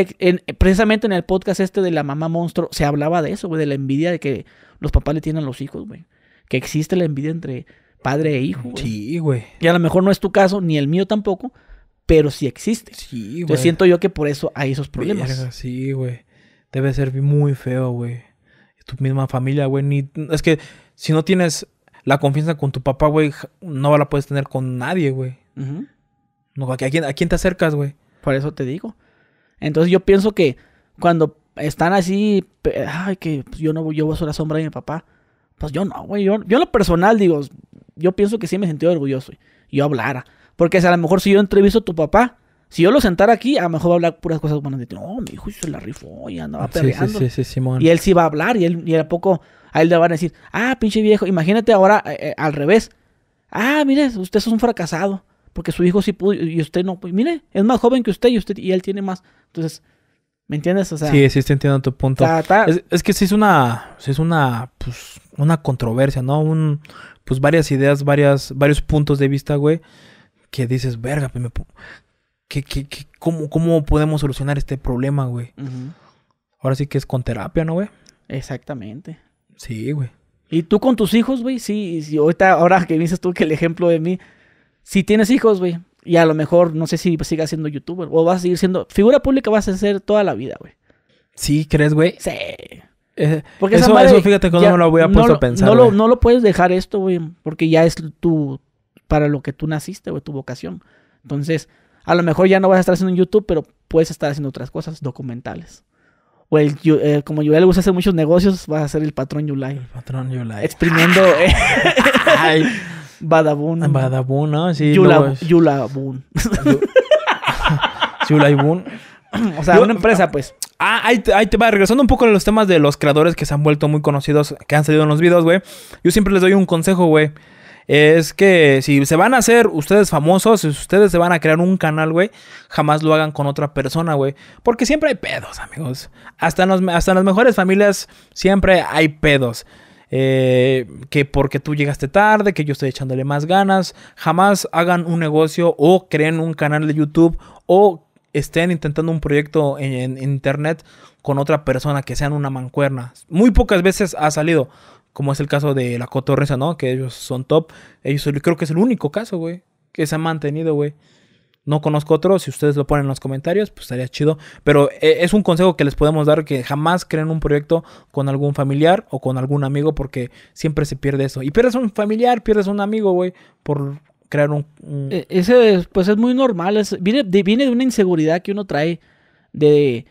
precisamente en el podcast este de la mamá monstruo se hablaba de eso, güey, de la envidia de que los papás le tienen a los hijos, güey. Que existe la envidia entre padre e hijo. Sí, güey. Y a lo mejor no es tu caso, ni el mío tampoco, pero sí existe. Sí, güey. siento yo que por eso hay esos problemas. sí, güey. Debe ser muy feo, güey. Tu misma familia, güey. Ni... Es que si no tienes la confianza con tu papá, güey, no la puedes tener con nadie, güey. no, ¿a, quién, ¿A quién te acercas, güey? Por eso te digo. Entonces yo pienso que cuando están así, ay, que pues, yo no yo a la sombra de mi papá. Pues yo no, güey. Yo, en lo personal digo, yo pienso que sí me sentí orgulloso. Yo hablara. Porque a lo mejor si yo entrevisto a tu papá, si yo lo sentara aquí, a lo mejor va a hablar puras cosas buenas de No, mi hijo hizo la rifó y andaba peleando Sí, sí, sí, y él sí va a hablar y, él, y a poco a él le van a decir, ah, pinche viejo, imagínate ahora eh, eh, al revés. Ah, mire, usted es un fracasado porque su hijo sí pudo y usted no. Pues, mire, es más joven que usted y usted y él tiene más. Entonces, ¿me entiendes? O sea, sí, sí, estoy entiendo tu punto. Es, que sí es una, es una, pues, una controversia, ¿no? Un, pues varias ideas, varias, varios puntos de vista, güey que dices, verga, pues, cómo, podemos solucionar este problema, güey? Ahora sí que es con terapia, ¿no, güey? Exactamente. Sí, güey. Y tú con tus hijos, güey, sí, ahora que dices tú que el ejemplo de mí, si tienes hijos, güey, y a lo mejor, no sé si sigas siendo youtuber, o vas a seguir siendo, figura pública vas a ser toda la vida, güey. Sí, ¿crees, güey? Sí. Eh, porque eso, fíjate que no me lo voy a puesto a pensar. No no lo, puedes dejar esto, güey, porque ya es tu, para lo que tú naciste, güey, tu vocación. Entonces, a lo mejor ya no vas a estar haciendo en YouTube, pero puedes estar haciendo otras cosas documentales. O el, eh, como Yulai gusta hacer muchos negocios, vas a ser el patrón Yulai. El patrón Yulai. Exprimiendo. Eh, Ay. Badabun. Badabun, ¿no? Sí. Yula, Yulabun. O sea, una empresa, pues. Ah, ahí te, va. Regresando un poco a los temas de los creadores que se han vuelto muy conocidos, que han salido en los videos, güey. Yo siempre les doy un consejo, güey es que si se van a hacer ustedes famosos, si ustedes se van a crear un canal, güey, jamás lo hagan con otra persona, güey. Porque siempre hay pedos, amigos. Hasta hasta las mejores familias siempre hay pedos. Eh, que porque tú llegaste tarde, que yo estoy echándole más ganas. Jamás hagan un negocio o creen un canal de YouTube o estén intentando un proyecto en, internet con otra persona que sean una mancuerna. Muy pocas veces ha salido como es el caso de la Cotorreza, ¿no? Que ellos son top. Ellos creo que es el único caso, güey, que se ha mantenido, güey. No conozco otro, si ustedes lo ponen en los comentarios, pues estaría chido. Pero eh, es un consejo que les podemos dar, que jamás creen un proyecto con algún familiar o con algún amigo, porque siempre se pierde eso. Y pierdes un familiar, pierdes un amigo, güey, por crear un... E, ese, pues es muy normal, viene de una inseguridad que uno trae de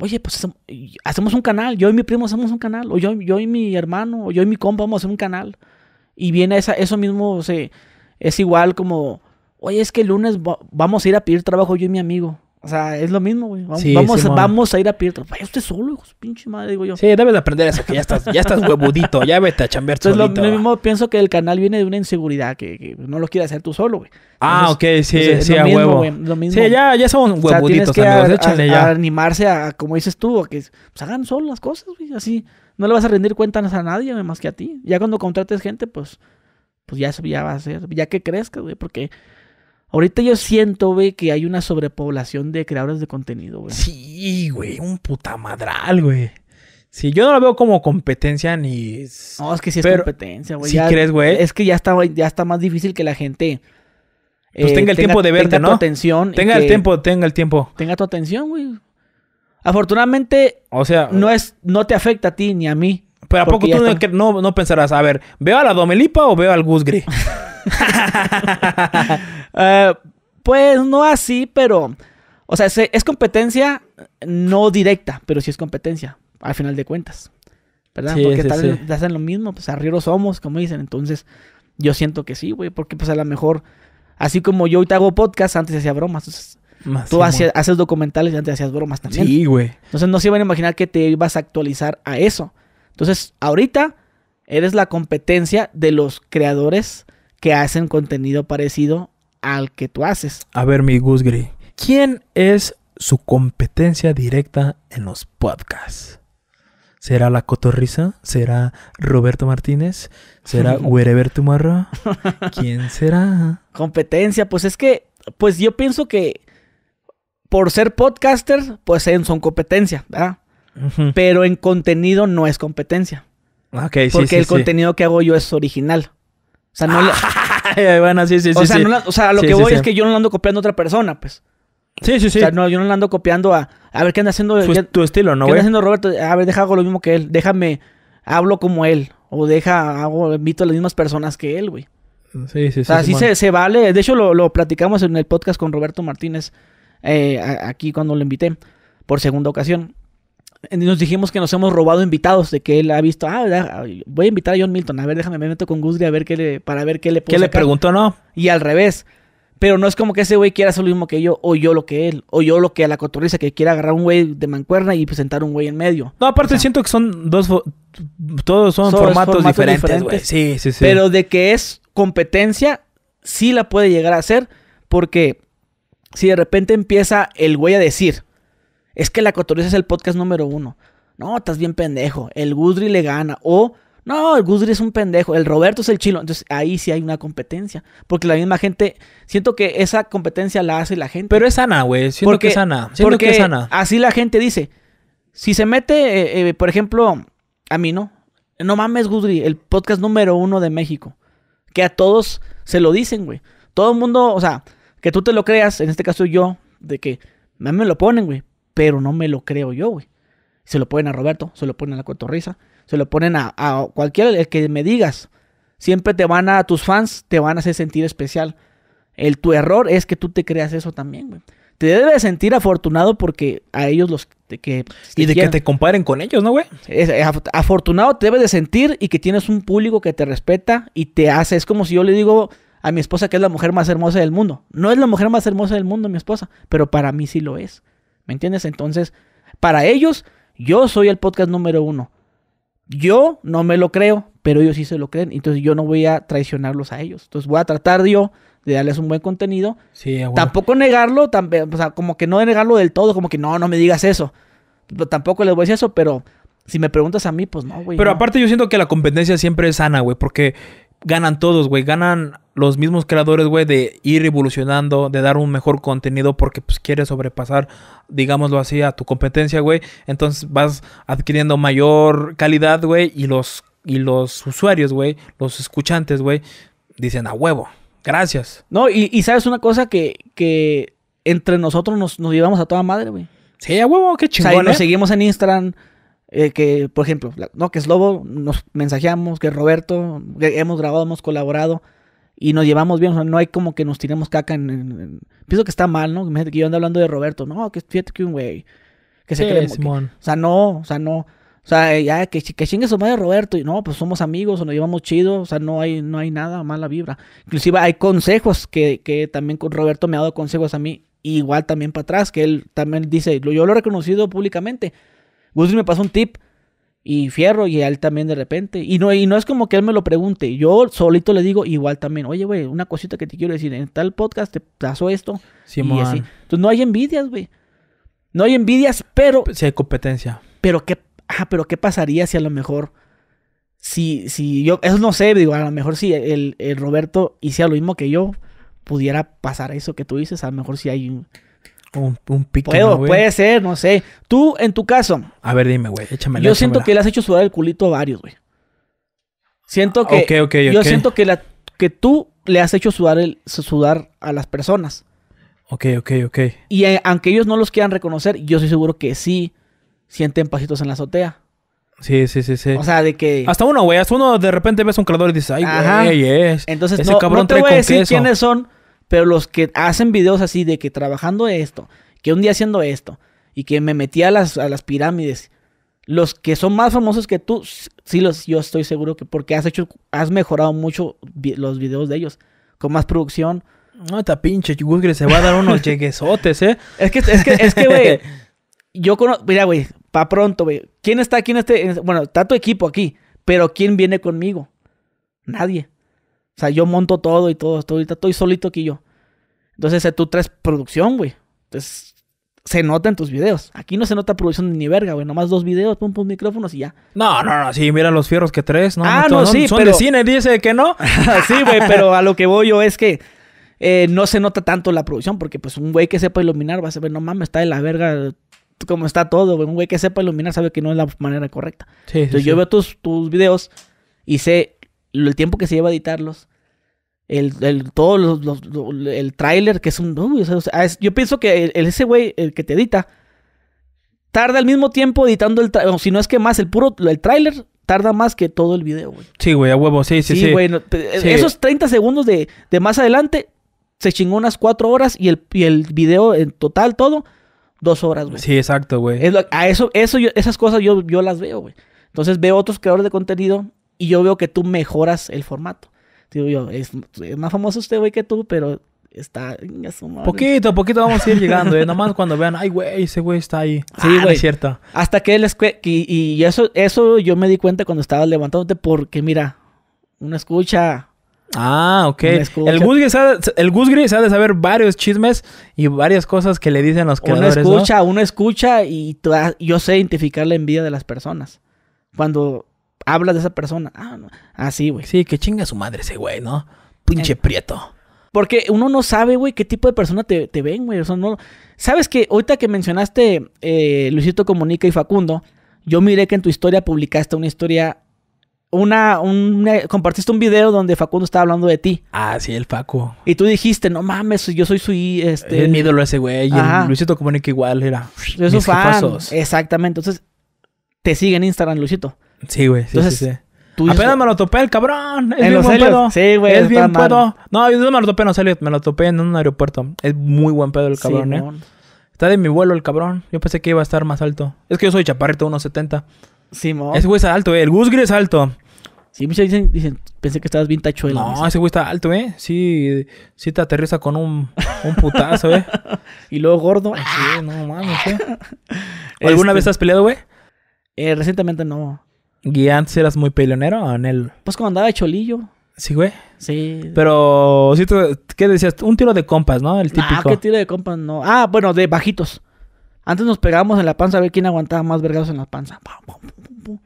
oye, pues hacemos un canal, yo y mi primo hacemos un canal, o yo, yo y mi hermano, o yo y mi compa vamos a hacer un canal. Y viene esa, eso mismo, o es igual como, oye, es que el lunes vamos a ir a pedir trabajo yo y mi amigo. O sea, es lo mismo, güey. Vamos, vamos, vamos a ir a Pierre. Vaya usted solo, hijo, pinche madre, digo yo. Sí, debes de aprender eso, que ya estás, ya estás huevudito, ya vete a chambear Entonces, solito. Lo, lo, mismo pienso que el canal viene de una inseguridad, que, no lo quieres hacer tú solo, güey. Ah, ok, sí, sí, a mismo, huevo. lo mismo. Sí, ya, ya somos huevuditos, o sea, amigos, animarse a, como dices tú, que pues, hagan solo las cosas, güey, así. No le vas a rendir cuentas a nadie, más que a ti. Ya cuando contrates gente, pues, pues ya, ya va a ser, ya que crezcas, güey, porque... Ahorita yo siento, güey, que hay una sobrepoblación de creadores de contenido, güey. Sí, güey, un puta madral, güey. Sí, yo no lo veo como competencia ni. No, es que sí es competencia, güey. Sí crees, güey. Es que ya está, ya está más difícil que la gente. Pues eh, tenga el tiempo de verte, tenga Tu atención. Tenga el tiempo, tenga el tiempo. Tenga tu atención, güey. Afortunadamente, o sea, no es, no te afecta a ti ni a mí. Pero ¿a poco tú no, no, pensarás, a ver, ¿veo a la Domelipa o veo al Guzgri? Eh, pues no así, pero. O sea, es, competencia no directa, pero sí es competencia, al final de cuentas. ¿Verdad? porque tal tal, hacen lo mismo, pues arrieros somos, como dicen. Entonces, yo siento que sí, güey, porque pues a lo mejor, así como yo hoy te hago podcast, antes hacía bromas. tú haces documentales y antes hacías bromas también. Sí, güey. Entonces, no se iban a imaginar que te ibas a actualizar a eso. Entonces, ahorita eres la competencia de los creadores que hacen contenido parecido al que tú haces. A ver, mi Gusgri, ¿quién es su competencia directa en los podcasts? ¿Será la Cotorrisa? ¿Será Roberto Martínez? ¿Será Wherever Tomorrow? ¿Quién será? Competencia, pues es que, pues yo pienso que por ser podcaster, pues son competencia, ¿verdad? Pero en contenido no es competencia. porque el contenido que hago yo es original. O sea, no o sea, lo que voy es que yo no ando copiando a otra persona, pues. Sí, sí, sí. O sea, yo no ando copiando a... A ver, ¿qué anda haciendo? tu estilo, ¿no, ¿Qué anda haciendo Roberto? A ver, deja hago lo mismo que él. Déjame... Hablo como él. O deja... Hago... Invito a las mismas personas que él, güey. Sí, sí, sí. O sea, sí se, vale. De hecho, lo, platicamos en el podcast con Roberto Martínez. Eh, aquí cuando lo invité. Por segunda ocasión nos dijimos que nos hemos robado invitados, de que él ha visto, ah, voy a invitar a John Milton, a ver, déjame, me meto con Guzli a ver qué le, para ver qué le ¿Qué le preguntó, no? Y al revés. Pero no es como que ese güey quiera hacer lo mismo que yo, o yo lo que él, o yo lo que a la cotorriza, que quiera agarrar un güey de mancuerna y presentar un güey en medio. No, aparte siento que son dos, todos son, formatos, diferentes, güey. Sí, sí, sí. Pero de que es competencia, sí la puede llegar a hacer, porque si de repente empieza el güey a decir, es que la cotorriza es el podcast número uno. No, estás bien pendejo. El Gudri le gana. O, no, el Gudri es un pendejo. El Roberto es el chilo. Entonces ahí sí hay una competencia. Porque la misma gente. Siento que esa competencia la hace la gente. Pero es sana, güey. Siento que es sana. Siento porque que es sana. Así la gente dice. Si se mete, eh, eh, por ejemplo, a mí, ¿no? No mames, Gudri, el podcast número uno de México. Que a todos se lo dicen, güey. Todo el mundo, o sea, que tú te lo creas, en este caso yo, de que me lo ponen, güey pero no me lo creo yo, güey. Se lo ponen a Roberto, se lo ponen a la cotorrisa, se lo ponen a, a cualquiera, el que me digas. Siempre te van a, tus fans te van a hacer sentir especial. El, tu error es que tú te creas eso también, güey. Te debes sentir afortunado porque a ellos los que... y de que te comparen con ellos, ¿no, güey? Eh, afortunado te debes de sentir y que tienes un público que te respeta y te hace. Es como si yo le digo a mi esposa que es la mujer más hermosa del mundo. No es la mujer más hermosa del mundo, mi esposa, pero para mí sí lo es. ¿Me entiendes? Entonces, para ellos, yo soy el podcast número uno. Yo no me lo creo, pero ellos sí se lo creen. Entonces yo no voy a traicionarlos a ellos. Entonces voy a tratar yo de darles un buen contenido. Sí, Tampoco negarlo, eh, o sea, como que no negarlo del todo, como que no, no me digas eso. Tampoco les voy a decir eso, pero si me preguntas a mí, pues no, güey. Pero aparte yo siento que la competencia siempre es sana, güey, porque ganan todos, güey. Ganan los mismos creadores, güey, de ir evolucionando, de dar un mejor contenido porque pues quieres sobrepasar, digámoslo así, a tu competencia, güey. Entonces vas adquiriendo mayor calidad, güey, y los y los usuarios, güey, los escuchantes, güey, dicen a huevo. Gracias. No, y, y sabes una cosa que, entre nosotros nos, nos llevamos a toda madre, güey. Sí, a huevo, qué chingón. nos ¿eh? seguimos en Instagram, eh, que, por ejemplo, no, que Lobo, nos mensajeamos, que Roberto, hemos grabado, hemos colaborado y nos llevamos bien, o sea, no hay como que nos tiremos caca en, pienso que está mal, ¿no? que yo ando hablando de Roberto, no, que fíjate que un güey que se sí, cree, o sea, no, o sea, no, o sea, eh, ya que, chingue su madre Roberto y no, pues somos amigos, o nos llevamos chido, o sea, no hay no hay nada mala vibra. Inclusive hay consejos que, que también con Roberto me ha dado consejos a mí igual también para atrás, que él también dice, yo lo he reconocido públicamente Woodley me pasó un tip y fierro y él también de repente. Y no, y no es como que él me lo pregunte, yo solito le digo igual también, oye, güey, una cosita que te quiero decir, en tal podcast te pasó esto. Sí, y así. Entonces no hay envidias, güey. No hay envidias, pero... Si pues, hay competencia. Pero qué, ah, pero qué pasaría si a lo mejor... Si, si yo, eso no sé, digo, a lo mejor si el, el Roberto hiciera lo mismo que yo, pudiera pasar eso que tú dices, a lo mejor si hay un un, un pico puede ser, no sé. Tú, en tu caso. A ver, dime, güey, échame Yo siento que le has hecho sudar el culito a varios, güey. Siento ah, que. ok, ok. yo siento que, que tú le has hecho sudar, el, sudar a las personas. Ok, ok, ok. Y eh, aunque ellos no los quieran reconocer, yo estoy seguro que sí sienten pasitos en la azotea. Sí, sí, sí, sí. O sea, de que. Hasta uno, güey. Hasta uno de repente ves un creador y dices, ay, güey, es. Entonces, Ese cabrón te voy a decir quiénes son, pero los que hacen videos así de que trabajando esto, que un día haciendo esto, y que me metí a las, a las pirámides, los que son más famosos que tú, sí los, yo estoy seguro que porque has hecho, has mejorado mucho los videos de ellos, con más producción. No, esta pinche Google se va a dar unos lleguesotes, ¿eh? Es que, es que, es que, güey, yo conozco, mira, güey, pa' pronto, güey, ¿quién está aquí en este, bueno, está tu equipo aquí, pero ¿quién viene conmigo? Nadie. O sea, yo monto todo y todo, todo ahorita estoy solito aquí yo. Entonces, tú traes producción, güey. Entonces, se nota en tus videos. Aquí no se nota producción ni verga, güey. Nomás dos videos, pum, pum, micrófonos y ya. No, no, no. Sí, mira los fierros que tres. No, ah, no, sí, son, pero... de cine, dice que no. sí, güey, pero a lo que voy yo es que eh, no se nota tanto la producción. Porque, pues, un güey que sepa iluminar va a saber, no mames, está de la verga como está todo, güey. Un güey que sepa iluminar sabe que no es la manera correcta. Sí, sí Entonces, yo veo tus, tus videos y sé el tiempo que se lleva a editarlos, el, el los, el tráiler, que es un... Uy, o sea, yo pienso que el, ese güey, el que te edita, tarda al mismo tiempo editando el trailer... si no es que más, el puro el tráiler tarda más que todo el video, güey. Sí, güey, a huevo, sí, sí, sí. Güey, Esos 30 segundos de, de, más adelante, se chingó unas 4 horas y el, el video en total, todo, dos horas, güey. Sí, exacto, güey. a eso, eso yo, esas cosas yo, yo las veo, güey. Entonces veo otros creadores de contenido y yo veo que tú mejoras el formato. Digo yo, es, más famoso este güey, que tú, pero está... Poquito, poquito vamos a ir llegando, ¿eh? Nomás cuando vean, ay, güey, ese güey está ahí. Ah, sí, güey. es cierto. Hasta que él... Y, y eso, eso yo me di cuenta cuando estaba levantándote porque, mira, Uno escucha... Ah, ok. El Gus sabe, el sabe saber varios chismes y varias cosas que le dicen los que Uno escucha, uno escucha y yo sé identificar la envidia de las personas. Cuando hablas de esa persona. Ah, no. Ah, sí, güey. Sí, que chinga su madre ese güey, ¿no? Pinche eh. prieto. Porque uno no sabe, güey, qué tipo de persona te, ven, güey. no... Sabes que ahorita que mencionaste eh, Luisito Comunica y Facundo, yo miré que en tu historia publicaste una historia. Una, una, compartiste un video donde Facundo estaba hablando de ti. Ah, sí, el Facu. Y tú dijiste, no mames, yo soy su el Es mi ídolo ese güey. Y Luisito Comunica igual era. Yo soy fan. Exactamente. Entonces, te sigue en Instagram, Luisito. Sí, güey. Sí, Entonces, sí, sí. Tú Apenas me lo topé el cabrón. Es bien buen pedo. Sí, güey. Es bien pedo. No, yo no me lo topé en los Me lo topé en un aeropuerto. Es muy buen pedo el cabrón, ¿eh? Está de mi vuelo el cabrón. Yo pensé que iba a estar más alto. Es que yo soy chaparrito, 1.70. mo. Ese güey está alto, ¿eh? El Gusgri es alto. Sí, muchos dicen, dicen, pensé que estabas bien tachuelo. No, ese güey está alto, ¿eh? Sí, sí te aterriza con un, un putazo, ¿eh? y luego gordo. Sí, no mames, eh. este ¿Alguna vez has peleado, güey? Eh, recientemente no. ¿Y ¿antes eras muy peleonero o en él? Pues como andaba de cholillo. Sí, güey. Sí. Pero, ¿sí ¿qué decías? Un tiro de compas, ¿no? El ah, típico. Ah, ¿qué tiro de compas? No. Ah, bueno, de bajitos. Antes nos pegábamos en la panza a ver quién aguantaba más vergazos en la panza.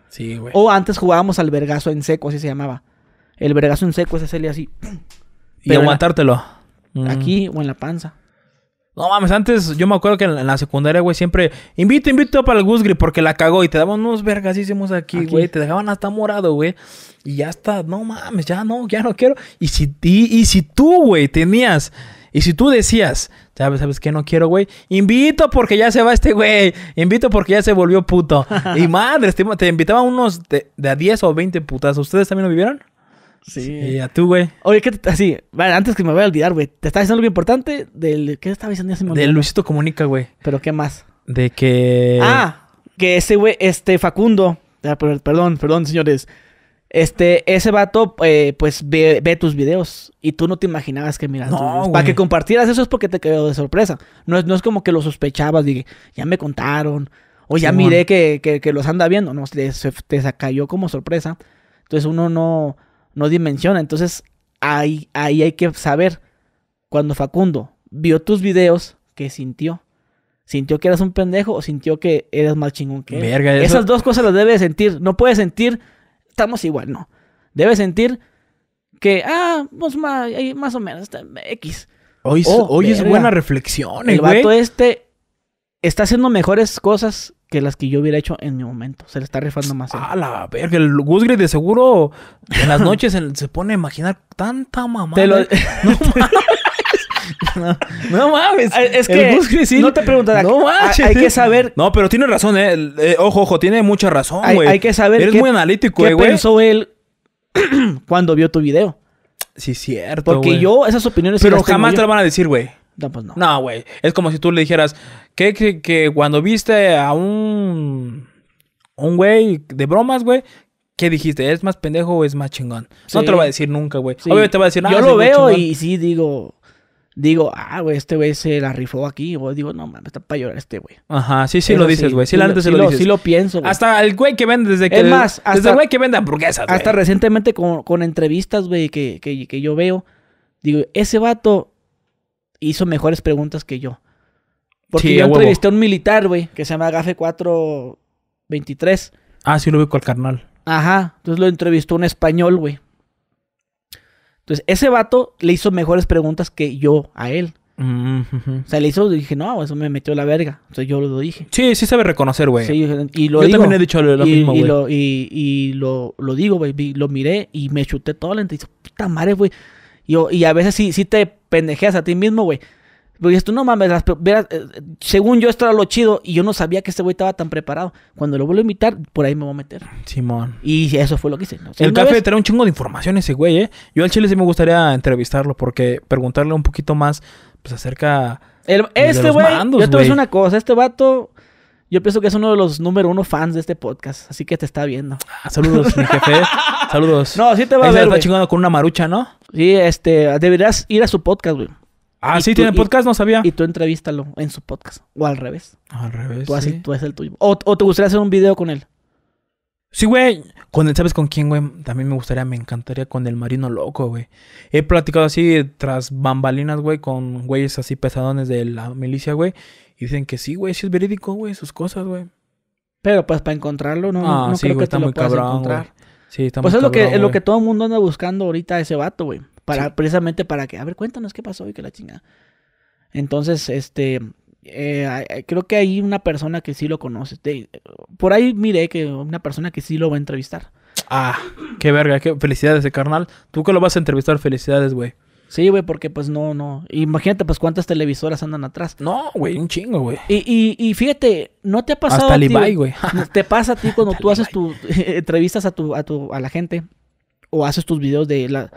Sí, güey. O antes jugábamos al vergazo en seco, así se llamaba. El vergazo en seco es hacerle así. y aguantártelo. aquí mm. o en la panza. No mames, antes yo me acuerdo que en la, secundaria, güey, siempre invito, invito para el Gusgri porque la cagó y te daban unos vergasísimos aquí, güey. Te dejaban hasta morado, güey. Y ya está, no mames, ya no, ya no quiero. Y si, y, y si tú, güey, tenías, y si tú decías, ¿sabes, sabes qué no quiero, güey? Invito porque ya se va este güey. Invito porque ya se volvió puto. y madre, te, invitaba invitaban unos de, de, a 10 o 20 putas. ¿Ustedes también lo vivieron? Sí. Y a tú, güey. Oye, ¿qué te, así? Vale, antes que me vaya a olvidar, güey. Te estaba diciendo algo importante del. ¿Qué estaba diciendo? momento? Del Luisito Comunica, güey. ¿Pero qué más? De que. Ah, que ese güey, este Facundo. Perdón, perdón, señores. Este, ese vato, eh, pues ve, tus videos y tú no te imaginabas que miras. No, Para que compartieras eso es porque te quedó de sorpresa. No es, no es como que lo sospechabas, dije, ya me contaron, o ya miré que, los anda viendo. No, te, te cayó como sorpresa. Entonces uno no, no dimensiona. Entonces ahí, hay que saber, cuando Facundo vio tus videos, ¿qué sintió? ¿Sintió que eras un pendejo o sintió que eras más chingón que él? Esas dos cosas las debe sentir. No puede sentir, estamos igual, no. Debe sentir que, ah, pues más, o menos, está X. Hoy, es oh, buena reflexión, El eh, vato este está haciendo mejores cosas que las que yo hubiera hecho en mi momento. Se le está rifando más. ¿eh? A la verga, el Guzgri de seguro en las noches se, pone a imaginar tanta mamada. No mames. No, mames. Ah, es que no te preguntas. No mames. Hay que saber. No, pero tiene razón, eh. eh ojo, ojo, tiene mucha razón, güey. Hay, que saber. Eres muy analítico, eh, güey. ¿Qué pensó él cuando vio tu video? Sí, cierto. Porque yo, esas opiniones. Pero jamás te lo van a decir, güey. No, pues no. No, güey. Es como si tú le dijeras que, que, cuando viste a un. Un güey de bromas, güey, ¿Qué dijiste? ¿Es más pendejo o es más chingón? No te lo va a decir nunca, güey. Obviamente te va a decir, no, ah, Yo lo veo y sí digo, digo, ah, güey, este güey se la rifó aquí. O digo, no, mames, está para llorar este güey. Ajá, sí, sí lo dices, güey. Sí, la neta lo, lo pienso, güey. Hasta el güey que vende desde que... Es más, hasta... Desde el güey que vende hamburguesas, Hasta recientemente con, entrevistas, güey, que, que yo veo. Digo, ese vato hizo mejores preguntas que yo. Porque yo entrevisté a un militar, güey, que se llama Gafe 423. Ah, sí, lo vi con el carnal. Ajá, entonces lo entrevistó un español, güey. Entonces, ese vato le hizo mejores preguntas que yo a él. Mm, o sea, le hizo, dije, no, eso me metió la verga. Entonces yo lo dije. Sí, sí sabe reconocer, güey. Sí, y lo yo también he dicho lo, mismo, güey. Y, lo, lo, digo, güey. Lo miré y me chuté todo la Dice, Puta madre, güey. Y, y a veces sí, sí te pendejeas a ti mismo, güey. pero dices tú, no mames, eh, según yo esto era lo chido y yo no sabía que este güey estaba tan preparado. Cuando lo vuelvo a invitar, por ahí me voy a meter. Simón. Y eso fue lo que hice. El café trae un chingo de información ese güey, ¿eh? Yo al chile sí me gustaría entrevistarlo porque preguntarle un poquito más pues acerca... este güey, yo te voy a decir una cosa, este vato... Yo pienso que es uno de los número uno fans de este podcast, así que te está viendo. Ah, saludos, mi jefe. Saludos. No, sí te va a ver. está chingando con una marucha, ¿no? Sí, este, deberías ir a su podcast, güey. Ah, sí, tiene podcast, no sabía. Y tú entrevístalo en su podcast. O al revés. Al revés. Tú, tú haces el tuyo. O, o, te gustaría hacer un video con él. Sí, güey. Con él, ¿sabes con quién, güey? También me gustaría, me encantaría con el marino loco, güey. He platicado así tras bambalinas, güey, con güeyes así pesadones de la milicia, güey. Y dicen que sí, güey, sí es verídico, güey, sus cosas, güey. Pero pues para encontrarlo, no, ah, sí, creo que está muy cabrón, pues es lo, que, es lo que todo el mundo anda buscando ahorita ese vato, güey. Para, Precisamente para que, a ver, cuéntanos qué pasó hoy, que la chingada. Entonces, este, eh, eh, creo que hay una persona que sí lo conoce. por ahí miré que una persona que sí lo va a entrevistar. Ah, qué verga, qué felicidades, carnal. Tú que lo vas a entrevistar, felicidades, güey. Sí, güey, porque pues no, no. Imagínate, pues cuántas televisoras andan atrás. No, güey, un chingo, güey. Y, y, y fíjate, no te ha pasado. a güey. te pasa a ti cuando tú haces tu... entrevistas a tu, a tu, a la gente. O haces tus videos de la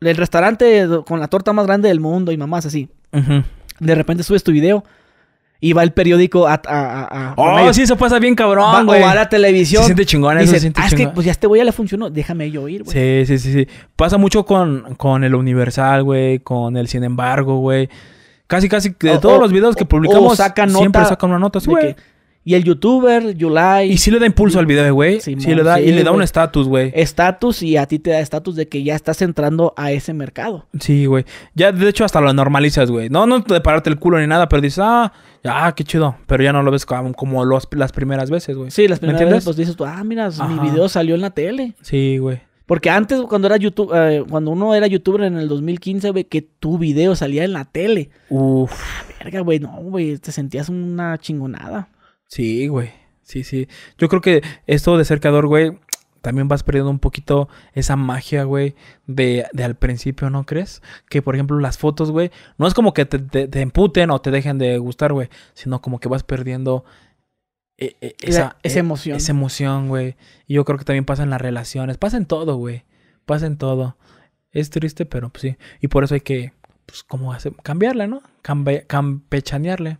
del restaurante con la torta más grande del mundo y mamás así. De repente subes tu video y va el periódico a... a, a, oh, sí, eso pasa bien cabrón, güey. O va a la televisión. Se siente chingón eso, se siente ah, es que pues ya este voy a la funcionó. Déjame yo ir, güey. Sí, sí, sí, sí. Pasa mucho con, con el Universal, güey. Con el Sin Embargo, güey. Casi, casi de todos los videos que publicamos sacan nota siempre sacan una nota, güey. Y el youtuber, Yulai... Y sí le da impulso al video, güey. Sí, sí le da, y le da un estatus, güey. Estatus y a ti te da estatus de que ya estás entrando a ese mercado. Sí, güey. Ya, de hecho, hasta lo normalizas, güey. No, no de pararte el culo ni nada, pero dices, ah, ya, ah, qué chido. Pero ya no lo ves como, las primeras veces, güey. Sí, las primeras veces, pues dices tú, ah, mira, mi video salió en la tele. Sí, güey. Porque antes, cuando era YouTube, eh, cuando uno era youtuber en el 2015, güey, que tu video salía en la tele. Uf. verga, güey, no, güey, te sentías una chingonada. Sí, güey. Sí, sí. Yo creo que esto de cercador, güey, también vas perdiendo un poquito esa magia, güey, de, de, al principio, ¿no crees? Que, por ejemplo, las fotos, güey, no es como que te, te, emputen o te dejen de gustar, güey, sino como que vas perdiendo e, e, e, esa, emoción. esa emoción, güey. Y yo creo que también pasa en las relaciones, pasa en todo, güey, pasa en todo. Es triste, pero pues, sí. Y por eso hay que, pues, como hacer, cambiarle, ¿no? campechanearle.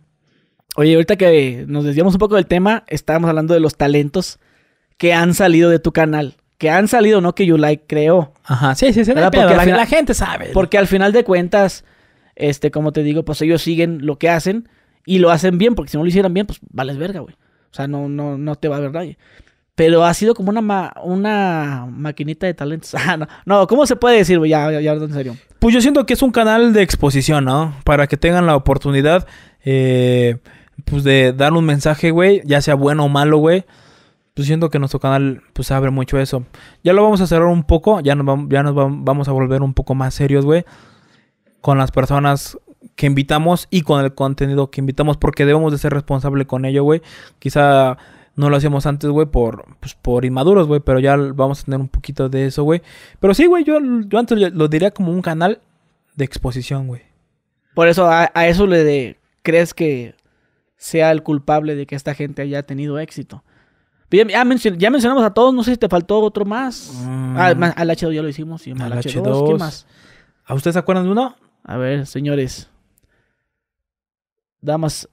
Oye, ahorita que nos desviamos un poco del tema, estábamos hablando de los talentos que han salido de tu canal. Que han salido, no que Like, creó. Ajá, sí, sí, sí. Porque la, gente sabe. Porque al final de cuentas, este, como te digo, pues ellos siguen lo que hacen y lo hacen bien, porque si no lo hicieran bien, pues vales verga, güey. O sea, no, no, no te va a ver nadie. Pero ha sido como una, ma una maquinita de talentos. Ah, no. no, ¿cómo se puede decir, güey? Ya, ya, ya, en serio. Pues yo siento que es un canal de exposición, ¿no? Para que tengan la oportunidad. Eh pues de dar un mensaje, güey, ya sea bueno o malo, güey. Pues siento que nuestro canal pues abre mucho eso. Ya lo vamos a cerrar un poco, ya nos, ya nos vamos a volver un poco más serios, güey. Con las personas que invitamos y con el contenido que invitamos, porque debemos de ser responsables con ello, güey. Quizá no lo hacíamos antes, güey, por, pues, por inmaduros, güey, pero ya vamos a tener un poquito de eso, güey. Pero sí, güey, yo, yo antes lo diría como un canal de exposición, güey. Por eso, a eso le de, crees que sea el culpable de que esta gente haya tenido éxito. Ya, mencionamos a todos, no sé si te faltó otro más. Mm. Ah, al H2 ya lo hicimos. Y al H2, 2 ¿qué más? ¿A ustedes se acuerdan de uno? A ver, señores. Damas.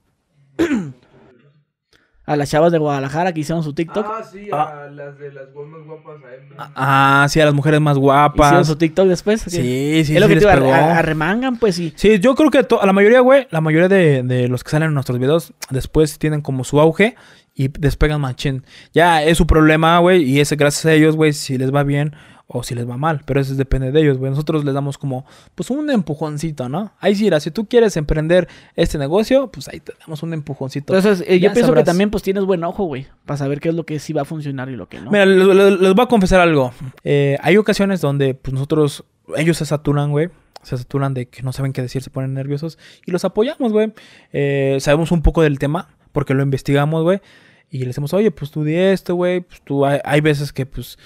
a las chavas de Guadalajara que hicieron su TikTok. Ah, sí, ah. a las de las guapas. ah, sí, a las mujeres más guapas. Hicieron su TikTok después. Sí, sí, sí. Es lo que te arremangan, pues sí. Sí, yo creo que a la mayoría, güey, la mayoría de, de, los que salen en nuestros videos después tienen como su auge y despegan machín. Ya es su problema, güey, y ese gracias a ellos, güey, si les va bien o si les va mal, pero eso depende de ellos, güey. Nosotros les damos como, pues un empujoncito, ¿no? Ahí sí, era, si tú quieres emprender este negocio, pues ahí te damos un empujoncito. Entonces, eh, yo pienso que también pues tienes buen ojo, güey, para saber qué es lo que sí va a funcionar y lo que no. Mira, les, voy a confesar algo. Eh, hay ocasiones donde pues nosotros, ellos se saturan, güey se saturan de que no saben qué decir, se ponen nerviosos y los apoyamos, güey. Eh, sabemos un poco del tema porque lo investigamos, güey. Y les decimos, oye, pues tú di esto, güey. Pues tú, hay, veces que, pues,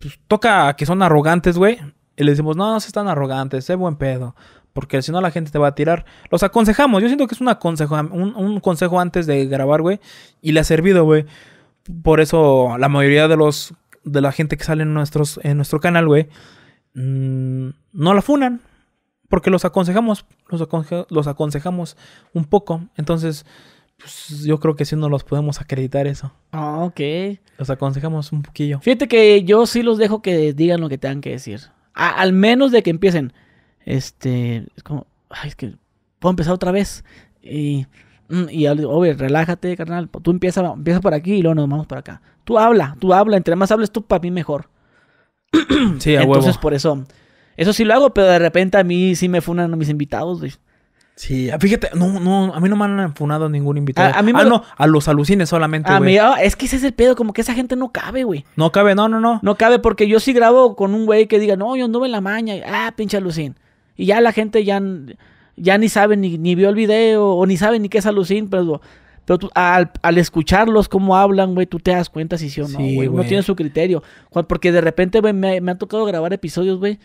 pues, toca que son arrogantes, güey. Y le decimos, no, no seas tan arrogantes, sé buen pedo. Porque si no, la gente te va a tirar. Los aconsejamos. Yo siento que es un, un, consejo antes de grabar, güey. Y le ha servido, güey. Por eso la mayoría de los de la gente que sale en, nuestros, en nuestro canal, güey, mm, no la funan. Porque los aconsejamos, los aconsejamos un poco. Entonces, pues yo creo que sí no los podemos acreditar eso. Ah, ok. Los aconsejamos un poquillo. Fíjate que yo sí los dejo que digan lo que tengan que decir. al menos de que empiecen. Este, es como, ay, es que puedo empezar otra vez. Y, mm, y obvio, relájate, carnal. Tú empieza, empieza por aquí y luego nos vamos por acá. Tú habla, tú habla. Entre más hables tú, para mí mejor. sí, a Entonces, por eso. Eso sí lo hago, pero de repente a mí sí me funan mis invitados, Sí, fíjate, no, no, a mí no me han funado ningún invitado. A, mí me ah, no, a los alucines solamente, güey. mí, ah, es que ese es el pedo, como que esa gente no cabe, güey. No cabe, no, no, no. No cabe porque yo sí grabo con un güey que diga, no, yo anduve en la maña, ah, pinche alucín. Y ya la gente ya, ya ni sabe, ni, vio el video, o ni sabe ni qué es alucín, pero... Pero al, escucharlos cómo hablan, güey, tú te das cuenta si sí o no, güey. no tiene su criterio. Porque de repente, güey, me, me, han tocado grabar episodios, güey,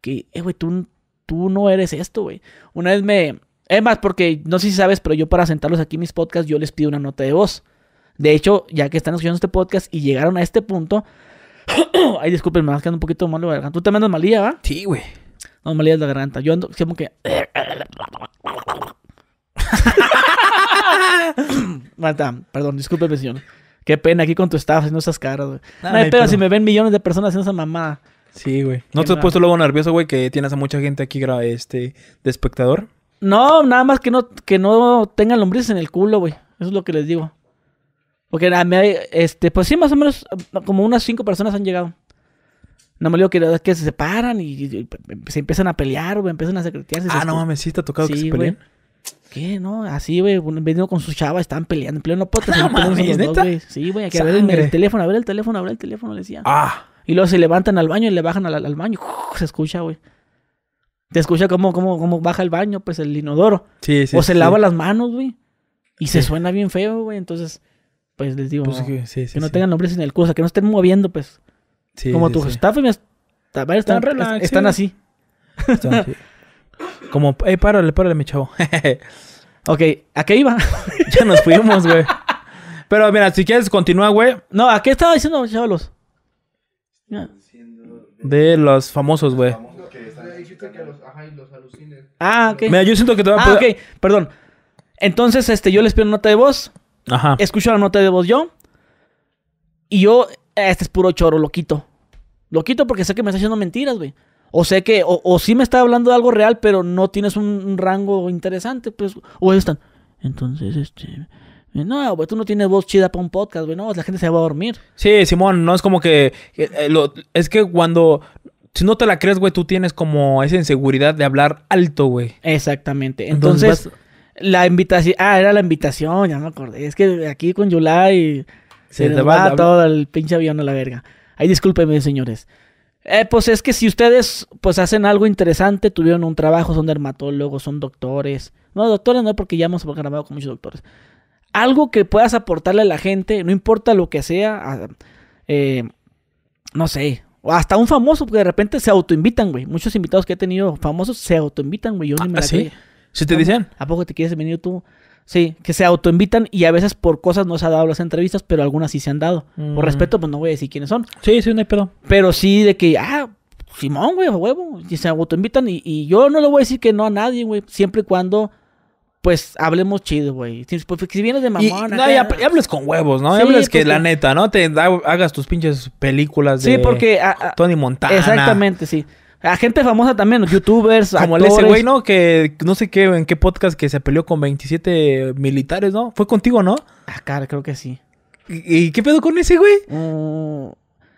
que, eh, güey, tú tú no eres esto, güey. Una vez me... Es más, porque no sé si sabes, pero yo para sentarlos aquí en mis podcasts, yo les pido una nota de voz. De hecho, ya que están escuchando este podcast y llegaron a este punto... Ay, disculpen, me vas quedando un poquito mal la garganta. Tú también andas malía, ¿va? Sí, güey. No, malía es la garganta. Yo ando como que... perdón, discúlpeme, señor. Qué pena aquí con tu staff haciendo esas caras, güey. No, pero si me ven millones de personas haciendo esa mamada. Sí, güey. ¿No te has puesto luego nervioso, güey, que tienes a mucha gente aquí este, de espectador? No, nada más que no, que no tengan lombrices en el culo, güey. Eso es lo que les digo. Porque este, pues sí, más o menos um, como unas cinco personas han llegado. No me digo que, que se separan y, se empiezan a pelear, güey, empiezan a secretearse. Ah, no mames, sí te ha tocado que se peleen. ¿Qué? No, así, güey, venido con sus chavas, estaban peleando, en pleno No ¿neta? güey. Sí, güey, a ver el teléfono, a ver el teléfono, a ver el teléfono, le decía. Ah. Y luego se levantan al baño y le bajan al, baño. se escucha, güey. Te escucha cómo, cómo, cómo baja el baño, pues el inodoro. Sí, sí. O se lava las manos, güey. Y se suena bien feo, güey. Entonces, pues les digo, pues, que, no tengan nombres en el curso, que no estén moviendo, pues. Como tus staff y están, están, relax, están así. Están, así. Como, eh, párale, párale, mi chavo. ok, ¿a qué iba? ya nos fuimos, güey. Pero mira, si quieres, continúa, güey. No, ¿a qué estaba diciendo, chavalos? Ah. De los famosos, güey. Ah, ok. Mira, yo siento que te va a Ah, ok, perdón. Entonces, este, yo les pido una nota de voz. Ajá. Escucho la nota de voz yo. Y yo, este es puro choro, lo quito. Lo quito porque sé que me está haciendo mentiras, güey. O sé que, o, sí me está hablando de algo real, pero no tienes un, rango interesante, pues. O están. Entonces, este. No, güey, tú no tienes voz chida para un podcast, güey. No, la gente se va a dormir. Sí, Simón, no es como que. Eh, eh, lo, es que cuando. Si no te la crees, güey, tú tienes como esa inseguridad de hablar alto, güey. Exactamente. Entonces, la invitación. Ah, era la invitación, ya me acordé. Es que aquí con Yulai... Se, se va, todo el pinche avión a la verga. Ahí discúlpeme, señores. Eh, pues es que si ustedes pues hacen algo interesante, tuvieron un trabajo, son dermatólogos, son doctores. No, doctores no, porque ya hemos grabado con muchos doctores algo que puedas aportarle a la gente, no importa lo que sea, eh, no sé, o hasta un famoso, porque de repente se autoinvitan, güey. Muchos invitados que he tenido famosos se autoinvitan, güey. Yo ah, te dicen? ¿A poco te quieres venir tú? Sí, que se autoinvitan y a veces por cosas no se han dado las entrevistas, pero algunas sí se han dado. Por mm. respeto, pues no voy a decir quiénes son. Sí, sí, no hay pedo. Pero sí de que, ah, Simón, güey, huevo. Y se autoinvitan y, y yo no le voy a decir que no a nadie, güey. Siempre y cuando pues hablemos chido, güey. si pues, vienes de mamón... no, hables con huevos, ¿no? hables que pues la neta, ¿no? Te hagas tus pinches películas de... Sí, porque... Tony Montana. Exactamente, sí. A gente famosa también, los youtubers, Como ese güey, ¿no? Que no sé qué, en qué podcast que se peleó con 27 militares, ¿no? Fue contigo, ¿no? Ah, cara, creo que sí. ¿Y, qué pedo con ese güey? Mm,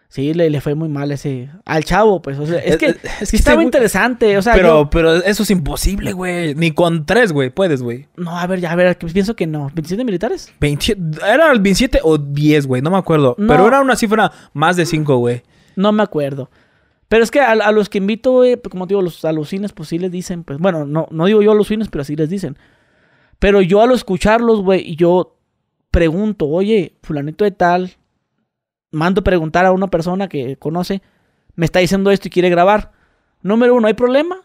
Sí, le, le, fue muy mal ese. Al chavo, pues. es que, es, estaba interesante. pero, pero eso es imposible, güey. Ni con tres, güey. Puedes, güey. No, a ver, ya, a ver, pienso que no. ¿27 militares? ¿Eran era el 27 o 10, güey. No me acuerdo. Pero era una cifra más de 5, güey. No me acuerdo. Pero es que a, los que invito, eh, como digo, los, a los cines, pues sí les dicen, pues. Bueno, no, no digo yo a los cines, pero así les dicen. Pero yo al escucharlos, güey, yo pregunto, oye, fulanito de tal, mando preguntar a una persona que conoce, me está diciendo esto y quiere grabar. Número uno, ¿hay problema?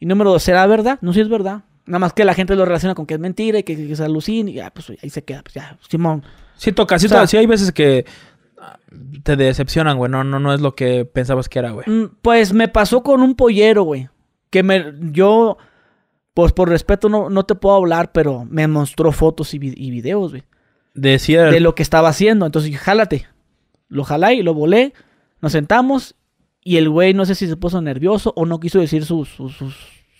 Y número dos, ¿será verdad? No, si es verdad. Nada más que la gente lo relaciona con que es mentira y que, es alucin y ah, pues ahí se queda, pues ya, Simón. Sí toca, sí, hay veces que ah, te decepcionan, güey. No, no, no es lo que pensabas que era, güey. Mm, pues me pasó con un pollero, güey. Que me, yo, pues por respeto no, no te puedo hablar, pero me mostró fotos y, videos, güey. De, de lo que estaba haciendo. Entonces, jálate. Lo jalé y lo volé, nos sentamos y el güey no sé si se puso nervioso o no quiso decir sus, sus,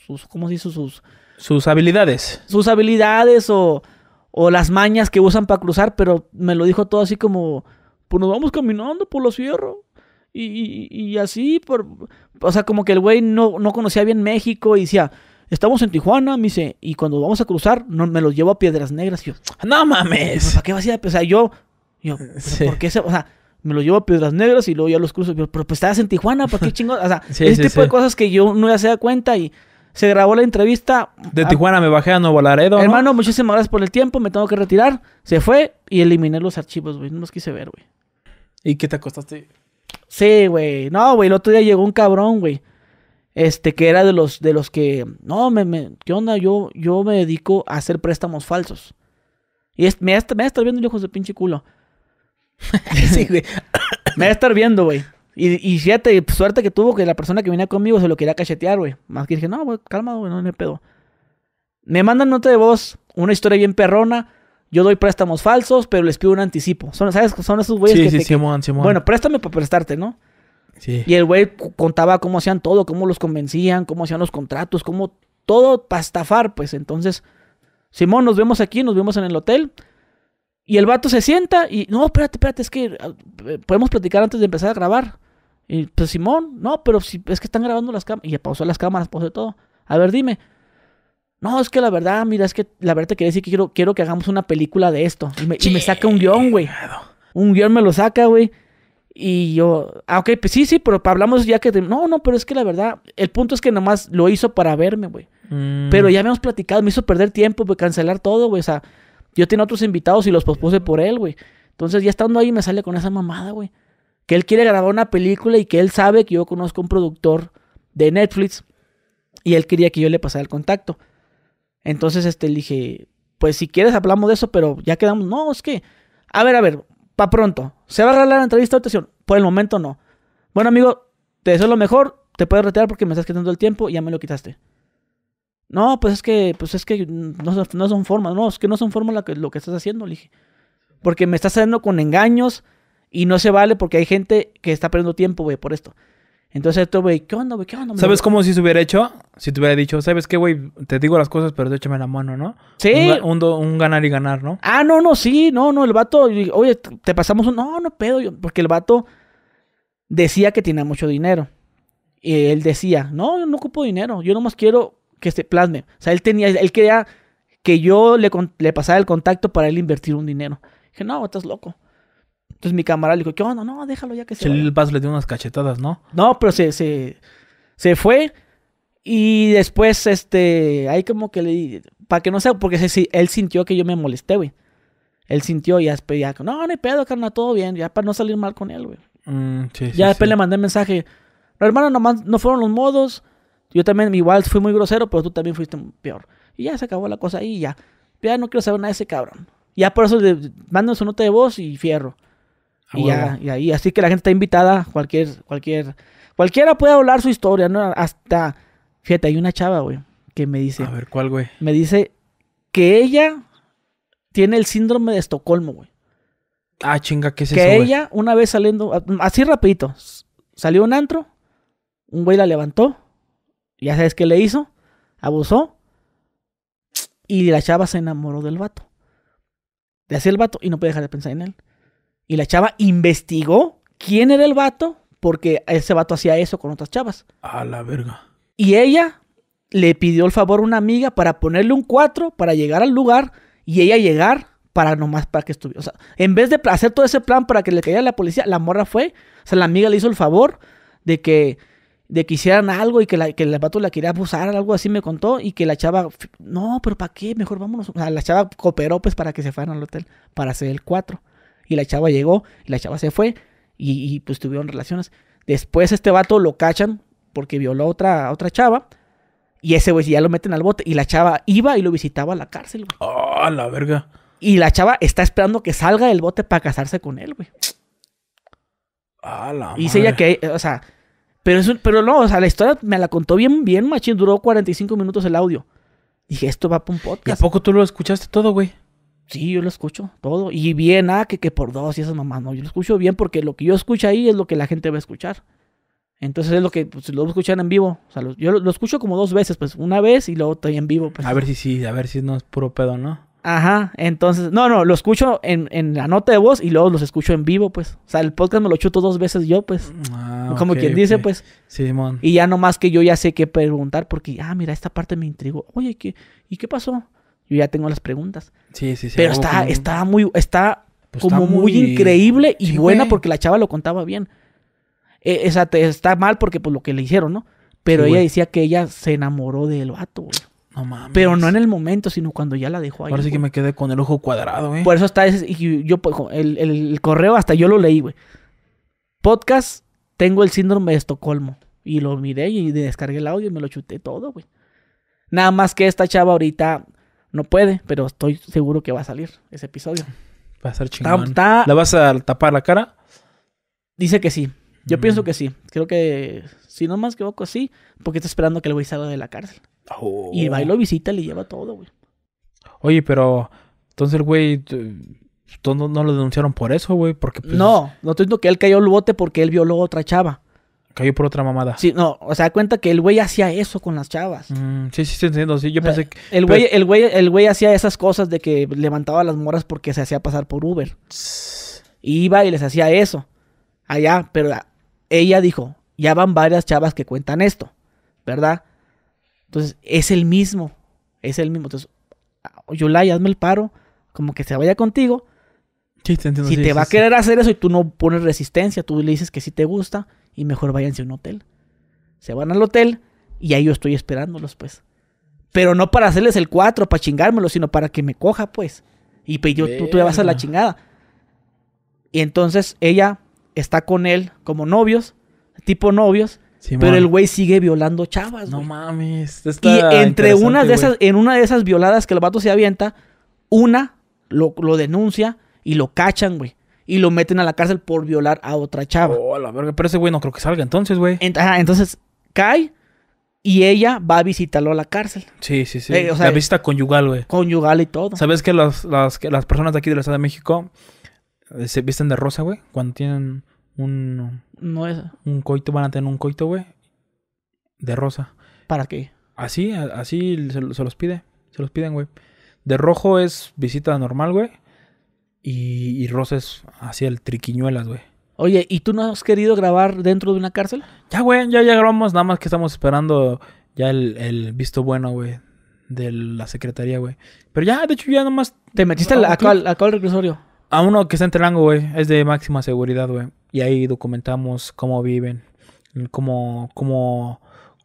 sus, ¿cómo se Sus, sus habilidades. Sus habilidades o, o las mañas que usan para cruzar, pero me lo dijo todo así como, pues nos vamos caminando por los fierros. Y, así, por, o sea, como que el güey no, no conocía bien México y decía, estamos en Tijuana, me dice, y cuando vamos a cruzar, no, me los llevo a Piedras Negras. Y yo, no mames. ¿Para qué vas a ir? O sea, yo, yo ¿por qué se, o sea, me lo llevo a Piedras Negras y luego ya los cruzo. Pero, pues estabas en Tijuana, ¿para qué chingos? O sea, ese tipo de cosas que yo no se da cuenta y se grabó la entrevista. De ah, Tijuana me bajé a Nuevo Laredo. Hermano, muchísimas gracias por el tiempo, me tengo que retirar. Se fue y eliminé los archivos, güey. No los quise ver, güey. ¿Y qué te acostaste? Sí, güey. No, güey, el otro día llegó un cabrón, güey. Este, que era de los, de los que. No, me, me, ¿qué onda? Yo, yo me dedico a hacer préstamos falsos. Y me me, me estar viendo el de pinche culo. sí, güey. Me va a estar viendo, güey. Y, y fíjate, suerte que tuvo que la persona que venía conmigo se lo quería cachetear, güey. Más que dije, no, güey, calma, güey, no me pedo. Me mandan nota de voz, una historia bien perrona. Yo doy préstamos falsos, pero les pido un anticipo. Son, ¿Sabes? Son esos güeyes que sí, te... Sí, Simón, Simón, Bueno, préstame para prestarte, ¿no? Sí. Y el güey contaba cómo hacían todo, cómo los convencían, cómo hacían los contratos, cómo todo para estafar, pues. Entonces, Simón, nos vemos aquí, nos vemos en el hotel. Y el vato se sienta y, no, espérate, espérate, es que eh, podemos platicar antes de empezar a grabar. Y pues Simón, no, pero si, es que están grabando las cámaras. Y ya pausó las cámaras, pausó todo. A ver, dime. No, es que la verdad, mira, es que la verdad te quería decir que quiero, quiero que hagamos una película de esto. Y me, saca un guión, güey. Un guión me lo saca, güey. Y yo, ah, ok, pues sí, sí, pero hablamos ya que... no, no, pero es que la verdad, el punto es que nomás lo hizo para verme, güey. Mm. Pero ya habíamos platicado, me hizo perder tiempo, güey, cancelar todo, güey. O sea, yo tenía otros invitados y los pospuse por él, güey. Entonces, ya estando ahí, me sale con esa mamada, güey. Que él quiere grabar una película y que él sabe que yo conozco a un productor de Netflix y él quería que yo le pasara el contacto. Entonces, este, le dije, pues si quieres hablamos de eso, pero ya quedamos. No, es que, a ver, a ver, pa' pronto. ¿Se va a arreglar la entrevista de atención? Por el momento no. Bueno, amigo, te deseo lo mejor. Te puedes retirar porque me estás quitando el tiempo y ya me lo quitaste. No, pues es que, pues es que no, son formas, no, es que no son formas lo que, lo que estás haciendo, le dije. Porque me estás haciendo con engaños y no se vale porque hay gente que está perdiendo tiempo, güey, por esto. Entonces, esto, güey, ¿qué onda, güey? ¿Qué onda? ¿Sabes cómo si se hubiera hecho? Si te hubiera dicho, ¿sabes qué, güey? Te digo las cosas, pero échame la mano, ¿no? Sí. Un, ganar y ganar, ¿no? Ah, no, no, sí, no, no, el vato, oye, te pasamos un. No, no pedo, yo, porque el vato decía que tenía mucho dinero. Y él decía, no, yo no ocupo dinero, yo nomás quiero que se plasme. O sea, él tenía, él quería que yo le, le pasara el contacto para él invertir un dinero. Dije, no, estás loco. Entonces mi camarada le dijo, ¿qué onda? No, déjalo ya que se. El Bass le dio unas cachetadas, ¿no? No, pero se, se, se fue. Y después, este, ahí como que le. Para que no sea, porque él sintió que yo me molesté, güey. Él sintió y ya, ya, no, no hay pedo, carnal, todo bien, ya para no salir mal con él, güey. Mm, ya después le mandé mensaje. No, hermano, no fueron los modos. Yo también, igual fui muy grosero, pero tú también fuiste peor. Y ya se acabó la cosa ahí y ya. Ya no quiero saber nada de ese cabrón. Ya por eso le su nota de voz y fierro. y ya, y ahí. Así que la gente está invitada. Cualquier, cualquier, cualquiera puede hablar su historia, ¿no? Hasta, fíjate, hay una chava, güey, que me dice. A ver, ¿cuál, güey? Me dice que ella tiene el síndrome de Estocolmo, güey. Ah, chinga, ¿qué es que eso? Que ella, una vez saliendo, así rapidito, salió un antro, un güey la levantó, ya sabes qué le hizo. Abusó. Y la chava se enamoró del vato. De hacía el vato y no puede dejar de pensar en él. Y la chava investigó quién era el vato porque ese vato hacía eso con otras chavas. A la verga. Y ella le pidió el favor a una amiga para ponerle un cuatro para llegar al lugar y ella llegar para nomás para que estuviera. O sea, en vez de hacer todo ese plan para que le cayera la policía, la morra fue. O sea, la amiga le hizo el favor de que de que hicieran algo y que, que el vato la quería abusar, algo así me contó, y que la chava, no, pero ¿para qué? Mejor vámonos. O sea, la chava cooperó pues para que se fueran al hotel, para hacer el cuatro. Y la chava llegó, y la chava se fue, y, pues tuvieron relaciones. Después este vato lo cachan porque violó a otra, otra chava, y ese güey ya lo meten al bote, y la chava iba y lo visitaba a la cárcel, güey. ¡Ah, la verga! Y la chava está esperando que salga del bote para casarse con él, güey. Ah, la Dice ella que, o sea, pero, pero no, o sea, la historia me la contó bien, bien, machín. Duró 45 minutos el audio. Dije, esto va para un podcast. ¿Y a poco tú lo escuchaste todo, güey? Sí, yo lo escucho todo. Y bien, ah, que, que por dos y esas mamás. No, yo lo escucho bien porque lo que yo escucho ahí es lo que la gente va a escuchar. Entonces es lo que pues, lo escuchan en vivo. O sea, yo lo, escucho como dos veces, pues una vez y luego estoy en vivo. Pues. A ver si sí, a ver si no es puro pedo, ¿no? Ajá, entonces, no, no, lo escucho en, la nota de voz y luego los escucho en vivo, pues. O sea, el podcast me lo chuto dos veces yo, pues. Ah, como quien dice, pues. Simón. y ya nomás que yo ya sé qué preguntar porque, ah, mira, esta parte me intrigó. Oye, ¿qué, ¿y qué pasó? Yo ya tengo las preguntas. Sí, sí, sí. Pero está, está muy, está pues como muy... increíble y buena porque la chava lo contaba bien. E, esa está mal porque pues lo que le hicieron, ¿no? Pero ella decía que ella se enamoró del vato, güey. No mames. Pero no en el momento, sino cuando ya la dejó ahí. Ahora sí que me quedé con el ojo cuadrado, eh. Por eso está ese, y yo, pues, el, correo hasta yo lo leí, güey. Podcast, tengo el síndrome de Estocolmo. Y lo miré y descargué el audio y me lo chuté todo, güey. Nada más que esta chava ahorita no puede, pero estoy seguro que va a salir ese episodio. Va a ser chingón. ¿La vas a tapar la cara? Dice que sí. Yo pienso que sí. Creo que, si no más que equivoco, sí. Porque está esperando que el güey salga de la cárcel. Y va y lo visita, le lleva todo, güey. Oye, pero entonces el güey no, lo denunciaron por eso, güey, porque pues, No, no estoy diciendo que él cayó el bote porque él violó a otra chava. Cayó por otra mamada. Sí, no, o sea, cuenta que el güey hacía eso con las chavas. Mm, sí, sí, sí, entiendo, sí, yo pensé que... El güey, el güey, el güey hacía esas cosas de que levantaba las moras porque se hacía pasar por Uber. Iba y les hacía eso. Allá, pero ella dijo, ya van varias chavas que cuentan esto, ¿verdad? Entonces, es el mismo, es el mismo. Entonces, Yolay, hazme el paro, como que se vaya contigo. si te va a querer hacer eso y tú no pones resistencia, tú le dices que sí te gusta y mejor váyanse a un hotel. Se van al hotel y ahí yo estoy esperándolos, pues. Pero no para hacerles el 4, para chingármelo, sino para que me coja, pues. Y yo, tú, tú vas a la chingada. Y entonces ella está con él como novios, tipo novios, pero el güey sigue violando chavas. No mames. Está y entre una de esas, en una de esas violadas que el vato se avienta, una lo, denuncia y lo cachan, güey. Y lo meten a la cárcel por violar a otra chava. Oh, la verga. Pero ese güey no creo que salga entonces, güey. entonces cae y ella va a visitarlo a la cárcel. Sí, sí, sí. Eh, la visita conyugal, güey. Conyugal y todo. ¿Sabes que las, que las personas de aquí de la Ciudad de México se visten de rosa, güey. Cuando tienen un. No es. Un coito, van a tener un coito, güey. De rosa. ¿Para qué? Así, así se, los pide. Se los piden, güey. De rojo es visita normal, güey. Y, y rosa es así el triquiñuelas, güey. Oye, ¿y tú no has querido grabar dentro de una cárcel? Ya, güey, ya, ya grabamos, nada más que estamos esperando ya el, visto bueno, güey, de la secretaría, güey. Pero ya, de hecho, ya nomás... ¿Te metiste al, acá, al reclusorio? a uno que está en Telango, güey, es de máxima seguridad, güey. Y ahí documentamos cómo viven, cómo, cómo,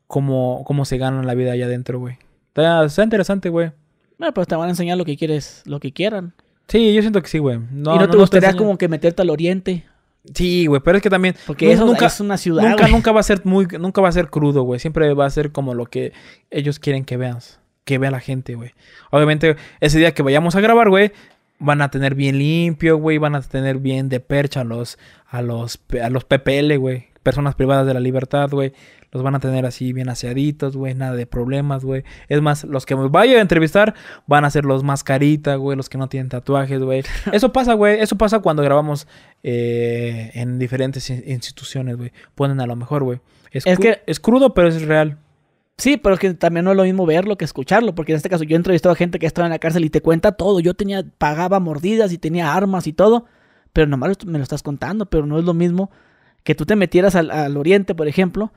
cómo, cómo se ganan la vida allá adentro, güey. Está, interesante, güey. Bueno, pues te van a enseñar lo que quieres, lo que quieran. Sí, yo siento que sí, güey. ¿Y no, te gustaría como que meterte al oriente? Sí, güey, pero es que también. Porque eso nunca, es una ciudad. Nunca, nunca va a ser muy, nunca va a ser crudo, güey. Siempre va a ser como lo que ellos quieren que veas. Que vea la gente, güey. Obviamente, ese día que vayamos a grabar, güey, van a tener bien limpio, güey, van a tener bien de percha a los, a los, a los PPL, güey, personas privadas de la libertad, güey. Los van a tener así bien aseaditos, güey, nada de problemas, güey. Es más, los que me vaya a entrevistar van a ser los más caritas, güey, los que no tienen tatuajes, güey. Eso pasa, güey, eso pasa cuando grabamos eh, en diferentes instituciones, güey. Ponen a lo mejor, güey. es, que es crudo, pero es real. Sí, pero es que también no es lo mismo verlo que escucharlo, porque en este caso yo he entrevistado a gente que estaba en la cárcel y te cuenta todo. Yo tenía, pagaba mordidas y tenía armas y todo, pero nomás me lo estás contando, pero no es lo mismo que tú te metieras al, oriente, por ejemplo,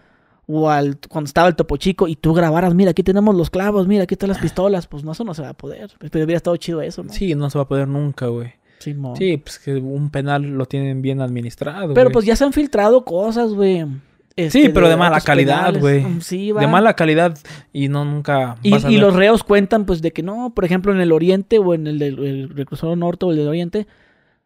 o al, cuando estaba el topo chico y tú grabaras, mira, aquí tenemos los clavos, mira, aquí están las pistolas, pues no, eso no se va a poder. Pero este, hubiera estado chido eso, ¿no? Sí, no se va a poder nunca, güey. Sí, pues que un penal lo tienen bien administrado. Pero pues ya se han filtrado cosas, güey. Este, sí, pero de, mala calidad, güey. Mm, de mala calidad y no nunca. Y, los reos cuentan, pues, de que no, por ejemplo, en el Oriente o en el, del norte o el del Oriente,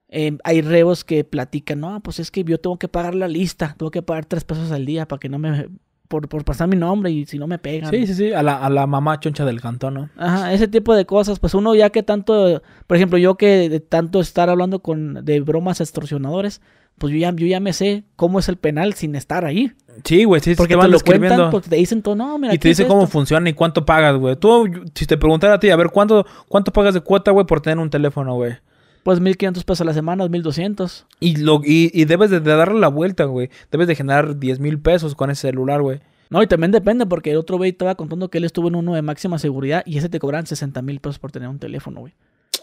em, hay reos que platican, no, pues es que yo tengo que pagar la lista, tengo que pagar tres pesos al día para que no me. Por, pasar mi nombre y si no me pegan. Sí, sí, sí, a la, mamá choncha del cantón, ¿no? Ajá, ese tipo de cosas. Pues uno ya que tanto, por ejemplo, yo que tanto estar hablando con de bromas extorsionadores, pues yo ya, me sé cómo es el penal sin estar ahí. Sí, güey, sí, porque te, lo cuentan, porque te dicen todo, no, mira, Y te dicen cómo funciona y cuánto pagas, güey. Tú, si te preguntara a ti, a ver, ¿cuánto, cuánto pagas de cuota, güey, por tener un teléfono, güey? Pues 1500 pesos a la semana, 1200. Y, lo, y, debes de, darle la vuelta, güey. Debes de generar 10,000 mil pesos con ese celular, güey. No, y también depende, porque el otro güey estaba contando que él estuvo en uno de máxima seguridad y ese te cobran 60 mil pesos por tener un teléfono, güey.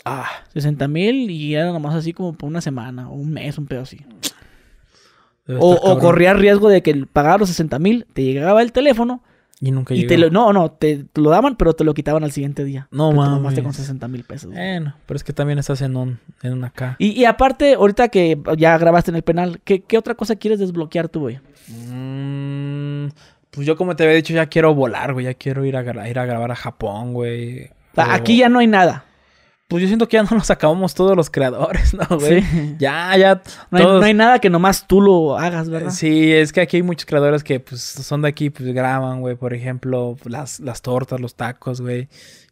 Ah. 60 mil y era nomás así como por una semana o un mes, un pedo así. O, o corría riesgo de que pagar los 60 mil, te llegaba el teléfono. Y nunca llegaba Y te no, no, te lo daban, pero te lo quitaban al siguiente día. No mames. con 60 mil pesos. Bueno, pero es que también estás en, un, en una Y, aparte, ahorita que ya grabaste en el penal, ¿qué, qué otra cosa quieres desbloquear tú, güey? Mm, pues yo, como te había dicho, ya quiero volar, güey. Ya quiero ir a, ir a grabar a Japón, güey. aquí ya no hay nada pues yo siento que ya no nos acabamos todos los creadores, ¿no, güey? Ya, ya. No, hay, nada que nomás tú lo hagas, ¿verdad? Sí, es que aquí hay muchos creadores que pues son de aquí, pues graban, güey. Por ejemplo, las, las tortas, los tacos, güey.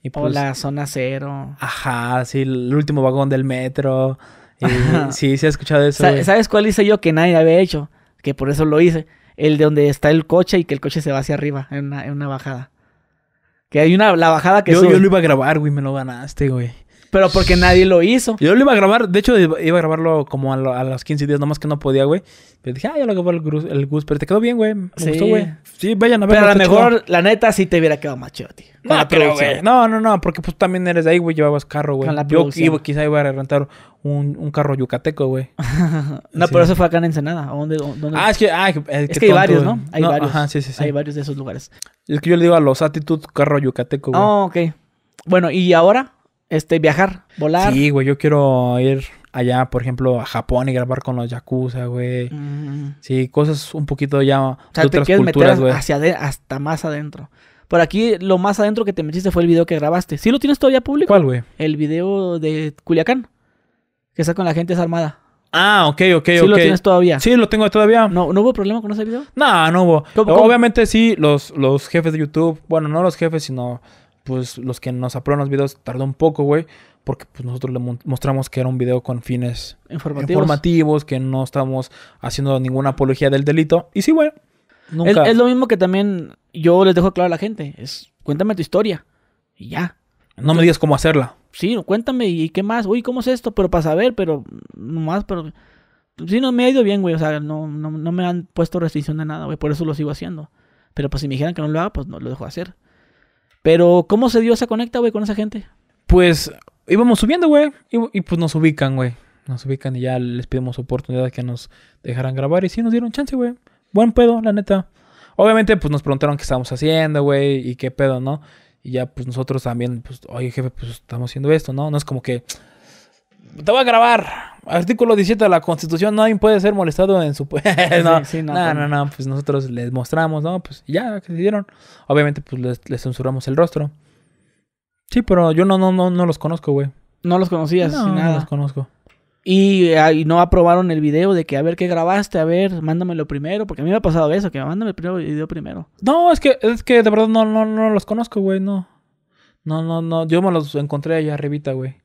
o pues la zona cero. Ajá, sí, el último vagón del metro. Y, sí, sí, he escuchado eso. ¿Sabes cuál hice yo que nadie había hecho? Que por eso lo hice. El de donde está el coche y que el coche se va hacia arriba en una, en una bajada. Que hay una la bajada que yo, Yo lo iba a grabar, güey, me lo ganaste, güey pero porque nadie lo hizo. Yo lo iba a grabar, de hecho, iba a grabarlo como a, lo, a los 15 días, nomás que no podía, güey. Pero dije, ah, ya lo grabó el, el Gus, pero te quedó bien, güey. Me gustó, güey. Sí, vayan a ver. Pero a lo mejor, la neta, sí te hubiera quedado más chido, tío. no, pero, güey. No, no, no, porque pues también eres de ahí, güey, llevabas carro, güey. Con la producción. Yo iba, quizá iba a rentar un, carro yucateco, güey. no, pero eso fue acá en Ensenada. ¿Dónde, dónde? Ah, ah, es que, es que, hay varios, ¿no? Hay varios. Ajá, sí, sí, sí. Hay varios de esos lugares. Es que yo le digo a los Attitude carro yucateco, güey. Ah, ok. Bueno, ¿y ahora? este, viajar, volar. Sí, güey, yo quiero ir allá, por ejemplo, a Japón y grabar con los Yakuza, güey. Mm. Sí, cosas un poquito ya o sea, te quieres meter hacia hasta más adentro. Por aquí, lo más adentro que te metiste fue el video que grabaste. ¿Sí lo tienes todavía público? ¿Cuál, güey? El video de Culiacán, que está con la gente desarmada. Ah, ok, ok, ok. ¿Sí lo tienes todavía? Sí, lo tengo todavía. ¿No, hubo problema con ese video? No, no hubo. Obviamente sí, los, los jefes de YouTube, bueno, no los jefes, sino pues los que nos aprueban los videos tardó un poco, güey, porque pues nosotros le mostramos que era un video con fines informativos, que no estamos haciendo ninguna apología del delito. Y sí, güey. Es, lo mismo que también yo les dejo claro a la gente, es cuéntame tu historia y ya. No me digas cómo hacerla. Sí, cuéntame y qué más, uy, ¿cómo es esto? Pero para saber, pero más, pero sí, no me ha ido bien, güey, o sea, no, no, no me han puesto restricción de nada, güey, por eso lo sigo haciendo. Pero pues si me dijeran que no lo haga, pues no lo dejo hacer. Pero, ¿cómo se dio esa conecta, güey, con esa gente? Pues íbamos subiendo, güey. Y, pues nos ubican, güey. Nos ubican y ya les pedimos oportunidad de que nos dejaran grabar. Y sí nos dieron chance, güey. Buen pedo, la neta. Obviamente, pues nos preguntaron qué estábamos haciendo, güey. Y qué pedo, ¿no? Y ya, pues nosotros también, pues, oye, jefe, pues estamos haciendo esto, ¿no? No es como que. Te voy a grabar Artículo 17 de la Constitución, nadie puede ser molestado en su... Pues, pues no, no, no, pues nosotros les mostramos, ¿no? Pues ya, que Obviamente, pues les, censuramos el rostro. Sí, pero yo no, no, no, no los conozco, güey. No los conocías, no, nada. No los conozco. Y, no aprobaron el video de que a ver qué grabaste, a ver, mándamelo primero, porque a mí me ha pasado eso, que mándame el video primero. No, es que, es que de verdad no, no, no los conozco, güey, no. No, no, no, yo me los encontré allá arribita, güey.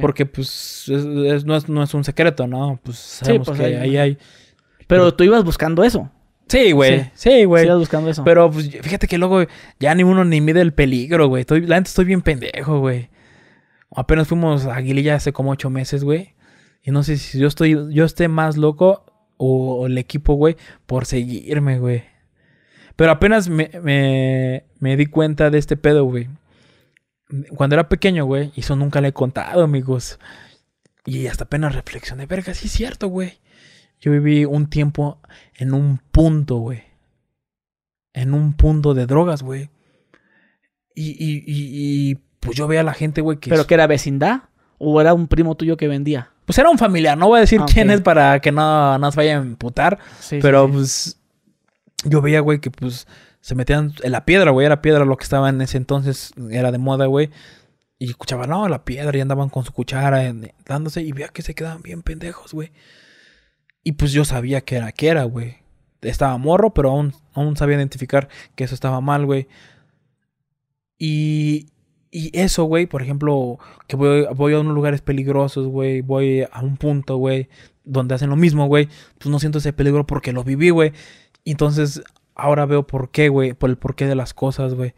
Porque pues no, es, un secreto, ¿no? Pues sabemos pues, que ahí, hay... Pero tú ibas buscando eso. Sí, güey. Sí, güey. buscando Pero pues fíjate que luego ya ni uno ni mide el peligro, güey. Estoy, la gente estoy bien pendejo, güey. Apenas fuimos a Aguililla hace como ocho meses, güey. Y no sé si yo estoy, yo esté más loco o, el equipo, güey, por seguirme, güey. Pero apenas me, me di cuenta de este pedo, güey cuando era pequeño, güey, y eso nunca le he contado, amigos. Y hasta apenas reflexioné, verga, sí es cierto, güey. Yo viví un tiempo en un punto, güey. En un punto de drogas, güey. Y, pues yo veía a la gente, güey, ¿Pero que era vecindad? ¿O era un primo tuyo que vendía? Pues era un familiar, no voy a decir ah, quién es para que no, nos vaya a imputar. Sí, pero pues yo veía, güey, que pues se metían en la piedra, güey. Era piedra lo que estaba en ese entonces, era de moda, güey. Y escuchaban, no, la piedra, y andaban con su cuchara dándose, y vea que se quedaban bien pendejos, güey. Y pues yo sabía que era, que era, güey. Estaba morro, pero aún, aún sabía identificar que eso estaba mal, güey. Y, y eso, güey, por ejemplo, que voy, voy a unos lugares peligrosos, güey, voy a un punto, güey, donde hacen lo mismo, güey, pues no siento ese peligro porque lo viví, güey. Entonces, ahora veo por qué, güey, por el porqué de las cosas, güey.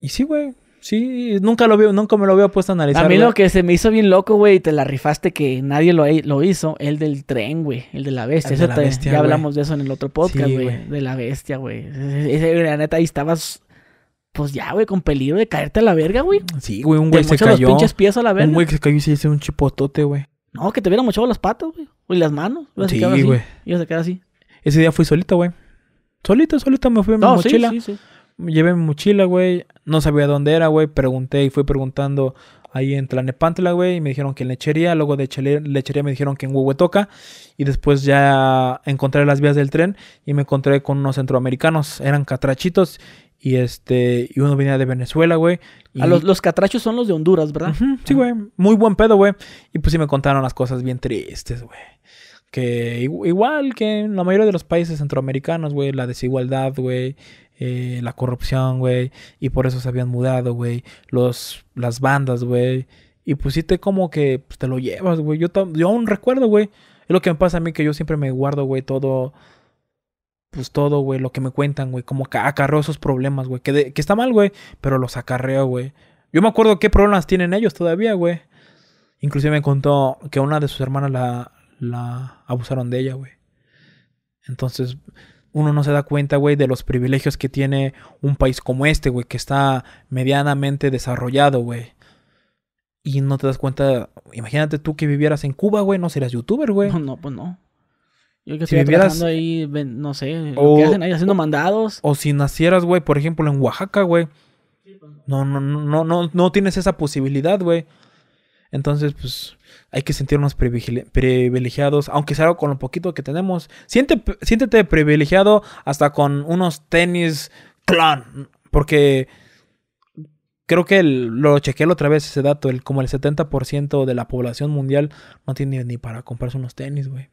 Y sí, güey. Sí, nunca lo veo, nunca me lo había puesto a analizar. A mí lo que se me hizo bien loco, güey, y te la rifaste que nadie lo, hizo, el del tren, güey, el de la bestia. El de ya hablamos de eso en el otro podcast, güey, de la bestia, güey. E, e, e, la neta, ahí estabas pues ya, güey, con peligro de caerte a la verga, güey. Sí, güey, un güey se cayó. Los pinches pies a la verga. Un güey que se cayó y se hizo un chipotote, güey. No, que te hubieran mochado las patas, güey. O las manos. Yo sí, güey. Y se queda así. Ese día fui solito, güey. Solito, solito me fui en mi mochila. Llevé mi mochila, güey. No sabía dónde era, güey. Pregunté y fui preguntando ahí en Tlanepantla, güey. Y me dijeron que en Lechería. Luego de Lechería me dijeron que en Huehuetoca. Y después ya encontré las vías del tren y me encontré con unos centroamericanos. Eran catrachitos. Y este, y uno venía de Venezuela, güey. Ah, los, los catrachos son los de Honduras, ¿verdad? sí, güey. Muy buen pedo, güey. Y pues sí me contaron las cosas bien tristes, güey. Que igual que en la mayoría de los países centroamericanos, güey, la desigualdad, güey, eh, la corrupción, güey, y por eso se habían mudado, güey, los, las bandas, güey, y pues sí te como que pues, te lo llevas, güey, yo, yo aún recuerdo, güey, es lo que me pasa a mí que yo siempre me guardo, güey, todo, pues todo, güey, lo que me cuentan, güey, como que acarreo esos problemas, güey, que, que está mal, güey, pero los acarreo, güey. Yo me acuerdo qué problemas tienen ellos todavía, güey. Inclusive me contó que una de sus hermanas la, la abusaron de ella, güey. Entonces, uno no se da cuenta, güey, de los privilegios que tiene un país como este, güey, que está medianamente desarrollado, güey. Y no te das cuenta, imagínate tú que vivieras en Cuba, güey, no serías youtuber, güey. No, no, pues no. Yo que si vivieras... ahí, no sé, o, ahí haciendo mandados. O si nacieras, güey, por ejemplo, en Oaxaca, güey. Pues no, no, no, no, no tienes esa posibilidad, güey. Entonces, pues hay que sentirnos privilegiados, aunque sea con lo poquito que tenemos. Siente, siéntete privilegiado hasta con unos tenis clan, porque creo que lo chequé la otra vez ese dato, el, como el 70% de la población mundial no tiene ni para comprarse unos tenis, güey.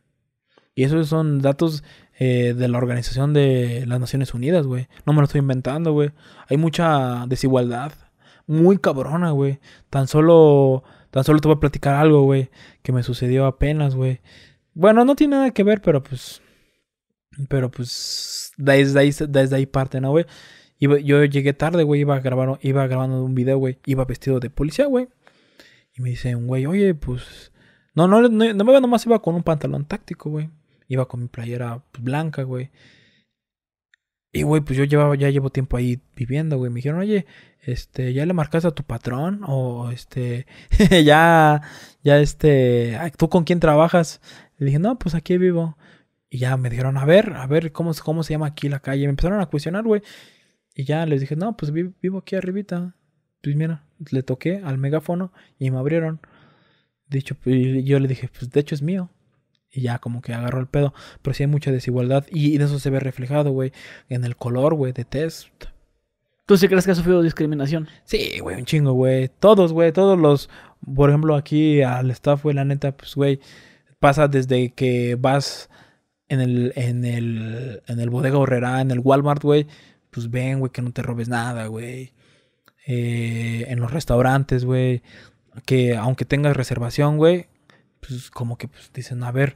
Y esos son datos eh, de la Organización de las Naciones Unidas, güey. No me lo estoy inventando, güey. Hay mucha desigualdad. Muy cabrona, güey. Tan solo Tan solo te voy a platicar algo, güey, que me sucedió apenas, güey. Bueno, no tiene nada que ver, pero pues. Pero pues. Desde ahí, desde ahí parte, ¿no, güey? yo llegué tarde, güey. Iba, iba grabando un video, güey. Iba vestido de policía, güey. Y me dice un güey, oye, pues. No, no, no, no, nomás iba con un pantalón táctico, güey. Iba con mi playera blanca, güey. Y, güey, pues yo llevaba, ya llevo tiempo ahí viviendo, güey. Me dijeron, oye, este, ya le marcaste a tu patrón o este, ya, ya este, ¿tú con quién trabajas? Le dije, no, pues aquí vivo. Y ya me dijeron, a ver, a ver, ¿cómo, cómo se llama aquí la calle? Me empezaron a cuestionar, güey. Y ya les dije, no, pues vivo, aquí arribita. Pues mira, le toqué al megáfono y me abrieron. Dicho, y yo le dije, pues de hecho es mío y ya como que agarró el pedo. Pero sí hay mucha desigualdad y de eso se ve reflejado, güey, en el color, güey, de test. ¿Tú sí crees que ha sufrido discriminación? Sí, güey, un chingo, güey. Todos, güey, todos los, por ejemplo, aquí al staff, güey, la neta, pues, güey, pasa desde que vas en el, en el, en el bodega horrera, en el Walmart, güey, pues ven, güey, que no te robes nada, güey. Eh, en los restaurantes, güey, que aunque tengas reservación, güey, pues como que pues, dicen, a ver,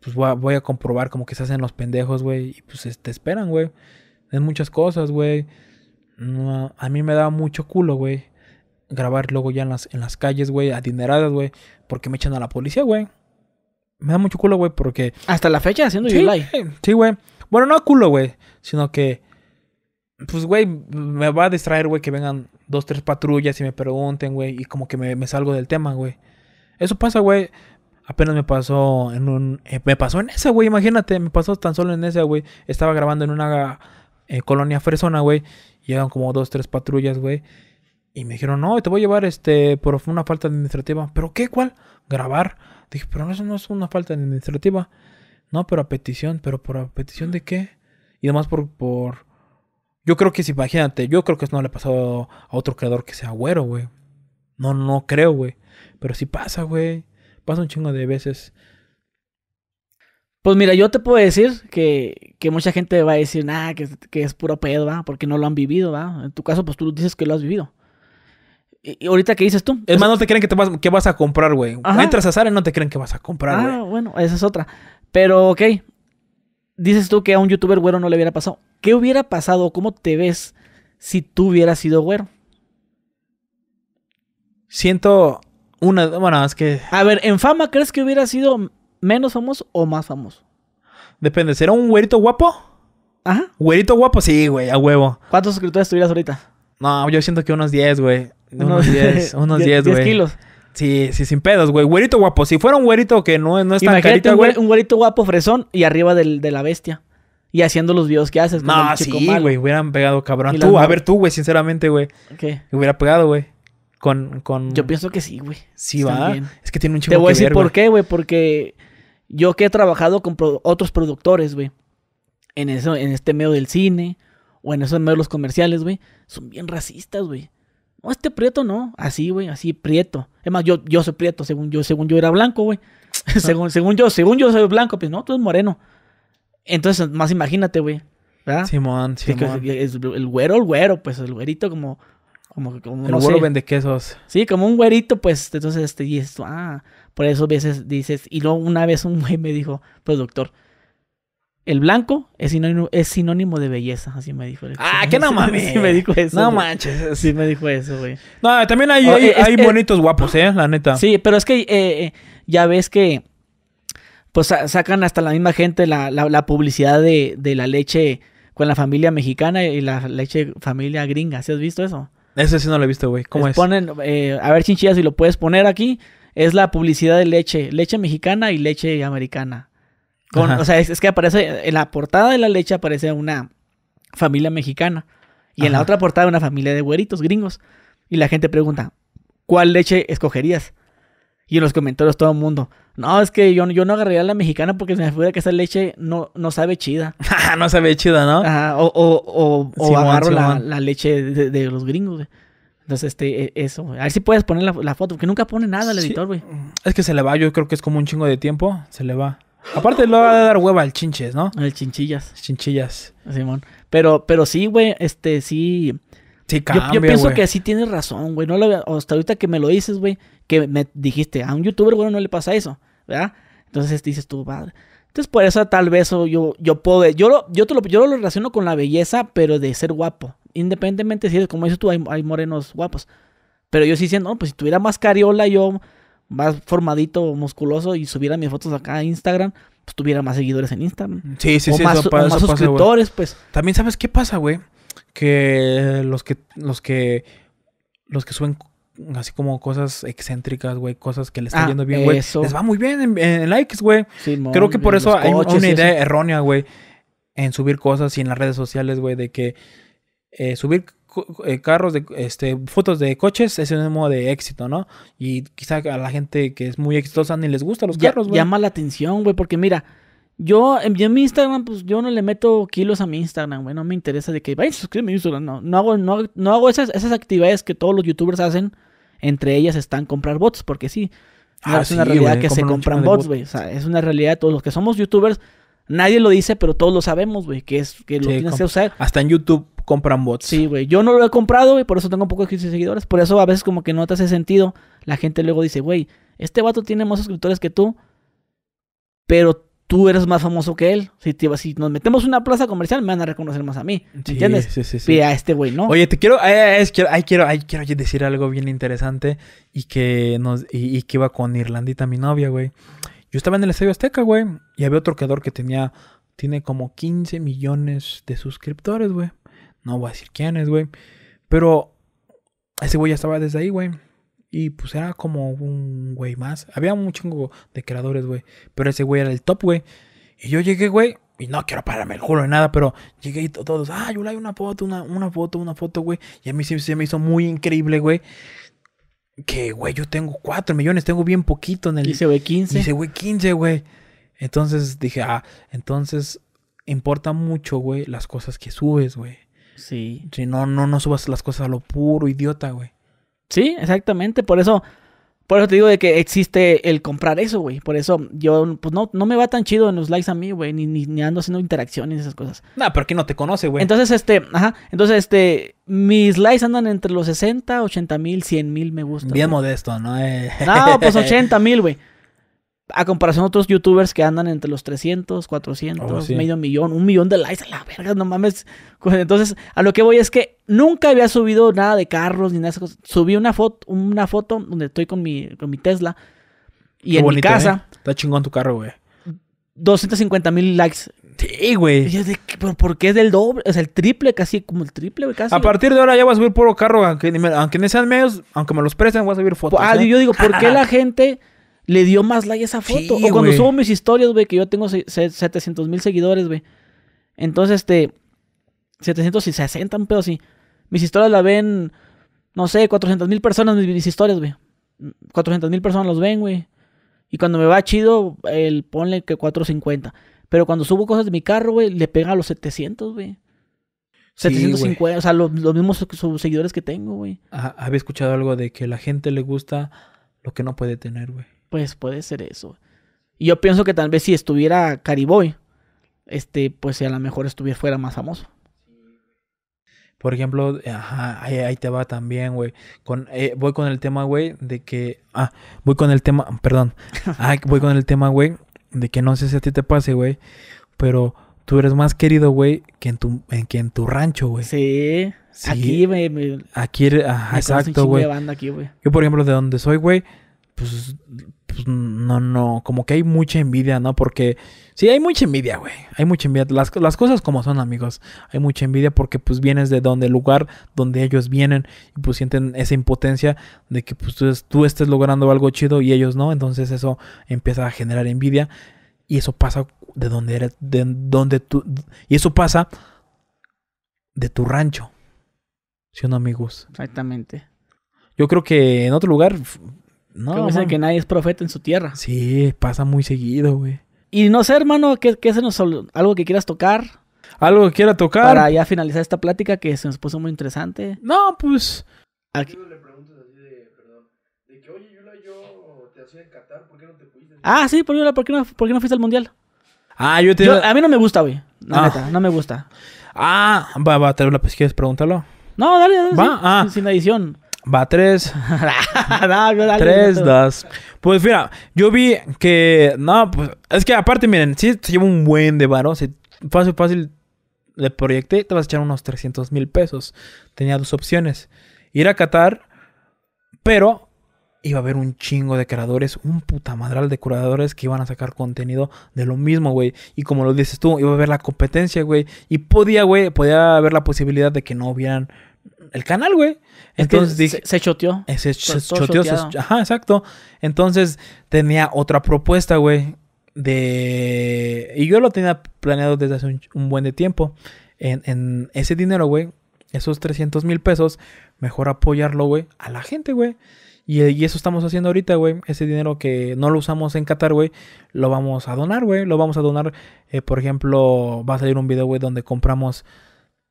pues voy a, comprobar como que se hacen los pendejos, güey. Y pues te este, esperan, güey. Es muchas cosas, güey. a mí me da mucho culo, güey. Grabar luego ya en las, en las calles, güey, adineradas, güey. Porque me echan a la policía, güey. Me da mucho culo, güey, porque... Hasta la fecha haciendo sí, July. Eh, sí, güey. Bueno, no culo, güey. Sino que... Pues, güey, me va a distraer, güey, que vengan dos, tres patrullas y me pregunten, güey. Y como que me, me salgo del tema, güey. Eso pasa, güey. Apenas me pasó en un. Eh, me pasó en esa, güey. Imagínate, me pasó tan solo en esa, güey. Estaba grabando en una eh, colonia fresona, güey. Llegan como dos, tres patrullas, güey. Y me dijeron, no, te voy a llevar este por una falta administrativa. ¿Pero qué? ¿Cuál? Grabar. Dije, pero eso no es una falta administrativa. No, pero a petición. ¿Pero por a petición de qué? Y además por, por... Yo creo que, si imagínate, yo creo que eso no le pasó a otro creador que sea güero, güey. No, no creo, güey. Pero sí pasa, güey. Pasa un chingo de veces. Pues mira, yo te puedo decir que, mucha gente va a decir, nada, que, es puro pedo, ¿va? Porque no lo han vivido, ¿va? En tu caso, pues tú dices que lo has vivido. Y, ahorita, ¿qué dices tú? Es más, no te creen que, te vas, que vas a comprar, güey. Entras a Zara no te creen que vas a comprar, ah, güey. Ah, bueno, esa es otra. Pero, ok. Dices tú que a un youtuber güero no le hubiera pasado. ¿Qué hubiera pasado? ¿Cómo te ves si tú hubieras sido güero? Siento una, bueno, es que. A ver, en fama, ¿crees que hubiera sido menos famoso o más famoso? Depende, ¿será un güerito guapo? Ajá. ¿Güerito guapo? Sí, güey, a huevo. ¿Cuántos suscriptores tuvieras ahorita? No, yo siento que unos 10, güey. Unos 10, unos 10, güey. 10 kilos. Sí, sí, sin pedos, güey. Güerito guapo. Si fuera un güerito que no, es tan carito, güey. Un güerito guapo fresón y arriba de la bestia. Y haciendo los videos que haces. No, chico sí, güey. Hubieran pegado, cabrón. Tú, a ver, tú, güey, sinceramente, güey. ¿Qué? Hubiera pegado, güey. Con, con... Yo pienso que sí, güey. Sí, va. Es que tiene un chingo Te voy a decir por qué, güey. Porque yo que he trabajado con otros productores, güey. En, eso, en este medio del cine o en esos medios comerciales, güey. Son bien racistas, güey. No, este prieto no. Así, güey. Así, prieto. Es más, yo, yo soy prieto. Según yo, según yo era blanco, güey. según, según yo, según yo soy blanco. Pues no, tú eres moreno. Entonces, más imagínate, güey. ¿verdad? Simón, Simón. el güero, el güero, pues el güerito como como, como no güero vende quesos. Sí, como un güerito, pues. Entonces, este, y esto, ah, por eso a veces dices. Y luego una vez un güey me dijo, pues doctor, el blanco es sinónimo, es sinónimo de belleza, así me dijo. ah, que no mames. me dijo eso. No manches. así me dijo eso, güey. No, también hay, bonitos guapos, ¿eh? La neta. Sí, pero es que eh, eh, ya ves que pues sacan hasta la misma gente la, la, publicidad de, de, la leche con la familia mexicana y la leche familia gringa. si has visto eso? Ese sí no lo he visto, güey. ¿Cómo es? Eh, a ver, chinchilla, si lo puedes poner aquí. Es la publicidad de leche. Leche mexicana y leche americana. o sea, es, que aparece, en la portada de la leche aparece una familia mexicana. Y en la otra portada una familia de güeritos, gringos. Y la gente pregunta, ¿cuál leche escogerías? Y en los comentarios todo el mundo, no, es que yo, yo no agarré a la mexicana porque se me figura que esa leche no, no sabe chida. no sabe chida, ¿no? o, o, o, la, leche de, los gringos, güey. Entonces, este, e, eso. A ver si puedes poner la, foto, porque nunca pone nada el editor, güey. Es que se le va, yo creo que es como un chingo de tiempo, se le va. Aparte lo va a dar hueva al chinches, ¿no? Al chinchillas. Chinchillas. Simón. Pero, pero sí, güey, este, sí. Sí, cambia, yo, pienso que así tienes razón, güey. No lo, hasta ahorita que me lo dices, güey que me dijiste, a un youtuber bueno no le pasa eso, ¿verdad? Entonces dices tú, padre. Entonces por eso tal vez yo, yo puedo, yo, lo, yo, yo lo relaciono con la belleza, pero de ser guapo. Independientemente si es como dices tú, hay, hay morenos guapos. Pero yo sí diciendo, no, pues si tuviera más cariola, yo más formadito, musculoso y subiera mis fotos acá a Instagram, pues tuviera más seguidores en Instagram. Sí, sí, sí. o más suscriptores, pues. También sabes qué pasa, güey. Que los que, los que, los que suben así como cosas excéntricas, güey, cosas que le están ah, yendo bien, güey. Les va muy bien en, likes, güey. Creo que por eso hay una idea errónea, güey, en subir cosas y en las redes sociales, güey, de que eh, subir eh, carros de este fotos de coches es un modo de éxito, ¿no? Y quizá a la gente que es muy exitosa ni les gusta los carros, güey. Llama la atención, güey, porque mira, yo en, mi Instagram, pues yo no le meto kilos a mi Instagram, güey. No me interesa de que vayan suscríbete a Instagram. No, no hago, hago esas, esas actividades que todos los youtubers hacen entre ellas están comprar bots, porque sí. Ah, es una realidad que se compran bots, güey. O sea, es una realidad. Todos los que somos youtubers, nadie lo dice, pero todos lo sabemos, güey. Que es que lo tienes que usar. Hasta en YouTube compran bots. Sí, güey. Yo no lo he comprado, y por eso tengo pocos seguidores. Por eso a veces como que no te hace sentido. La gente luego dice, güey, este vato tiene más suscriptores que tú, pero tú eres más famoso que él. Si, te, si nos metemos en una plaza comercial, me van a reconocer más a mí. ¿Entiendes? Sí, sí, sí. a este güey, ¿no? Oye, te quiero, ay, eh, eh, ay, quiero, quiero, ay, decir algo bien interesante y que nos, que iba con Irlandita, mi novia, güey. Yo estaba en el Estadio Azteca, güey, y había otro creador que tenía, tiene como 15 millones de suscriptores, güey. No voy a decir quién es, güey. Pero ese güey ya estaba desde ahí, güey. Y pues era como un güey más. Había un chingo de creadores, güey. Pero ese güey era el top, güey. Y yo llegué, güey. Y no quiero pararme el culo ni nada, pero llegué y todos, ah, yo le una foto, una, foto, una foto, güey. Y a mí se, me hizo muy increíble, güey. Que, güey, yo tengo 4 millones, tengo bien poquito en el. dice güey 15. Y se 15, güey. Entonces dije, ah, entonces importa mucho, güey, las cosas que subes, güey. Sí. Si no, no, no subas las cosas a lo puro, idiota, güey. Sí, exactamente. Por eso, por eso te digo de que existe el comprar eso, güey. Por eso yo, pues no, no me va tan chido en los likes a mí, güey. Ni, ni, ni, ando haciendo interacciones y esas cosas. Nah, pero aquí no te conoce, güey. Entonces, este, ajá. Entonces, este, mis likes andan entre los 60, 80 mil, 100 mil me gustan. Bien modesto, ¿no? Eh, no, pues 80 mil, güey. A comparación de otros youtubers que andan entre los 300, 400, medio millón, un millón de likes, a la verga, no mames. Entonces, a lo que voy es que nunca había subido nada de carros ni nada de esas cosas. Subí una foto, una foto donde estoy con mi, con mi Tesla y en mi casa. ¿eh? Está chingón tu carro, güey. 250 mil likes. Sí, güey. ¿Por qué es del doble? Es el triple, casi, como el triple, güey, A partir de ahora ya voy a subir puro carro, aunque, aunque no sean medios, aunque me los presten, voy a subir fotos. Ah, ¿eh? yo digo, ¿por qué la gente le dio más like a esa foto. o cuando subo mis historias, güey, que yo tengo 700 mil seguidores, güey. Entonces, este, 760, un pedo así. Mis historias la ven, no sé, 400 mil personas mis, historias, güey. 400 mil personas los ven, güey. Y cuando me va chido, el, ponle que 450. Pero cuando subo cosas de mi carro, güey, le pega a los 700, güey. 750, o sea, los, mismos seguidores que tengo, güey. Había escuchado algo de que la gente le gusta lo que no puede tener, güey. Pues puede ser eso. Y yo pienso que tal vez si estuviera Cariboy, este, pues a lo mejor estuviera fuera más famoso. Por ejemplo, ajá, ahí, te va también, güey. Con, eh, voy con el tema, güey, de que. Ah, voy con el tema, perdón. Ah, voy con el tema, güey, de que no sé si a ti te pase, güey. Pero tú eres más querido, güey, que en tu, en, que en tu rancho, güey. Sí, sí. Aquí me. aquí, ajá, exacto, güey. Yo, por ejemplo, de donde soy, güey, pues pues, no, no, como que hay mucha envidia, ¿no? Porque sí, hay mucha envidia, güey. Hay mucha envidia. Las, cosas como son, amigos. Hay mucha envidia porque pues vienes de donde, el lugar donde ellos vienen y pues sienten esa impotencia de que pues tú, estés logrando algo chido y ellos no. Entonces eso empieza a generar envidia y eso pasa de donde eres, de donde tú... Y eso pasa de tu rancho. ¿Sí o amigos? Exactamente. Yo creo que en otro lugar no, Como que nadie es profeta en su tierra. Sí, pasa muy seguido, güey. Y no sé, hermano, ¿qué, qué se nos algo que quieras tocar? Algo que quiera tocar. Para ya finalizar esta plática que se nos puso muy interesante. No, pues. Aquí. Le preguntas así de, perdón, de que, oye, te hacía en ¿por qué no te fuiste? Ah, sí, por qué no, por qué no fuiste al mundial? Ah, yo te. a mí no me gusta, güey. La ah. neta, no me gusta. Ah, va, a te la pesquisa, pregúntalo. No, dale, dale. Va, ah. sin, sin, edición. Va, tres. tres, dos. Pues mira, yo vi que. No, pues. Es que aparte, miren, si se lleva un buen de varo. Si fácil, fácil le proyecté, te vas a echar unos 300 mil pesos. Tenía dos opciones: ir a Qatar, pero iba a haber un chingo de creadores, un puta madral de curadores que iban a sacar contenido de lo mismo, güey. Y como lo dices tú, iba a haber la competencia, güey. Y podía, güey, podía haber la posibilidad de que no hubieran el canal, güey. Entonces dije, se, eh, choteó. Se, choteó. Se, ajá, exacto. Entonces tenía otra propuesta, güey. De. Y yo lo tenía planeado desde hace un, buen de tiempo. En, ese dinero, güey. Esos 300 mil pesos. Mejor apoyarlo, güey. A la gente, güey. Y, eso estamos haciendo ahorita, güey. Ese dinero que no lo usamos en Qatar, güey. Lo vamos a donar, güey. Lo vamos a donar. Eh, por ejemplo, va a salir un video, güey, donde compramos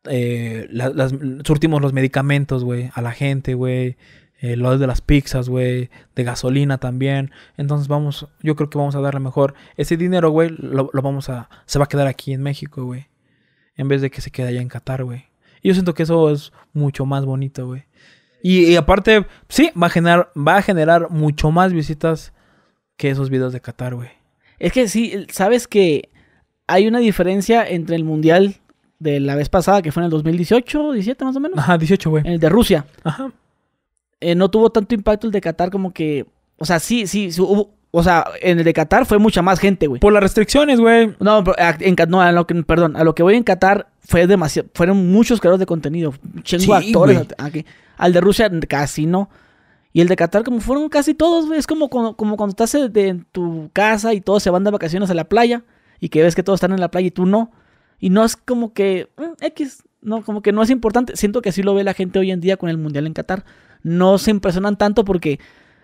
eh, las, surtimos los medicamentos, güey, a la gente, güey. Eh, lo de las pizzas, güey, de gasolina también. Entonces vamos, yo creo que vamos a darle mejor. Ese dinero, güey, lo, vamos a, se va a quedar aquí en México, güey. En vez de que se quede allá en Qatar, güey. Y yo siento que eso es mucho más bonito, güey. Y, y, aparte, sí, va a generar, va a generar mucho más visitas que esos videos de Qatar, güey. Es que sí, sabes que hay una diferencia entre el mundial de la vez pasada, que fue en el 2018, 17 más o menos. Ajá, 18, güey. El de Rusia. Ajá. Eh, no tuvo tanto impacto el de Qatar como que. O sea, sí, sí, hubo, o sea, en el de Qatar fue mucha más gente, güey. Por las restricciones, güey. No, ah, en, no perdón, a lo que voy en Qatar fue demasiado, fueron muchos creadores de contenido, chingo sí, actores. Al de Rusia casi no. Y el de Qatar, como fueron casi todos, güey. Es como, como, cuando estás eh, en tu casa y todos se van de vacaciones a la playa y que ves que todos están en la playa y tú no. Y no es como que mm, X, no, como que no es importante. Siento que así lo ve la gente hoy en día con el Mundial en Qatar. No se impresionan tanto porque,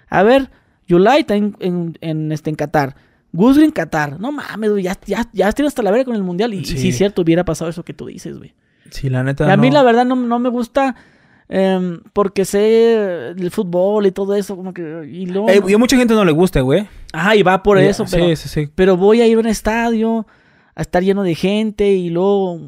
a ver, Yulay está en, este, en Qatar. Guzri en Qatar. No mames, ya, ya, ya estoy hasta la verga con el Mundial. Y, sí. si cierto, hubiera pasado eso que tú dices, güey. Sí, la neta. a mí la verdad no, me gusta em, porque sé el fútbol y todo eso. Como que, y, luego, eh, a mucha gente no le gusta, güey. Ah, y va por eso, pero, sí, sí, sí. pero voy a ir a un estadio a estar lleno de gente y luego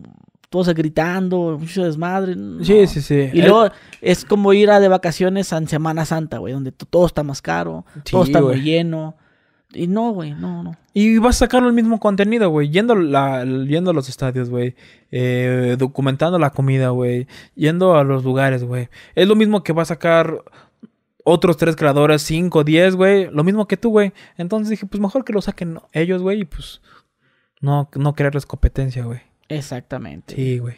todos gritando, mucho desmadre. Sí, sí, sí. Y eh, luego es como ir a de vacaciones en Semana Santa, güey, donde todo está más caro, todo está muy lleno. Y no, güey, no, no. Y vas a sacar el mismo contenido, güey. Yendo, yendo a los estadios, güey. Eh, documentando la comida, güey. Yendo a los lugares, güey. Es lo mismo que va a sacar otros tres creadores, cinco, diez, güey. Lo mismo que tú, güey. Entonces dije, pues mejor que lo saquen ellos, güey. Y pues no, no crearles competencia, güey. Exactamente. Sí, güey.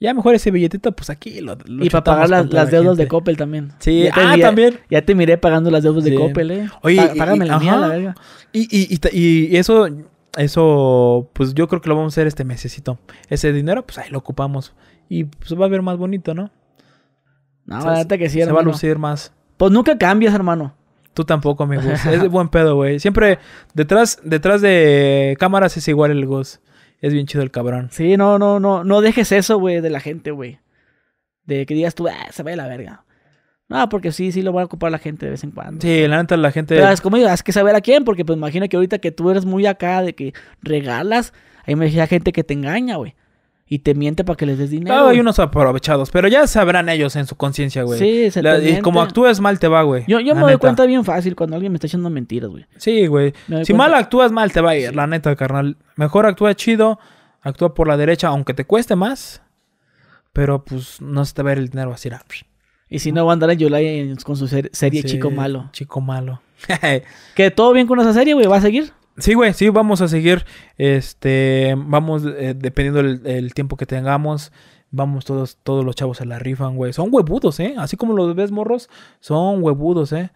Ya mejor ese billetito, pues aquí lo, Y para pagar las, deudas de Coppel también. Sí, ah, también. Ya te miré pagando las deudas de Coppel, eh. Oye, págame la mía, la verga. Y, y, y, eso, eso, pues yo creo que lo vamos a hacer este mesecito. Ese dinero, pues ahí lo ocupamos. Y pues va a ver más bonito, ¿no? No, que sí, Se va a lucir más. Pues nunca cambias, hermano. Tú tampoco, mi gusta Es buen pedo, güey. Siempre detrás, detrás de cámaras es igual el goz Es bien chido el cabrón. Sí, no, no, no. No dejes eso, güey, de la gente, güey. De que digas tú, ah, se ve la verga. No, porque sí, sí lo va a ocupar la gente de vez en cuando. Sí, la neta, la gente. Pero es como has que saber a quién, porque pues imagina que ahorita que tú eres muy acá de que regalas, hay decía gente que te engaña, güey y te miente para que les des dinero. Ah, hay unos aprovechados, pero ya sabrán ellos en su conciencia, güey. Sí, se la, Y como actúas mal te va, güey. Yo, me doy cuenta bien fácil cuando alguien me está echando mentiras, güey. Sí, güey. Si mal actúas mal te va a ir, la neta, carnal. Mejor actúa chido, actúa por la derecha, aunque te cueste más, pero pues no se te va a ir el dinero así. Y si no, va a andar en con su serie Chico Malo. Chico Malo. que todo bien con esa serie, güey, va a seguir. Sí, güey, sí, vamos a seguir. Este, vamos, eh, dependiendo el, tiempo que tengamos, vamos todos, todos los chavos a la rifan, güey. Son huevudos, ¿eh? Así como los ves morros, son huevudos, ¿eh?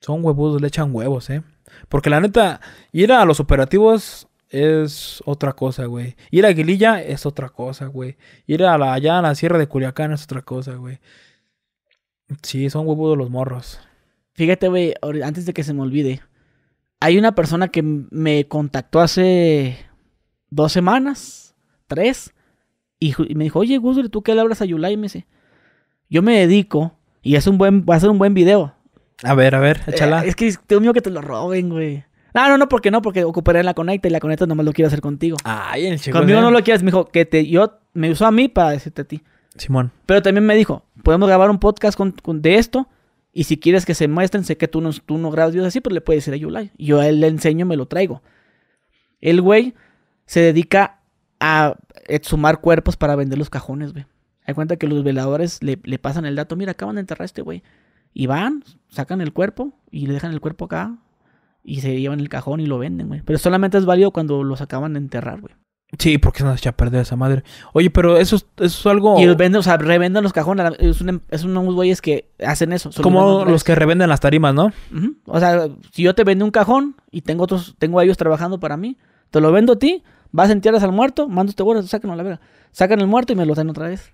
Son huevudos, le echan huevos, ¿eh? Porque la neta, ir a los operativos es otra cosa, güey. Ir a Aguililla es otra cosa, güey. Ir a la, allá a la Sierra de Culiacán es otra cosa, güey. Sí, son huevudos los morros. Fíjate, güey, antes de que se me olvide, hay una persona que me contactó hace dos semanas, tres, y, me dijo, oye, Guzri, ¿tú qué le hablas a Yulai? me dice, yo me dedico, y es un buen, va a ser un buen video. A ver, a ver, eh, échala. es que tengo miedo que te lo roben, güey. No, no, no, porque no, porque ocuparé la conecta y la conecta nomás lo quiero hacer contigo. Ay, el chico. Conmigo no lo quieres, me dijo, que te, yo, me usó a mí para decirte a ti. Simón. Pero también me dijo, podemos grabar un podcast de esto y si quieres que se muestren, sé que tú no, tú no grabas así, pero pues le puedes decir a Yulai. Yo a él le enseño, me lo traigo. El güey se dedica a sumar cuerpos para vender los cajones, güey. Hay cuenta que los veladores le, le pasan el dato, mira, acaban de enterrar a este güey. Y van, sacan el cuerpo y le dejan el cuerpo acá y se llevan el cajón y lo venden, güey. Pero solamente es válido cuando los acaban de enterrar, güey. Sí, porque se nos echa a perder esa madre. Oye, pero eso es, algo. Y los venden, o sea, revenden los cajones. Es, un, em, es unos güeyes que hacen eso. Como los que revenden las tarimas, ¿no? O sea, si yo te vendo un cajón y tengo otros, tengo a ellos trabajando para mí, te lo vendo a ti, vas a entierras al muerto, mando este bueno, sacan a la verga. Sacan el muerto y me lo dan otra vez.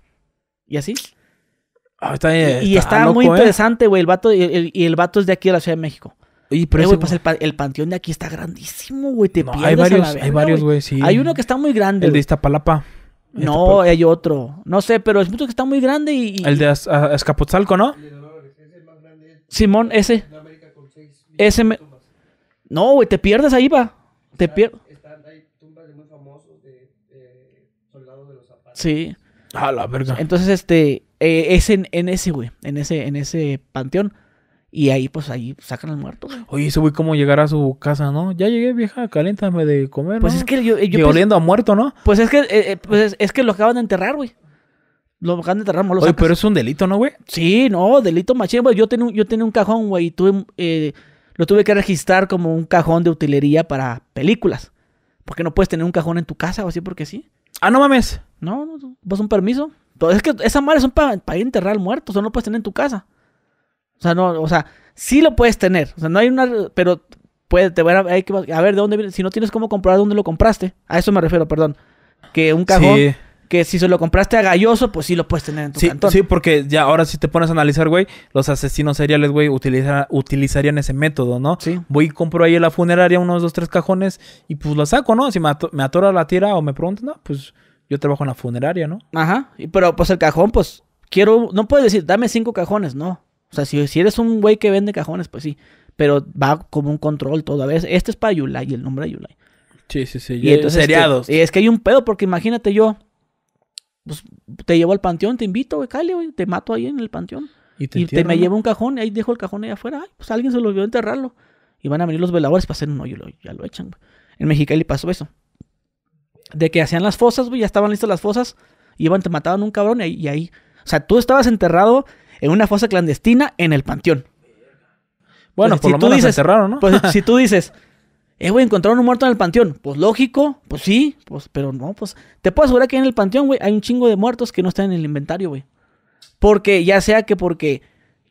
Y así. Ah, está, y está, muy ¿eh? interesante, güey. El vato, y el, el, vato es de aquí de la Ciudad de México. Y, el, panteón de aquí está grandísimo, güey. Te hay varios, Hay varios, güey, Hay uno que está muy grande. El de Iztapalapa. No, este, hay otro. No sé, pero es mucho que está muy grande y. El de Azcapotzalco, ¿no? Simón, ese. Ese No, güey, te pierdes ahí, va. Te pierdes. Sí. A la verga. Entonces, este, eh, es en, en ese, güey, en ese, en ese panteón. Y ahí, pues, ahí sacan al muerto, Oye, ese güey, ¿cómo llegar a su casa, no? Ya llegué, vieja, caléntame de comer, Pues es que yo... Eh, yo y oliendo a muerto, ¿no? Pues es que, eh, eh, pues es, que lo acaban de enterrar, güey. Lo acaban de enterrar, no Oye, pero es un delito, ¿no, güey? Sí, no, delito machín, güey. Yo tenía, yo tenía un cajón, güey, y tuve... lo tuve que registrar como un cajón de utilería para películas. Porque no puedes tener un cajón en tu casa o así porque sí. Ah, no mames. No, no, no. ¿Vas pues un permiso? es que esas madre son para enterrar al muerto, o sea, no puedes tener en tu casa. O sea, no, o sea, sí lo puedes tener. O sea, no hay una, pero puede, te a, a ver de dónde viene. Si no tienes cómo comprar dónde lo compraste. A eso me refiero, perdón. Que un cajón. Que si se lo compraste a Galloso, pues sí lo puedes tener en tu sí, cantón. Sí, porque ya ahora si te pones a analizar, güey, los asesinos seriales, güey, utilizarían ese método, ¿no? Sí. Voy y compro ahí en la funeraria unos dos, tres cajones y pues lo saco, ¿no? Si me, atora la tira o me preguntan, no, pues yo trabajo en la funeraria, ¿no? Ajá. Y, pero pues el cajón, pues quiero, no puedes decir, dame cinco cajones, no. O sea, si, eres un güey que vende cajones, pues sí. Pero va como un control todo. vez. este es para Yulai, el nombre de Yulai. Sí, sí, sí. Y entonces, este, seriados. y es que hay un pedo, porque imagínate yo, pues te llevo al panteón, te invito, güey, Cali, güey, te mato ahí en el panteón. Y te, me llevo un cajón, y ahí dejo el cajón ahí afuera, ay, pues alguien se lo olvidó enterrarlo. Y van a venir los veladores para hacer un hoyo, ya lo echan, güey. En Mexicali pasó eso. De que hacían las fosas, güey, ya estaban listas las fosas, iban, te mataban un cabrón y ahí. O sea, tú estabas enterrado en una fosa clandestina en el panteón. Bueno, por si lo tú dices, ¿no? Pues si tú dices, eh, güey, encontraron un muerto en el panteón. Pues lógico, pues sí, pues, pero no, pues. Te puedo asegurar que en el panteón, güey, hay un chingo de muertos que no están en el inventario, güey. Porque, ya sea que porque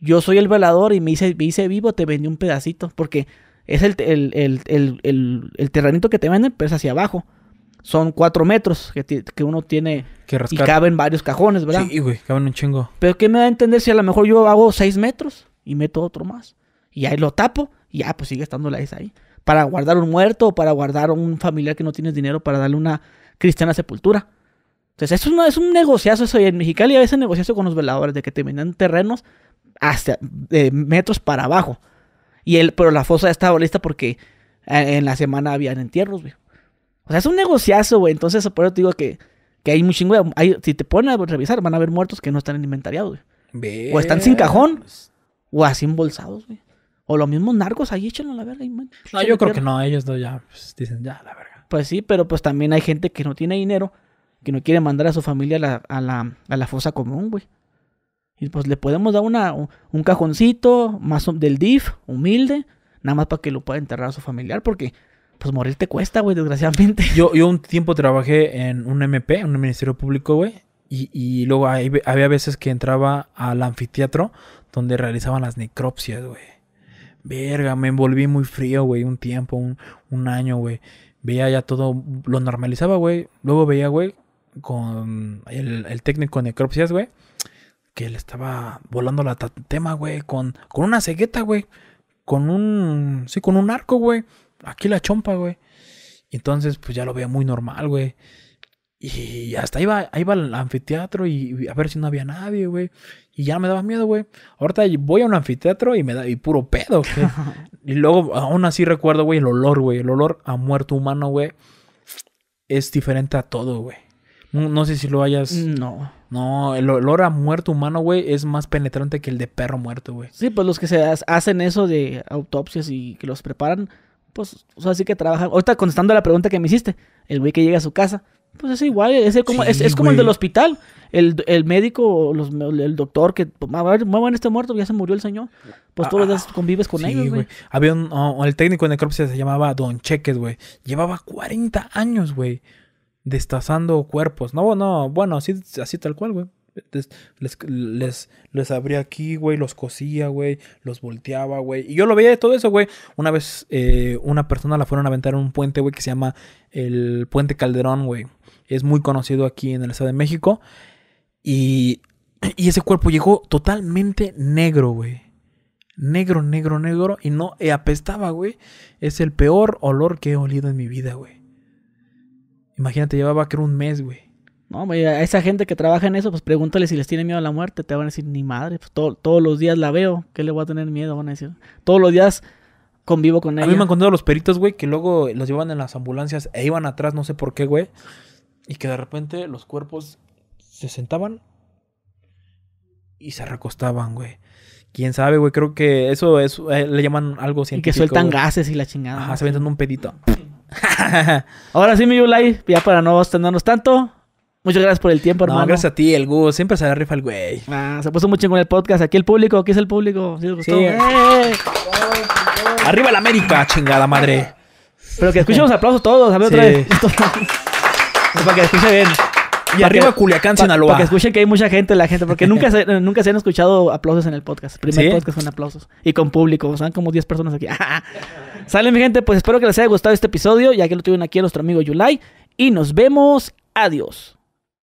yo soy el velador y me hice, me vivo, te vendí un pedacito. Porque es el, el, el, el, terrenito que te venden, pero es hacia abajo son cuatro metros que, uno tiene que y caben varios cajones, ¿verdad? Sí, güey, caben un chingo. Pero ¿qué me da a entender si a lo mejor yo hago seis metros y meto otro más? Y ahí lo tapo y ya, pues sigue estando la esa ahí. Para guardar un muerto o para guardar un familiar que no tienes dinero para darle una cristiana sepultura. Entonces, eso es un negociazo eso. Y en Mexicali a veces negociazo con los veladores de que te venden terrenos hasta eh, metros para abajo. Y él, pero la fosa estaba lista porque eh, en la semana habían entierros, güey. O sea, es un negociazo, güey. Entonces, por eso te digo que, que hay un chingo si te ponen a revisar, van a haber muertos que no están en inventariados, güey. O están sin cajón. O así embolsados, güey. O los mismos narcos ahí echan a la verga. no, yo creo que no. Ellos ya pues, dicen, ya, la verga. Pues sí, pero pues también hay gente que no tiene dinero, que no quiere mandar a su familia a la, a la, a fosa común, güey. Y pues le podemos dar una, un cajoncito más del DIF, humilde, nada más para que lo pueda enterrar a su familiar, porque pues morir te cuesta, güey, desgraciadamente. Yo, yo un tiempo trabajé en un MP, En un Ministerio Público, güey. Y, luego había veces que entraba al anfiteatro donde realizaban las necropsias, güey. Verga, me envolví muy frío, güey, un tiempo, un, un año, güey. Veía ya todo, lo normalizaba, güey. Luego veía, güey, con el, técnico de necropsias, güey, que le estaba volando la tema, güey, con, con una cegueta, güey. Con un, sí, con un arco, güey aquí la chompa, güey. Entonces, pues ya lo veo muy normal, güey. Y hasta iba, iba al anfiteatro y a ver si no había nadie, güey. Y ya me daba miedo, güey. Ahorita voy a un anfiteatro y me da y puro pedo. Güey. y luego, aún así recuerdo, güey, el olor, güey. El olor a muerto humano, güey, es diferente a todo, güey. No, no sé si lo hayas. No. No, el olor a muerto humano, güey, es más penetrante que el de perro muerto, güey. Sí, pues los que se hacen eso de autopsias y que los preparan, pues, o sea, sí que trabajan. Ahorita contestando a la pregunta que me hiciste, el güey que llega a su casa, pues es igual, es como, es, como el del hospital. El, médico, los, el doctor que muevan pues, este muerto, ya se murió el señor. Pues todos los días convives con sí, güey. Había un, oh, oh, el técnico de necropsia se llamaba Don Cheques, güey. Llevaba 40 años, güey, destazando cuerpos. No, no, bueno, así, así tal cual, güey les, les, abría aquí, güey, los cosía, güey, los volteaba, güey. Y yo lo veía de todo eso, güey. Una vez eh, una persona la fueron a aventar en un puente, güey, que se llama el Puente Calderón, güey. Es muy conocido aquí en el Estado de México. Y, ese cuerpo llegó totalmente negro, güey. Negro, negro, negro. Y no apestaba, güey. Es el peor olor que he olido en mi vida, güey. Imagínate, llevaba era un mes, güey. No, a esa gente que trabaja en eso, pues pregúntale si les tiene miedo a la muerte. Te van a decir, ni madre, pues todos los días la veo. ¿Qué le voy a tener miedo? Van a decir, todos los días convivo con ella. A mí me han contado los peritos, güey, que luego los llevan en las ambulancias e iban atrás, no sé por qué, güey. Y que de repente los cuerpos se sentaban y se recostaban, güey. Quién sabe, güey. Creo que eso es, eh, le llaman algo científico. Y que sueltan gases y la chingada. Ajá, se aventan un pedito. Ahora sí, mi Yulai, ya para no extendernos tanto, Muchas gracias por el tiempo, hermano. No, gracias a ti, el Gu. Siempre se da rifa el güey. Ah, se puso mucho en el podcast. Aquí el público, aquí es el público. gustó. ¡Eh, eh, eh! Arriba la América, chingada madre. Pero que escuchen los aplausos todos, a ver otra vez. Para que escuchen bien. Y arriba Culiacán, Sinaloa. Para que escuchen que hay mucha gente, la gente, porque nunca se, nunca se han escuchado aplausos en el podcast. Primer podcast con aplausos. Y con público, Son como 10 personas aquí. Salen, mi gente, pues espero que les haya gustado este episodio. Ya que lo tuvieron aquí nuestro amigo Yulai. Y nos vemos. Adiós.